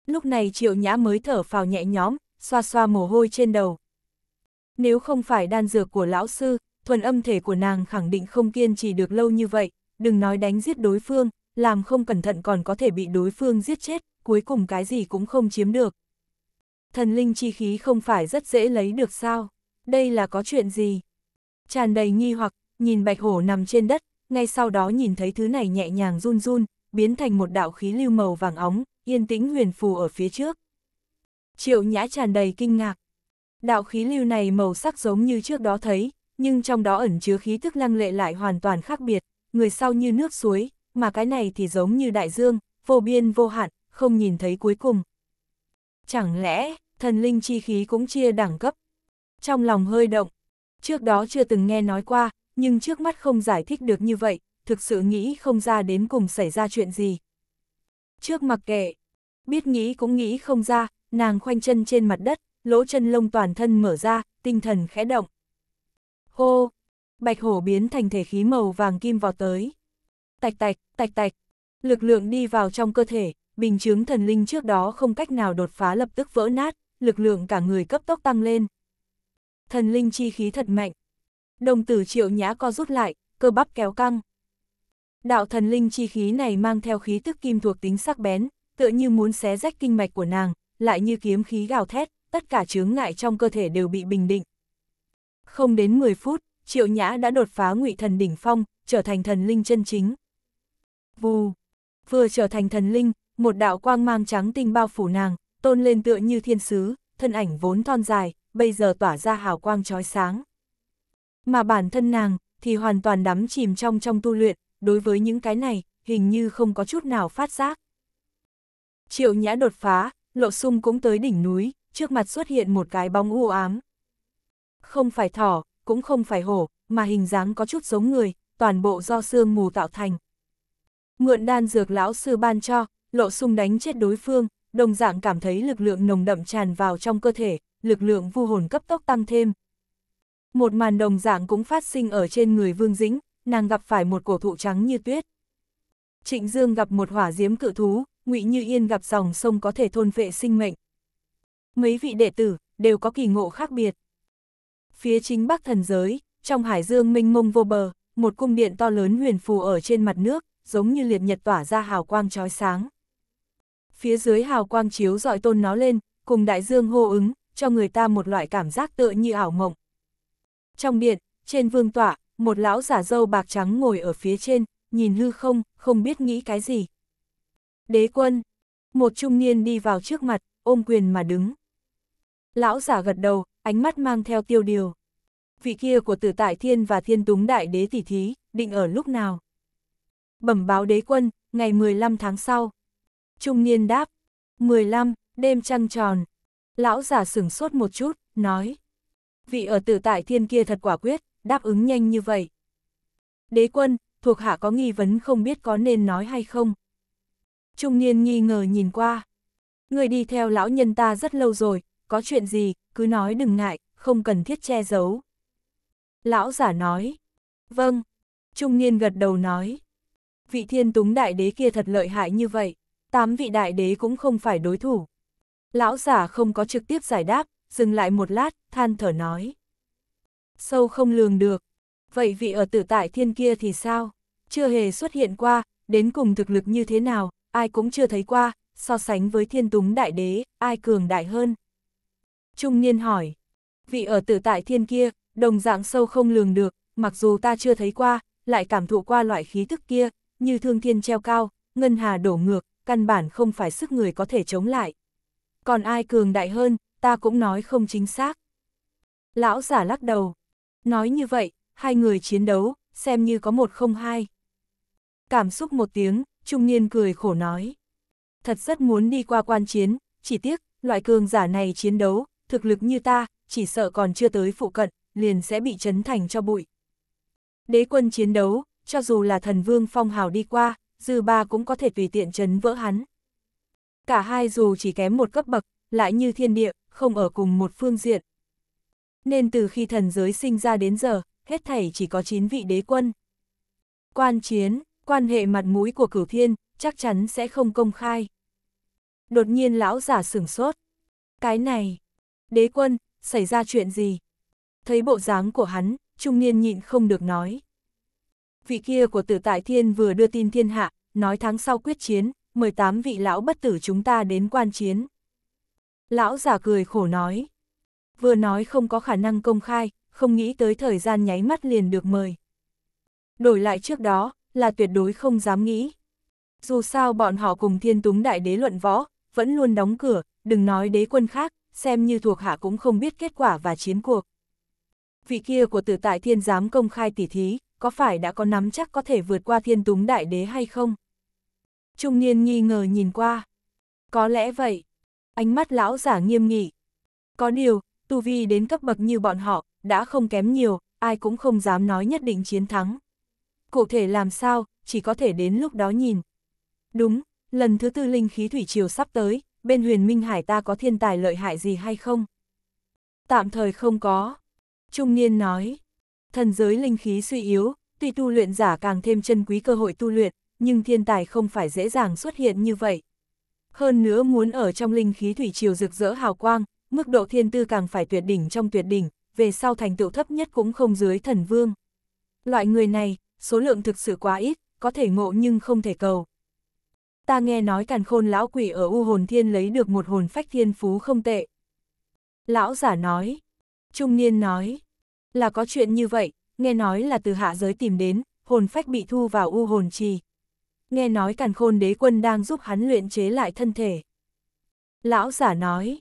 lúc này triệu nhã mới thở phào nhẹ nhõm, xoa xoa mồ hôi trên đầu. Nếu không phải đan dược của lão sư, thuần âm thể của nàng khẳng định không kiên trì được lâu như vậy, đừng nói đánh giết đối phương, làm không cẩn thận còn có thể bị đối phương giết chết, cuối cùng cái gì cũng không chiếm được. Thần linh chi khí không phải rất dễ lấy được sao? Đây là có chuyện gì? Tràn đầy nghi hoặc, nhìn bạch hổ nằm trên đất, ngay sau đó nhìn thấy thứ này nhẹ nhàng run run, biến thành một đạo khí lưu màu vàng óng, yên tĩnh huyền phù ở phía trước. Triệu nhã tràn đầy kinh ngạc. Đạo khí lưu này màu sắc giống như trước đó thấy, nhưng trong đó ẩn chứa khí thức lăng lệ lại hoàn toàn khác biệt, người sau như nước suối, mà cái này thì giống như đại dương, vô biên vô hạn, không nhìn thấy cuối cùng. Chẳng lẽ, thần linh chi khí cũng chia đẳng cấp? Trong lòng hơi động, trước đó chưa từng nghe nói qua, nhưng trước mắt không giải thích được như vậy, thực sự nghĩ không ra đến cùng xảy ra chuyện gì. Trước mặc kệ, biết nghĩ cũng nghĩ không ra, nàng khoanh chân trên mặt đất, lỗ chân lông toàn thân mở ra, tinh thần khẽ động. Hô! Bạch hổ biến thành thể khí màu vàng kim vào tới. Tạch tạch, tạch tạch, lực lượng đi vào trong cơ thể, bình chứng thần linh trước đó không cách nào đột phá lập tức vỡ nát, lực lượng cả người cấp tốc tăng lên. Thần linh chi khí thật mạnh. Đồng tử triệu nhã co rút lại, cơ bắp kéo căng. Đạo thần linh chi khí này mang theo khí tức kim thuộc tính sắc bén, tựa như muốn xé rách kinh mạch của nàng, lại như kiếm khí gào thét, tất cả chướng ngại trong cơ thể đều bị bình định. Không đến 10 phút, Triệu Nhã đã đột phá ngụy thần đỉnh phong, trở thành thần linh chân chính. Vù! Vừa trở thành thần linh, một đạo quang mang trắng tinh bao phủ nàng, tôn lên tựa như thiên sứ, thân ảnh vốn thon dài, bây giờ tỏa ra hào quang chói sáng. Mà bản thân nàng thì hoàn toàn đắm chìm trong trong tu luyện, đối với những cái này, hình như không có chút nào phát giác. Triệu nhã đột phá, lộ sung cũng tới đỉnh núi, trước mặt xuất hiện một cái bóng u ám. Không phải thỏ, cũng không phải hổ, mà hình dáng có chút giống người, toàn bộ do sương mù tạo thành. Mượn đan dược lão sư ban cho, lộ sung đánh chết đối phương, đồng dạng cảm thấy lực lượng nồng đậm tràn vào trong cơ thể, lực lượng vu hồn cấp tốc tăng thêm. Một màn đồng dạng cũng phát sinh ở trên người Vương Dĩnh, nàng gặp phải một cổ thụ trắng như tuyết. Trịnh Dương gặp một hỏa diếm cự thú, Ngụy Như Yên gặp dòng sông có thể thôn vệ sinh mệnh. Mấy vị đệ tử đều có kỳ ngộ khác biệt. Phía chính Bắc thần giới, trong hải dương mênh mông vô bờ, một cung điện to lớn huyền phù ở trên mặt nước, giống như liệt nhật tỏa ra hào quang chói sáng. Phía dưới hào quang chiếu dọi tôn nó lên, cùng đại dương hô ứng, cho người ta một loại cảm giác tựa như ảo mộng. Trong điện, trên vương tọa, một lão giả dâu bạc trắng ngồi ở phía trên, nhìn hư không, không biết nghĩ cái gì. Đế quân, một trung niên đi vào trước mặt, ôm quyền mà đứng. Lão giả gật đầu, ánh mắt mang theo tiêu điều. Vị kia của tử tại thiên và thiên túng đại đế tỷ thí, định ở lúc nào? Bẩm báo đế quân, ngày 15 tháng sau. Trung niên đáp, 15, đêm trăng tròn. Lão giả sửng sốt một chút, nói. Vị ở tử tại thiên kia thật quả quyết, đáp ứng nhanh như vậy. Đế quân, thuộc hạ có nghi vấn không biết có nên nói hay không. Trung niên nghi ngờ nhìn qua. Người đi theo lão nhân ta rất lâu rồi, có chuyện gì, cứ nói đừng ngại, không cần thiết che giấu. Lão giả nói. Vâng. Trung niên gật đầu nói. Vị thiên túng đại đế kia thật lợi hại như vậy, tám vị đại đế cũng không phải đối thủ. Lão giả không có trực tiếp giải đáp, dừng lại một lát, than thở nói sâu không lường được. Vậy vị ở tử tại thiên kia thì sao? Chưa hề xuất hiện qua, đến cùng thực lực như thế nào, ai cũng chưa thấy qua, so sánh với thiên túng đại đế, ai cường đại hơn? Trung niên hỏi, vị ở tử tại thiên kia, đồng dạng sâu không lường được, mặc dù ta chưa thấy qua, lại cảm thụ qua loại khí thức kia, như thương thiên treo cao, ngân hà đổ ngược, căn bản không phải sức người có thể chống lại. Còn ai cường đại hơn, ta cũng nói không chính xác. Lão giả lắc đầu, Nói như vậy, hai người chiến đấu, xem như có một không hai. Cảm xúc một tiếng, trung niên cười khổ nói. Thật rất muốn đi qua quan chiến, chỉ tiếc, loại cường giả này chiến đấu, thực lực như ta, chỉ sợ còn chưa tới phụ cận, liền sẽ bị chấn thành cho bụi. Đế quân chiến đấu, cho dù là thần vương phong hào đi qua, dư ba cũng có thể tùy tiện chấn vỡ hắn. Cả hai dù chỉ kém một cấp bậc, lại như thiên địa, không ở cùng một phương diện, nên từ khi thần giới sinh ra đến giờ, hết thảy chỉ có 9 vị đế quân. Quan chiến, quan hệ mặt mũi của cửu thiên, chắc chắn sẽ không công khai. Đột nhiên lão giả sửng sốt. Cái này, đế quân, xảy ra chuyện gì? Thấy bộ dáng của hắn, trung niên nhịn không được nói. Vị kia của tử tại thiên vừa đưa tin thiên hạ, nói tháng sau quyết chiến, 18 vị lão bất tử chúng ta đến quan chiến. Lão giả cười khổ nói vừa nói không có khả năng công khai, không nghĩ tới thời gian nháy mắt liền được mời. Đổi lại trước đó, là tuyệt đối không dám nghĩ. Dù sao bọn họ cùng thiên túng đại đế luận võ, vẫn luôn đóng cửa, đừng nói đế quân khác, xem như thuộc hạ cũng không biết kết quả và chiến cuộc. Vị kia của tử tại thiên dám công khai tỉ thí, có phải đã có nắm chắc có thể vượt qua thiên túng đại đế hay không? Trung niên nghi ngờ nhìn qua. Có lẽ vậy. Ánh mắt lão giả nghiêm nghị. Có điều, tu vi đến cấp bậc như bọn họ, đã không kém nhiều, ai cũng không dám nói nhất định chiến thắng. Cụ thể làm sao, chỉ có thể đến lúc đó nhìn. Đúng, lần thứ tư linh khí thủy triều sắp tới, bên huyền Minh Hải ta có thiên tài lợi hại gì hay không? Tạm thời không có. Trung niên nói, thần giới linh khí suy yếu, tuy tu luyện giả càng thêm chân quý cơ hội tu luyện, nhưng thiên tài không phải dễ dàng xuất hiện như vậy. Hơn nữa muốn ở trong linh khí thủy triều rực rỡ hào quang, mức độ thiên tư càng phải tuyệt đỉnh trong tuyệt đỉnh, về sau thành tựu thấp nhất cũng không dưới thần vương. Loại người này, số lượng thực sự quá ít, có thể ngộ nhưng không thể cầu. Ta nghe nói càn khôn lão quỷ ở U Hồn Thiên lấy được một hồn phách thiên phú không tệ. Lão giả nói, trung niên nói, là có chuyện như vậy, nghe nói là từ hạ giới tìm đến, hồn phách bị thu vào U Hồn Trì. Nghe nói càn khôn đế quân đang giúp hắn luyện chế lại thân thể. Lão giả nói,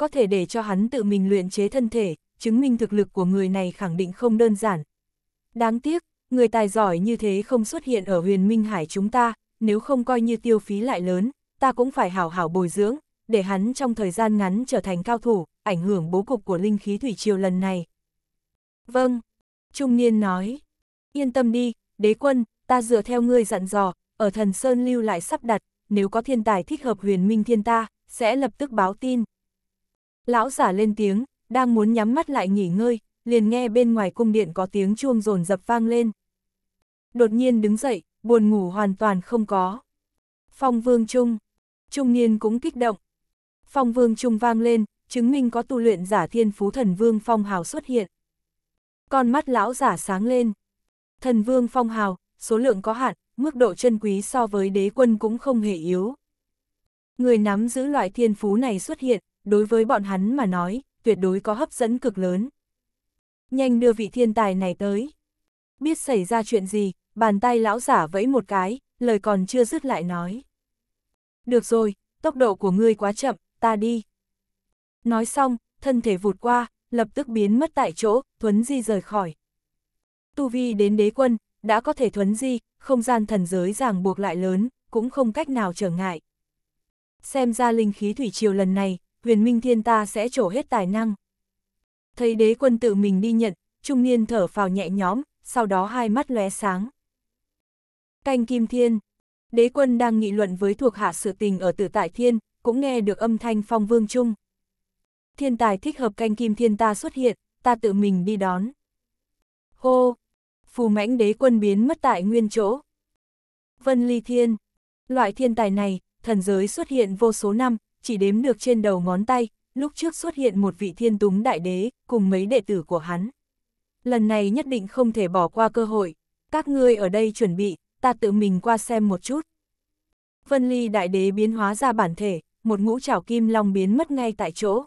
có thể để cho hắn tự mình luyện chế thân thể, chứng minh thực lực của người này khẳng định không đơn giản. Đáng tiếc, người tài giỏi như thế không xuất hiện ở huyền Minh Hải chúng ta, nếu không coi như tiêu phí lại lớn, ta cũng phải hảo hảo bồi dưỡng, để hắn trong thời gian ngắn trở thành cao thủ, ảnh hưởng bố cục của linh khí thủy triều lần này. Vâng, trung niên nói, yên tâm đi, đế quân, ta dựa theo ngươi dặn dò, ở thần Sơn lưu lại sắp đặt, nếu có thiên tài thích hợp huyền minh thiên ta, sẽ lập tức báo tin. Lão giả lên tiếng, đang muốn nhắm mắt lại nghỉ ngơi, liền nghe bên ngoài cung điện có tiếng chuông rồn dập vang lên. Đột nhiên đứng dậy, buồn ngủ hoàn toàn không có. Phong Vương Trung, Trung Niên cũng kích động. Phong Vương Trung vang lên, chứng minh có tu luyện giả thiên phú thần Vương Phong Hào xuất hiện. Con mắt lão giả sáng lên. Thần Vương Phong Hào, số lượng có hạn, mức độ chân quý so với đế quân cũng không hề yếu. Người nắm giữ loại thiên phú này xuất hiện, đối với bọn hắn mà nói, tuyệt đối có hấp dẫn cực lớn. Nhanh đưa vị thiên tài này tới. Biết xảy ra chuyện gì, bàn tay lão giả vẫy một cái, lời còn chưa dứt lại nói. Được rồi, tốc độ của ngươi quá chậm, ta đi. Nói xong, thân thể vụt qua, lập tức biến mất tại chỗ, Thuấn Di rời khỏi. Tu Vi đến đế quân, đã có thể Thuấn Di, không gian thần giới ràng buộc lại lớn, cũng không cách nào trở ngại. Xem ra linh khí thủy triều lần này, huyền minh thiên ta sẽ trổ hết tài năng. Thấy đế quân tự mình đi nhận, trung niên thở phào nhẹ nhõm, sau đó hai mắt lóe sáng. Canh kim thiên, đế quân đang nghị luận với thuộc hạ sự tình ở tử tại thiên, cũng nghe được âm thanh phong vương trung. Thiên tài thích hợp canh kim thiên ta xuất hiện, ta tự mình đi đón. Hô! Phù mãnh đế quân biến mất tại nguyên chỗ. Vân ly thiên, loại thiên tài này, thần giới xuất hiện vô số năm, chỉ đếm được trên đầu ngón tay, lúc trước xuất hiện một vị thiên túng đại đế, cùng mấy đệ tử của hắn. Lần này nhất định không thể bỏ qua cơ hội, các ngươi ở đây chuẩn bị, ta tự mình qua xem một chút. Vân Ly đại đế biến hóa ra bản thể, một ngũ trảo kim long biến mất ngay tại chỗ.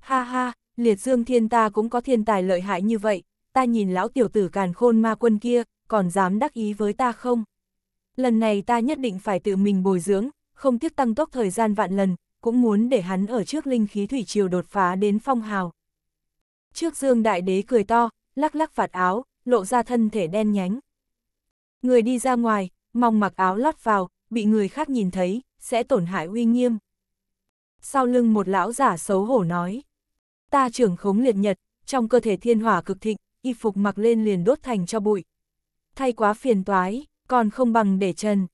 Ha ha, liệt dương thiên ta cũng có thiên tài lợi hại như vậy, ta nhìn lão tiểu tử càn khôn ma quân kia, còn dám đắc ý với ta không? Lần này ta nhất định phải tự mình bồi dưỡng, không tiếc tăng tốc thời gian vạn lần, cũng muốn để hắn ở trước linh khí thủy triều đột phá đến phong hào. Trước dương đại đế cười to, lắc lắc vạt áo, lộ ra thân thể đen nhánh. Người đi ra ngoài, mong mặc áo lót vào, bị người khác nhìn thấy, sẽ tổn hại uy nghiêm. Sau lưng một lão giả xấu hổ nói, ta trưởng khống liệt nhật, trong cơ thể thiên hỏa cực thịnh, y phục mặc lên liền đốt thành cho bụi. Thay quá phiền toái, còn không bằng để trần.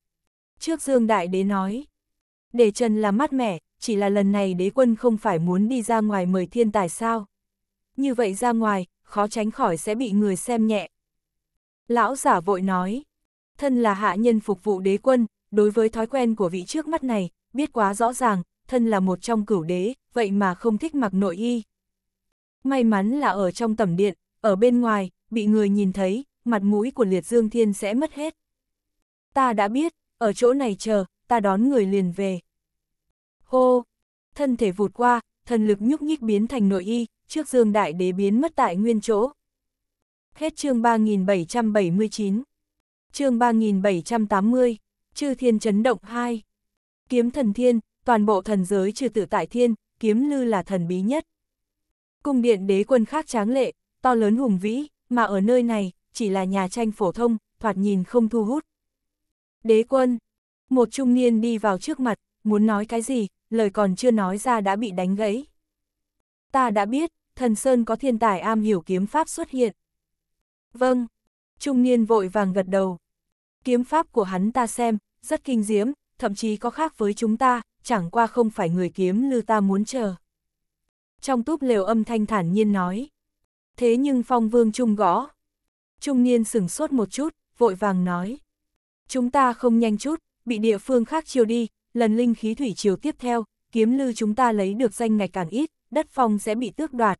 Trước dương đại đế nói, để chân là mát mẻ, chỉ là lần này đế quân không phải muốn đi ra ngoài mời thiên tài sao. Như vậy ra ngoài, khó tránh khỏi sẽ bị người xem nhẹ. Lão giả vội nói, thân là hạ nhân phục vụ đế quân, đối với thói quen của vị trước mắt này, biết quá rõ ràng, thân là một trong cửu đế, vậy mà không thích mặc nội y. May mắn là ở trong tầm điện, ở bên ngoài, bị người nhìn thấy, mặt mũi của liệt dương thiên sẽ mất hết. Ta đã biết, ở chỗ này chờ, ta đón người liền về hô, thân thể vụt qua, thần lực nhúc nhích biến thành nội y, trước dương đại đế biến mất tại nguyên chỗ. Hết chương 3779 chương 3780, chư thiên chấn động 2. Kiếm thần thiên, toàn bộ thần giới trừ tử tại thiên, kiếm lư là thần bí nhất. Cung điện đế quân khác tráng lệ, to lớn hùng vĩ, mà ở nơi này, chỉ là nhà tranh phổ thông, thoạt nhìn không thu hút. Đế quân, một trung niên đi vào trước mặt, muốn nói cái gì, lời còn chưa nói ra đã bị đánh gãy. Ta đã biết, thần Sơn có thiên tài am hiểu kiếm pháp xuất hiện. Vâng, trung niên vội vàng gật đầu. Kiếm pháp của hắn ta xem, rất kinh diễm, thậm chí có khác với chúng ta, chẳng qua không phải người kiếm lư ta muốn chờ. Trong túp lều âm thanh thản nhiên nói. Thế nhưng phong vương trung gõ. Trung niên sửng sốt một chút, vội vàng nói. Chúng ta không nhanh chút, bị địa phương khác chiều đi, lần linh khí thủy chiều tiếp theo, kiếm lư chúng ta lấy được danh ngạch càng ít, đất phong sẽ bị tước đoạt.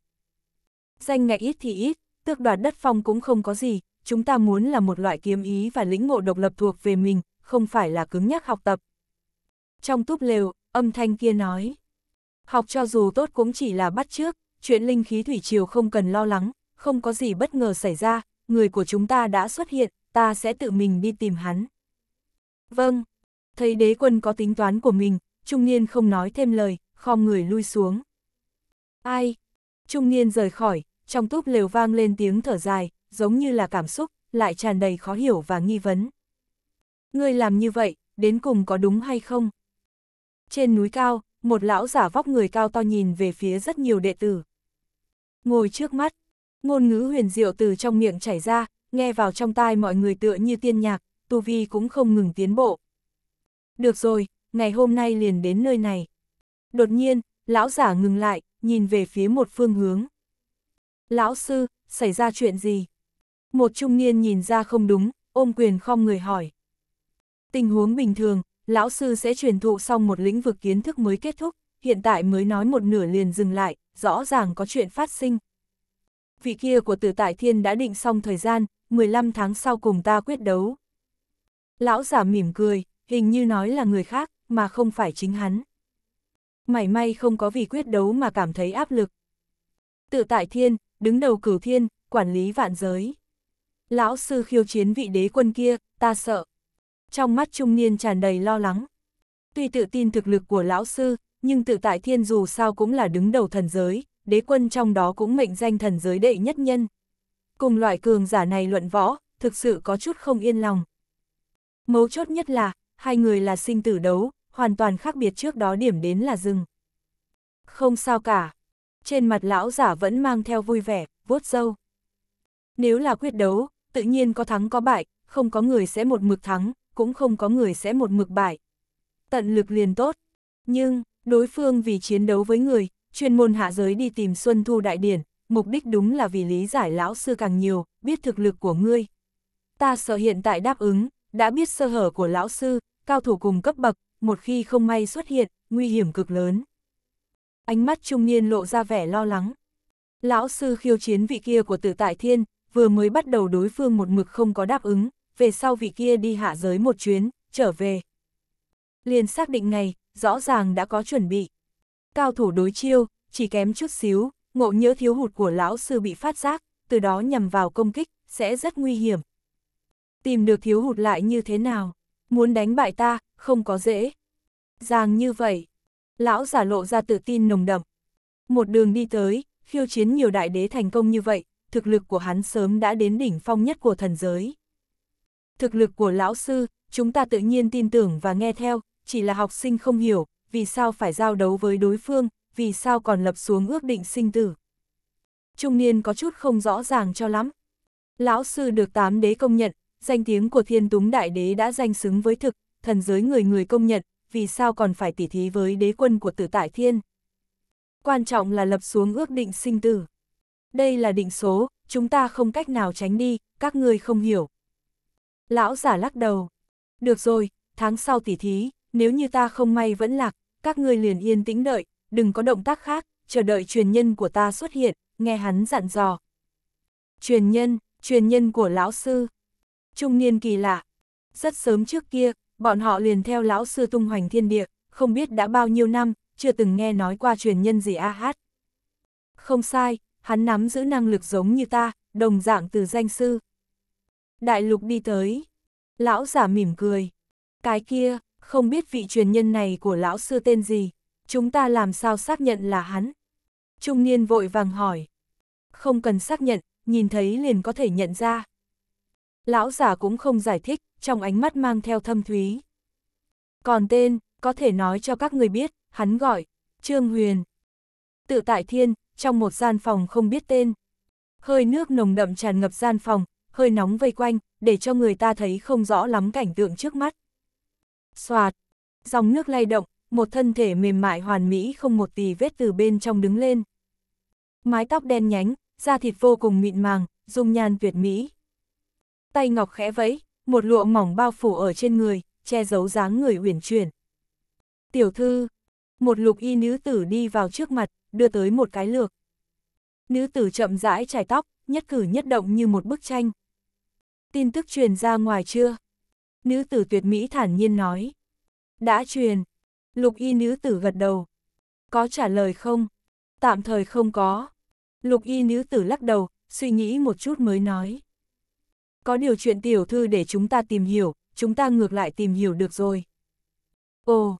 Danh ngạch ít thì ít, tước đoạt đất phong cũng không có gì, chúng ta muốn là một loại kiếm ý và lĩnh ngộ độc lập thuộc về mình, không phải là cứng nhắc học tập. Trong túp lều, âm thanh kia nói, học cho dù tốt cũng chỉ là bắt trước, chuyện linh khí thủy chiều không cần lo lắng, không có gì bất ngờ xảy ra, người của chúng ta đã xuất hiện, ta sẽ tự mình đi tìm hắn. Vâng, thấy đế quân có tính toán của mình, trung niên không nói thêm lời, khom người lui xuống. Ai? Trung niên rời khỏi, trong túp lều vang lên tiếng thở dài, giống như là cảm xúc, lại tràn đầy khó hiểu và nghi vấn. Ngươi làm như vậy, đến cùng có đúng hay không? Trên núi cao, một lão giả vóc người cao to nhìn về phía rất nhiều đệ tử. Ngồi trước mắt, ngôn ngữ huyền diệu từ trong miệng chảy ra, nghe vào trong tai mọi người tựa như tiên nhạc, tu vi cũng không ngừng tiến bộ được rồi, ngày hôm nay liền đến nơi này. Đột nhiên, lão giả ngừng lại, nhìn về phía một phương hướng. Lão sư, xảy ra chuyện gì? Một trung niên nhìn ra không đúng, ôm quyền không người hỏi. Tình huống bình thường, lão sư sẽ truyền thụ xong một lĩnh vực kiến thức mới kết thúc, hiện tại mới nói một nửa liền dừng lại, rõ ràng có chuyện phát sinh. Vị kia của tử tại thiên đã định xong thời gian, 15 tháng sau cùng ta quyết đấu. Lão giả mỉm cười, hình như nói là người khác, mà không phải chính hắn. Mảy may không có vì quyết đấu mà cảm thấy áp lực. Tự tại thiên, đứng đầu cửu thiên, quản lý vạn giới. Lão sư khiêu chiến vị đế quân kia, ta sợ. Trong mắt trung niên tràn đầy lo lắng. Tuy tự tin thực lực của lão sư, nhưng tự tại thiên dù sao cũng là đứng đầu thần giới, đế quân trong đó cũng mệnh danh thần giới đệ nhất nhân. Cùng loại cường giả này luận võ, thực sự có chút không yên lòng. Mấu chốt nhất là, hai người là sinh tử đấu, hoàn toàn khác biệt trước đó điểm đến là rừng. Không sao cả. Trên mặt lão giả vẫn mang theo vui vẻ, vuốt dâu. Nếu là quyết đấu, tự nhiên có thắng có bại, không có người sẽ một mực thắng, cũng không có người sẽ một mực bại. Tận lực liền tốt. Nhưng, đối phương vì chiến đấu với người, chuyên môn hạ giới đi tìm Xuân Thu Đại Điển, mục đích đúng là vì lý giải lão sư càng nhiều, biết thực lực của ngươi. Ta sợ hiện tại đáp ứng, đã biết sơ hở của lão sư, cao thủ cùng cấp bậc, một khi không may xuất hiện, nguy hiểm cực lớn. Ánh mắt trung niên lộ ra vẻ lo lắng. Lão sư khiêu chiến vị kia của tử tại thiên, vừa mới bắt đầu đối phương một mực không có đáp ứng, về sau vị kia đi hạ giới một chuyến, trở về. Liền xác định ngày, rõ ràng đã có chuẩn bị. Cao thủ đối chiêu, chỉ kém chút xíu, ngộ nhớ thiếu hụt của lão sư bị phát giác, từ đó nhằm vào công kích, sẽ rất nguy hiểm tìm được thiếu hụt lại như thế nào, muốn đánh bại ta, không có dễ. Giang như vậy, lão giả lộ ra tự tin nồng đậm. Một đường đi tới, khiêu chiến nhiều đại đế thành công như vậy, thực lực của hắn sớm đã đến đỉnh phong nhất của thần giới. Thực lực của lão sư, chúng ta tự nhiên tin tưởng và nghe theo, chỉ là học sinh không hiểu, vì sao phải giao đấu với đối phương, vì sao còn lập xuống ước định sinh tử. Trung niên có chút không rõ ràng cho lắm. Lão sư được tám đế công nhận, danh tiếng của thiên túng đại đế đã danh xứng với thực, thần giới người người công nhận, vì sao còn phải tỉ thí với đế quân của tử tại thiên. Quan trọng là lập xuống ước định sinh tử. Đây là định số, chúng ta không cách nào tránh đi, các ngươi không hiểu. Lão giả lắc đầu. Được rồi, tháng sau tỉ thí, nếu như ta không may vẫn lạc, các ngươi liền yên tĩnh đợi, đừng có động tác khác, chờ đợi truyền nhân của ta xuất hiện, nghe hắn dặn dò. Truyền nhân, truyền nhân của lão sư, trung niên kỳ lạ. Rất sớm trước kia, bọn họ liền theo lão sư tung hoành thiên địa, không biết đã bao nhiêu năm, chưa từng nghe nói qua truyền nhân gì a hát. Không sai, hắn nắm giữ năng lực giống như ta, đồng dạng từ danh sư. Đại lục đi tới, lão giả mỉm cười. Cái kia, không biết vị truyền nhân này của lão sư tên gì, chúng ta làm sao xác nhận là hắn? Trung niên vội vàng hỏi. Không cần xác nhận, nhìn thấy liền có thể nhận ra lão giả cũng không giải thích, trong ánh mắt mang theo thâm thúy. Còn tên, có thể nói cho các người biết, hắn gọi, Trương Huyền. Tự tại thiên, trong một gian phòng không biết tên. Hơi nước nồng đậm tràn ngập gian phòng, hơi nóng vây quanh, để cho người ta thấy không rõ lắm cảnh tượng trước mắt. Xoạt, dòng nước lay động, một thân thể mềm mại hoàn mỹ không một tì vết từ bên trong đứng lên. Mái tóc đen nhánh, da thịt vô cùng mịn màng, dung nhan tuyệt mỹ tay ngọc khẽ vẫy, một lụa mỏng bao phủ ở trên người, che giấu dáng người uyển chuyển. Tiểu thư, một lục y nữ tử đi vào trước mặt, đưa tới một cái lược. Nữ tử chậm rãi chải tóc, nhất cử nhất động như một bức tranh. Tin tức truyền ra ngoài chưa? Nữ tử tuyệt mỹ thản nhiên nói. Đã truyền. Lục y nữ tử gật đầu. Có trả lời không? Tạm thời không có. Lục y nữ tử lắc đầu, suy nghĩ một chút mới nói có điều chuyện tiểu thư để chúng ta tìm hiểu, chúng ta ngược lại tìm hiểu được rồi. Ồ,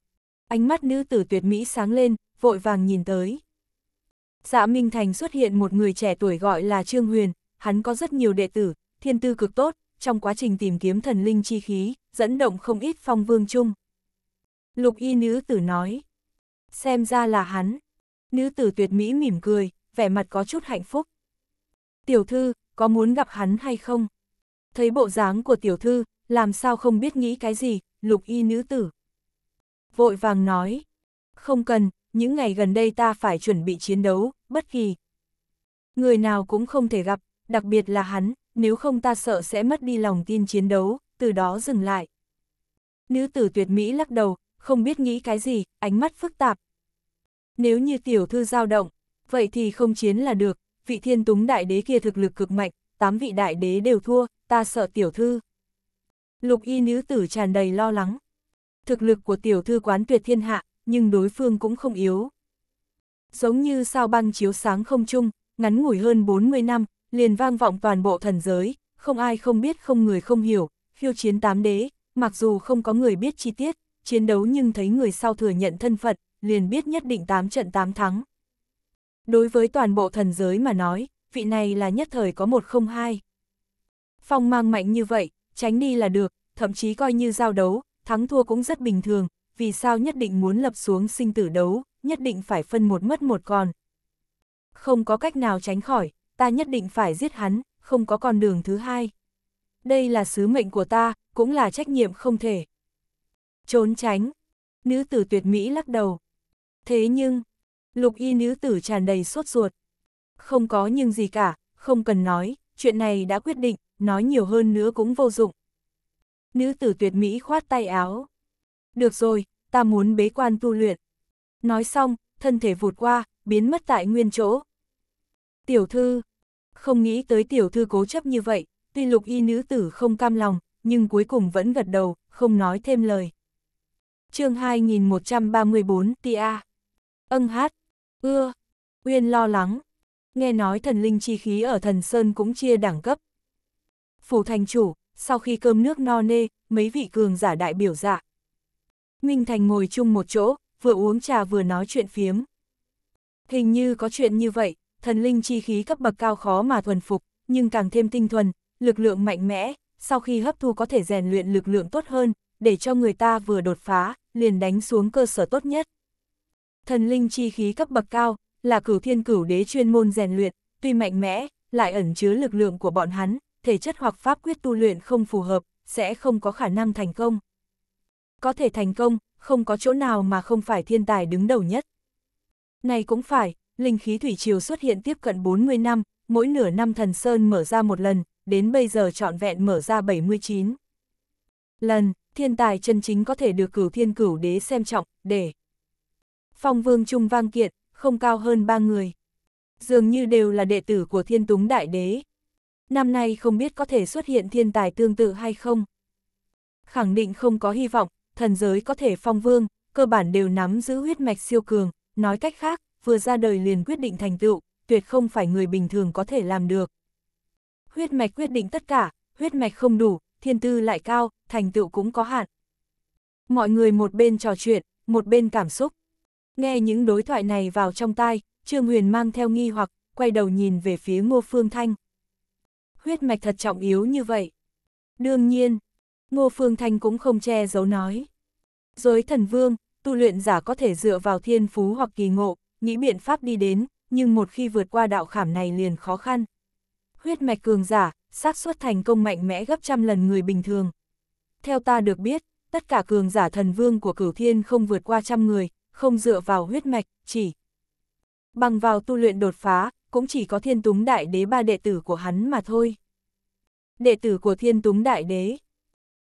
ánh mắt nữ tử tuyệt mỹ sáng lên, vội vàng nhìn tới. Dạ Minh Thành xuất hiện một người trẻ tuổi gọi là Trương Huyền, hắn có rất nhiều đệ tử, thiên tư cực tốt, trong quá trình tìm kiếm thần linh chi khí, dẫn động không ít phong vương chung. Lục y nữ tử nói, xem ra là hắn. Nữ tử tuyệt mỹ mỉm cười, vẻ mặt có chút hạnh phúc. Tiểu thư, có muốn gặp hắn hay không? thấy bộ dáng của tiểu thư, làm sao không biết nghĩ cái gì, lục y nữ tử. Vội vàng nói, không cần, những ngày gần đây ta phải chuẩn bị chiến đấu, bất kỳ. Người nào cũng không thể gặp, đặc biệt là hắn, nếu không ta sợ sẽ mất đi lòng tin chiến đấu, từ đó dừng lại. Nữ tử tuyệt mỹ lắc đầu, không biết nghĩ cái gì, ánh mắt phức tạp. Nếu như tiểu thư dao động, vậy thì không chiến là được, vị thiên túng đại đế kia thực lực cực mạnh, tám vị đại đế đều thua, ta sợ tiểu thư. Lục y nữ tử tràn đầy lo lắng. Thực lực của tiểu thư quán tuyệt thiên hạ, nhưng đối phương cũng không yếu. Giống như sao băng chiếu sáng không chung, ngắn ngủi hơn 40 năm, liền vang vọng toàn bộ thần giới, không ai không biết không người không hiểu, phiêu chiến tám đế, mặc dù không có người biết chi tiết, chiến đấu nhưng thấy người sau thừa nhận thân phận, liền biết nhất định 8 trận 8 thắng. Đối với toàn bộ thần giới mà nói, vị này là nhất thời có một không hai. Phong mang mạnh như vậy, tránh đi là được, thậm chí coi như giao đấu, thắng thua cũng rất bình thường, vì sao nhất định muốn lập xuống sinh tử đấu, nhất định phải phân một mất một còn. Không có cách nào tránh khỏi, ta nhất định phải giết hắn, không có con đường thứ hai. Đây là sứ mệnh của ta, cũng là trách nhiệm không thể. Trốn tránh. Nữ tử tuyệt mỹ lắc đầu. Thế nhưng, lục y nữ tử tràn đầy sốt ruột. Không có nhưng gì cả, không cần nói, chuyện này đã quyết định, nói nhiều hơn nữa cũng vô dụng. Nữ tử tuyệt mỹ khoát tay áo. Được rồi, ta muốn bế quan tu luyện. Nói xong, thân thể vụt qua, biến mất tại nguyên chỗ. Tiểu thư, không nghĩ tới tiểu thư cố chấp như vậy, tuy lục y nữ tử không cam lòng, nhưng cuối cùng vẫn gật đầu, không nói thêm lời. chương 2134 Tia Âng hát, ưa, uyên lo lắng. Nghe nói thần linh chi khí ở thần Sơn cũng chia đẳng cấp, phủ thành chủ, sau khi cơm nước no nê, mấy vị cường giả đại biểu dạ. Minh Thành ngồi chung một chỗ, vừa uống trà vừa nói chuyện phiếm. Hình như có chuyện như vậy, thần linh chi khí cấp bậc cao khó mà thuần phục, nhưng càng thêm tinh thuần, lực lượng mạnh mẽ, sau khi hấp thu có thể rèn luyện lực lượng tốt hơn, để cho người ta vừa đột phá, liền đánh xuống cơ sở tốt nhất. Thần linh chi khí cấp bậc cao, là cửu thiên cửu đế chuyên môn rèn luyện, tuy mạnh mẽ, lại ẩn chứa lực lượng của bọn hắn, thể chất hoặc pháp quyết tu luyện không phù hợp, sẽ không có khả năng thành công. Có thể thành công, không có chỗ nào mà không phải thiên tài đứng đầu nhất. Này cũng phải, linh khí thủy triều xuất hiện tiếp cận 40 năm, mỗi nửa năm thần Sơn mở ra một lần, đến bây giờ trọn vẹn mở ra 79. Lần, thiên tài chân chính có thể được cửu thiên cửu đế xem trọng, để phong vương trung vang kiện, không cao hơn ba người. Dường như đều là đệ tử của thiên túng đại đế, năm nay không biết có thể xuất hiện thiên tài tương tự hay không. Khẳng định không có hy vọng, thần giới có thể phong vương, cơ bản đều nắm giữ huyết mạch siêu cường, nói cách khác, vừa ra đời liền quyết định thành tựu, tuyệt không phải người bình thường có thể làm được. Huyết mạch quyết định tất cả, huyết mạch không đủ, thiên tư lại cao, thành tựu cũng có hạn. Mọi người một bên trò chuyện, một bên cảm xúc. Nghe những đối thoại này vào trong tai, Trương Huyền mang theo nghi hoặc, quay đầu nhìn về phía Ngô Phương Thanh huyết mạch thật trọng yếu như vậy. Đương nhiên, Ngô Phương Thanh cũng không che giấu nói. Dối thần vương, tu luyện giả có thể dựa vào thiên phú hoặc kỳ ngộ, nghĩ biện pháp đi đến, nhưng một khi vượt qua đạo khảm này liền khó khăn. Huyết mạch cường giả, xác suất thành công mạnh mẽ gấp trăm lần người bình thường. Theo ta được biết, tất cả cường giả thần vương của cửu thiên không vượt qua trăm người, không dựa vào huyết mạch, chỉ bằng vào tu luyện đột phá, cũng chỉ có thiên túng đại đế ba đệ tử của hắn mà thôi. Đệ tử của thiên túng đại đế,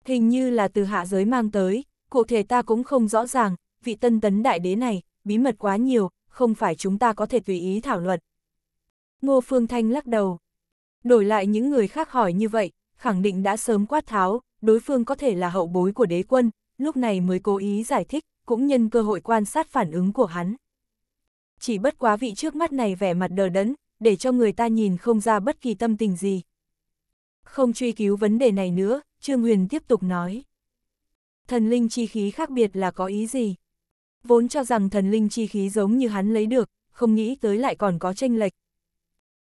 hình như là từ hạ giới mang tới, cụ thể ta cũng không rõ ràng, vị tân tấn đại đế này, bí mật quá nhiều, không phải chúng ta có thể tùy ý thảo luận. Ngô Phương Thanh lắc đầu. Đổi lại những người khác hỏi như vậy, khẳng định đã sớm quát tháo, đối phương có thể là hậu bối của đế quân, lúc này mới cố ý giải thích, cũng nhân cơ hội quan sát phản ứng của hắn. Chỉ bất quá vị trước mắt này vẻ mặt đờ đẫn, để cho người ta nhìn không ra bất kỳ tâm tình gì. Không truy cứu vấn đề này nữa, Trương Huyền tiếp tục nói. Thần linh chi khí khác biệt là có ý gì? Vốn cho rằng thần linh chi khí giống như hắn lấy được, không nghĩ tới lại còn có tranh lệch.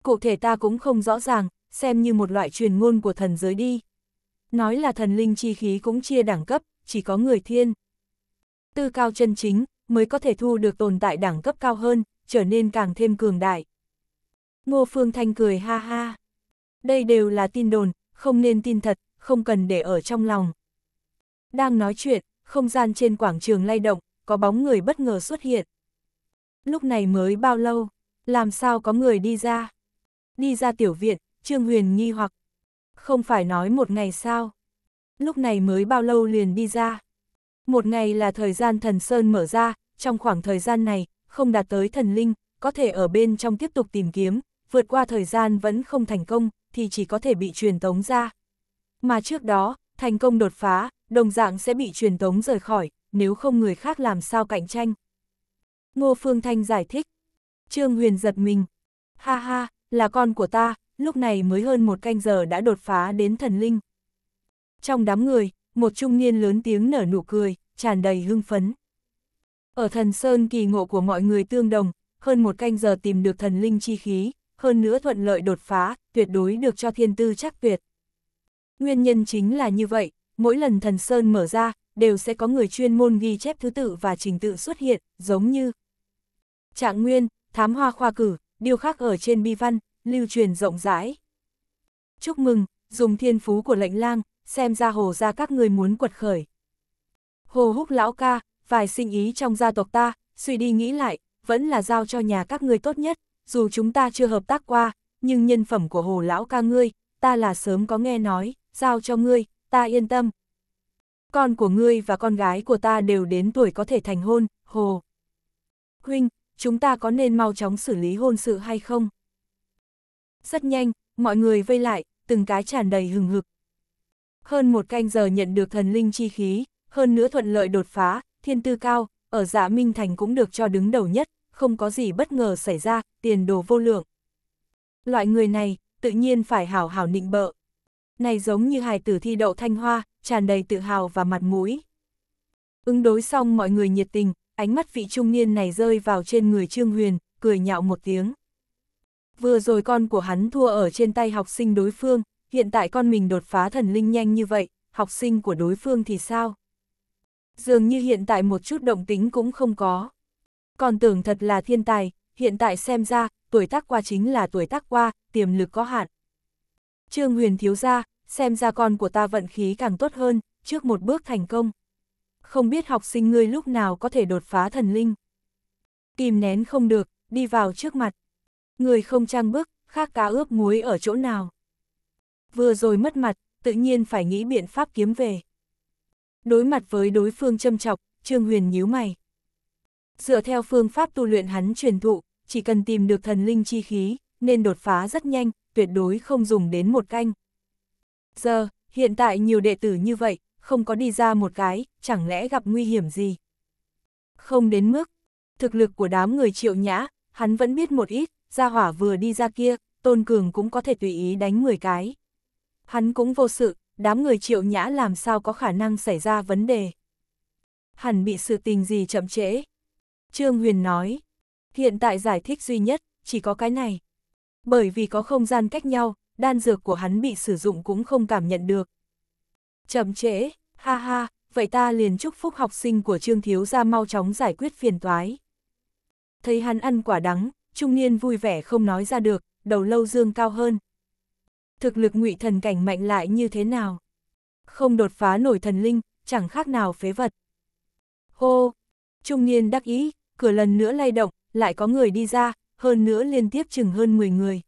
Cụ thể ta cũng không rõ ràng, xem như một loại truyền ngôn của thần giới đi. Nói là thần linh chi khí cũng chia đẳng cấp, chỉ có người thiên. Tư cao chân chính, mới có thể thu được tồn tại đẳng cấp cao hơn, trở nên càng thêm cường đại. Ngô Phương Thanh cười ha ha. Đây đều là tin đồn, không nên tin thật, không cần để ở trong lòng. Đang nói chuyện, không gian trên quảng trường lay động, có bóng người bất ngờ xuất hiện. Lúc này mới bao lâu, làm sao có người đi ra? Đi ra tiểu viện, Trương Huyền nghi hoặc. Không phải nói một ngày sao? Lúc này mới bao lâu liền đi ra? Một ngày là thời gian thần Sơn mở ra, trong khoảng thời gian này, không đạt tới thần linh, có thể ở bên trong tiếp tục tìm kiếm, vượt qua thời gian vẫn không thành công, thì chỉ có thể bị truyền tống ra. Mà trước đó, thành công đột phá, đồng dạng sẽ bị truyền tống rời khỏi, nếu không người khác làm sao cạnh tranh. Ngô Phương Thanh giải thích. Trương Huyền giật mình. Ha ha, là con của ta, lúc này mới hơn một canh giờ đã đột phá đến thần linh. Trong đám người, một trung niên lớn tiếng nở nụ cười, tràn đầy hưng phấn. Ở thần Sơn kỳ ngộ của mọi người tương đồng, hơn một canh giờ tìm được thần linh chi khí, hơn nữa thuận lợi đột phá, tuyệt đối được cho thiên tư chắc tuyệt. Nguyên nhân chính là như vậy, mỗi lần thần sơn mở ra, đều sẽ có người chuyên môn ghi chép thứ tự và trình tự xuất hiện, giống như Trạng Nguyên, Thám Hoa Khoa Cử, điều khác ở trên bi văn, lưu truyền rộng rãi. Chúc mừng, dùng thiên phú của lệnh lang, xem ra hồ ra các người muốn quật khởi. Hồ húc lão ca, vài sinh ý trong gia tộc ta, suy đi nghĩ lại, vẫn là giao cho nhà các người tốt nhất, dù chúng ta chưa hợp tác qua, nhưng nhân phẩm của hồ lão ca ngươi, ta là sớm có nghe nói, giao cho ngươi, ta yên tâm. Con của ngươi và con gái của ta đều đến tuổi có thể thành hôn, hồ. Huynh, chúng ta có nên mau chóng xử lý hôn sự hay không? Rất nhanh, mọi người vây lại, từng cái tràn đầy hừng hực. Hơn một canh giờ nhận được thần linh chi khí, hơn nữa thuận lợi đột phá, thiên tư cao, ở dạ Minh Thành cũng được cho đứng đầu nhất, không có gì bất ngờ xảy ra, tiền đồ vô lượng. Loại người này, tự nhiên phải hảo hảo nịnh bợ. Này giống như hài tử thi đậu thanh hoa, tràn đầy tự hào và mặt mũi. Ứng đối xong mọi người nhiệt tình, ánh mắt vị trung niên này rơi vào trên người Trương Huyền, cười nhạo một tiếng. Vừa rồi con của hắn thua ở trên tay học sinh đối phương, hiện tại con mình đột phá thần linh nhanh như vậy, học sinh của đối phương thì sao? Dường như hiện tại một chút động tính cũng không có còn tưởng thật là thiên tài, hiện tại xem ra, tuổi tác qua chính là tuổi tác qua, tiềm lực có hạn. Trương Huyền thiếu ra, xem ra con của ta vận khí càng tốt hơn, trước một bước thành công. Không biết học sinh ngươi lúc nào có thể đột phá thần linh. Kìm nén không được, đi vào trước mặt. Người không trang bước, khác cá ướp muối ở chỗ nào. Vừa rồi mất mặt, tự nhiên phải nghĩ biện pháp kiếm về. Đối mặt với đối phương châm chọc, Trương Huyền nhíu mày. Dựa theo phương pháp tu luyện hắn truyền thụ, chỉ cần tìm được thần linh chi khí, nên đột phá rất nhanh, tuyệt đối không dùng đến một canh. Giờ, hiện tại nhiều đệ tử như vậy, không có đi ra một cái, chẳng lẽ gặp nguy hiểm gì? Không đến mức, thực lực của đám người triệu nhã, hắn vẫn biết một ít, ra hỏa vừa đi ra kia, Tôn Cường cũng có thể tùy ý đánh 10 cái. Hắn cũng vô sự, đám người triệu nhã làm sao có khả năng xảy ra vấn đề. Hẳn bị sự tình gì chậm trễ, Trương Huyền nói, hiện tại giải thích duy nhất, chỉ có cái này. Bởi vì có không gian cách nhau, đan dược của hắn bị sử dụng cũng không cảm nhận được. Chậm trễ, ha ha, vậy ta liền chúc phúc học sinh của Trương Thiếu ra mau chóng giải quyết phiền toái. Thấy hắn ăn quả đắng, trung niên vui vẻ không nói ra được, đầu lâu dương cao hơn. Thực lực ngụy thần cảnh mạnh lại như thế nào? Không đột phá nổi thần linh, chẳng khác nào phế vật. Hô, Trung niên đắc ý, cửa lần nữa lay động, lại có người đi ra, hơn nữa liên tiếp chừng hơn 10 người.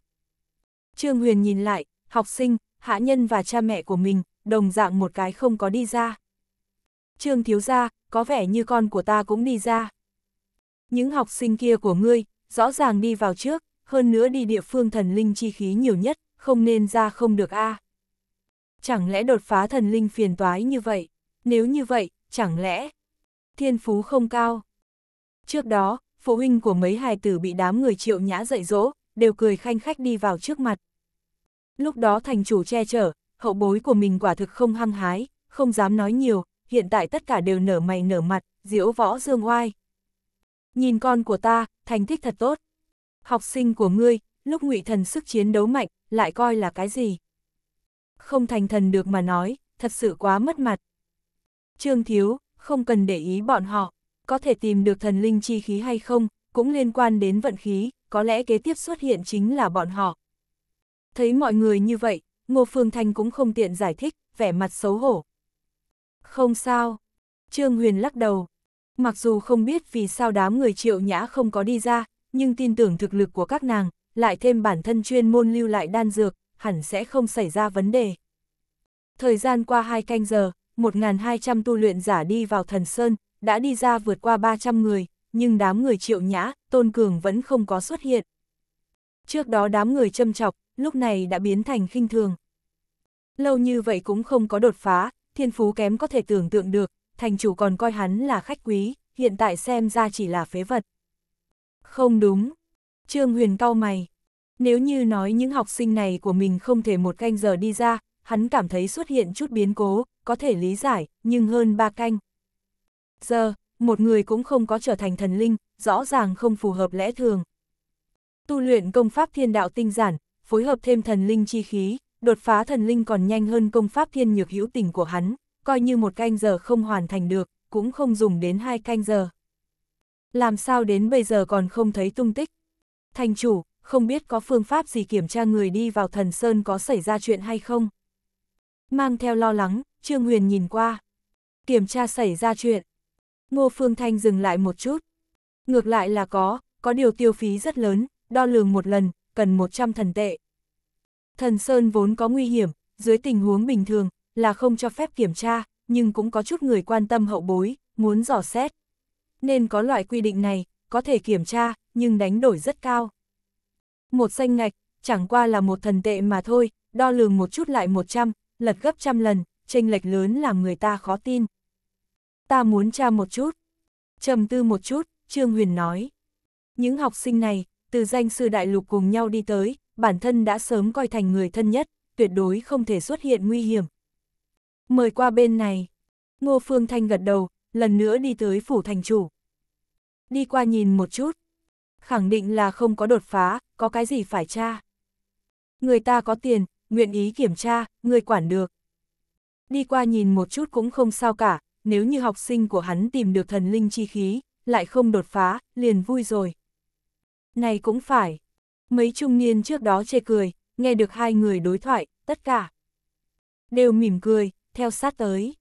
Trương Huyền nhìn lại, học sinh, hạ nhân và cha mẹ của mình, đồng dạng một cái không có đi ra. Trương thiếu ra, có vẻ như con của ta cũng đi ra. Những học sinh kia của ngươi, rõ ràng đi vào trước, hơn nữa đi địa phương thần linh chi khí nhiều nhất, không nên ra không được a. À. Chẳng lẽ đột phá thần linh phiền toái như vậy? Nếu như vậy, chẳng lẽ thiên phú không cao. Trước đó, phụ huynh của mấy hài tử bị đám người triệu nhã dạy dỗ, đều cười khanh khách đi vào trước mặt. Lúc đó thành chủ che chở, hậu bối của mình quả thực không hăng hái, không dám nói nhiều, hiện tại tất cả đều nở mày nở mặt, diễu võ dương oai. Nhìn con của ta, thành tích thật tốt. Học sinh của ngươi, lúc ngụy thần sức chiến đấu mạnh, lại coi là cái gì? Không thành thần được mà nói, thật sự quá mất mặt. Trương Thiếu, không cần để ý bọn họ, có thể tìm được thần linh chi khí hay không, cũng liên quan đến vận khí, có lẽ kế tiếp xuất hiện chính là bọn họ. Thấy mọi người như vậy, Ngô Phương Thanh cũng không tiện giải thích, vẻ mặt xấu hổ. Không sao, Trương Huyền lắc đầu. Mặc dù không biết vì sao đám người triệu nhã không có đi ra, nhưng tin tưởng thực lực của các nàng, lại thêm bản thân chuyên môn lưu lại đan dược, hẳn sẽ không xảy ra vấn đề. Thời gian qua hai canh giờ, 1.200 tu luyện giả đi vào thần Sơn, đã đi ra vượt qua 300 người, nhưng đám người triệu nhã, tôn cường vẫn không có xuất hiện. Trước đó đám người châm chọc, lúc này đã biến thành khinh thường. Lâu như vậy cũng không có đột phá, thiên phú kém có thể tưởng tượng được, thành chủ còn coi hắn là khách quý, hiện tại xem ra chỉ là phế vật. Không đúng. Trương Huyền cau mày. Nếu như nói những học sinh này của mình không thể một canh giờ đi ra, hắn cảm thấy xuất hiện chút biến cố, có thể lý giải, nhưng hơn ba canh. Giờ, một người cũng không có trở thành thần linh, rõ ràng không phù hợp lẽ thường. Tu luyện công pháp thiên đạo tinh giản, phối hợp thêm thần linh chi khí, đột phá thần linh còn nhanh hơn công pháp thiên nhược hữu tình của hắn, coi như một canh giờ không hoàn thành được, cũng không dùng đến hai canh giờ. Làm sao đến bây giờ còn không thấy tung tích? Thành chủ, không biết có phương pháp gì kiểm tra người đi vào thần sơn có xảy ra chuyện hay không? Mang theo lo lắng, Trương Huyền nhìn qua. Kiểm tra xảy ra chuyện. Ngô Phương Thanh dừng lại một chút. Ngược lại là có, có điều tiêu phí rất lớn, đo lường một lần, cần 100 thần tệ. Thần Sơn vốn có nguy hiểm, dưới tình huống bình thường, là không cho phép kiểm tra, nhưng cũng có chút người quan tâm hậu bối, muốn dò xét. Nên có loại quy định này, có thể kiểm tra, nhưng đánh đổi rất cao. Một xanh ngạch, chẳng qua là một thần tệ mà thôi, đo lường một chút lại 100, lật gấp trăm lần, chênh lệch lớn làm người ta khó tin. Ta muốn tra một chút. trầm tư một chút, Trương Huyền nói. Những học sinh này, từ danh sư đại lục cùng nhau đi tới, bản thân đã sớm coi thành người thân nhất, tuyệt đối không thể xuất hiện nguy hiểm. Mời qua bên này. Ngô Phương Thanh gật đầu, lần nữa đi tới phủ thành chủ. Đi qua nhìn một chút. Khẳng định là không có đột phá, có cái gì phải tra. Người ta có tiền, nguyện ý kiểm tra, người quản được. Đi qua nhìn một chút cũng không sao cả, nếu như học sinh của hắn tìm được thần linh chi khí, lại không đột phá, liền vui rồi. Này cũng phải. Mấy trung niên trước đó chê cười, nghe được hai người đối thoại, tất cả. Đều mỉm cười, theo sát tới.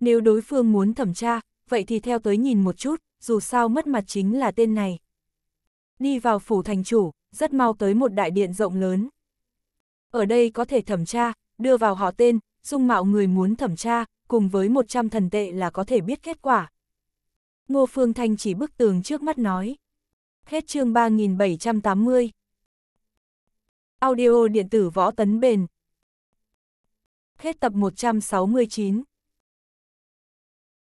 Nếu đối phương muốn thẩm tra, vậy thì theo tới nhìn một chút, dù sao mất mặt chính là tên này. Đi vào phủ thành chủ, rất mau tới một đại điện rộng lớn. Ở đây có thể thẩm tra, đưa vào họ tên, dung mạo người muốn thẩm tra, cùng với 100 thần tệ là có thể biết kết quả. Ngô Phương Thanh chỉ bức tường trước mắt nói. Hết chương 3780. Audio điện tử võ tấn bền. Hết tập 169.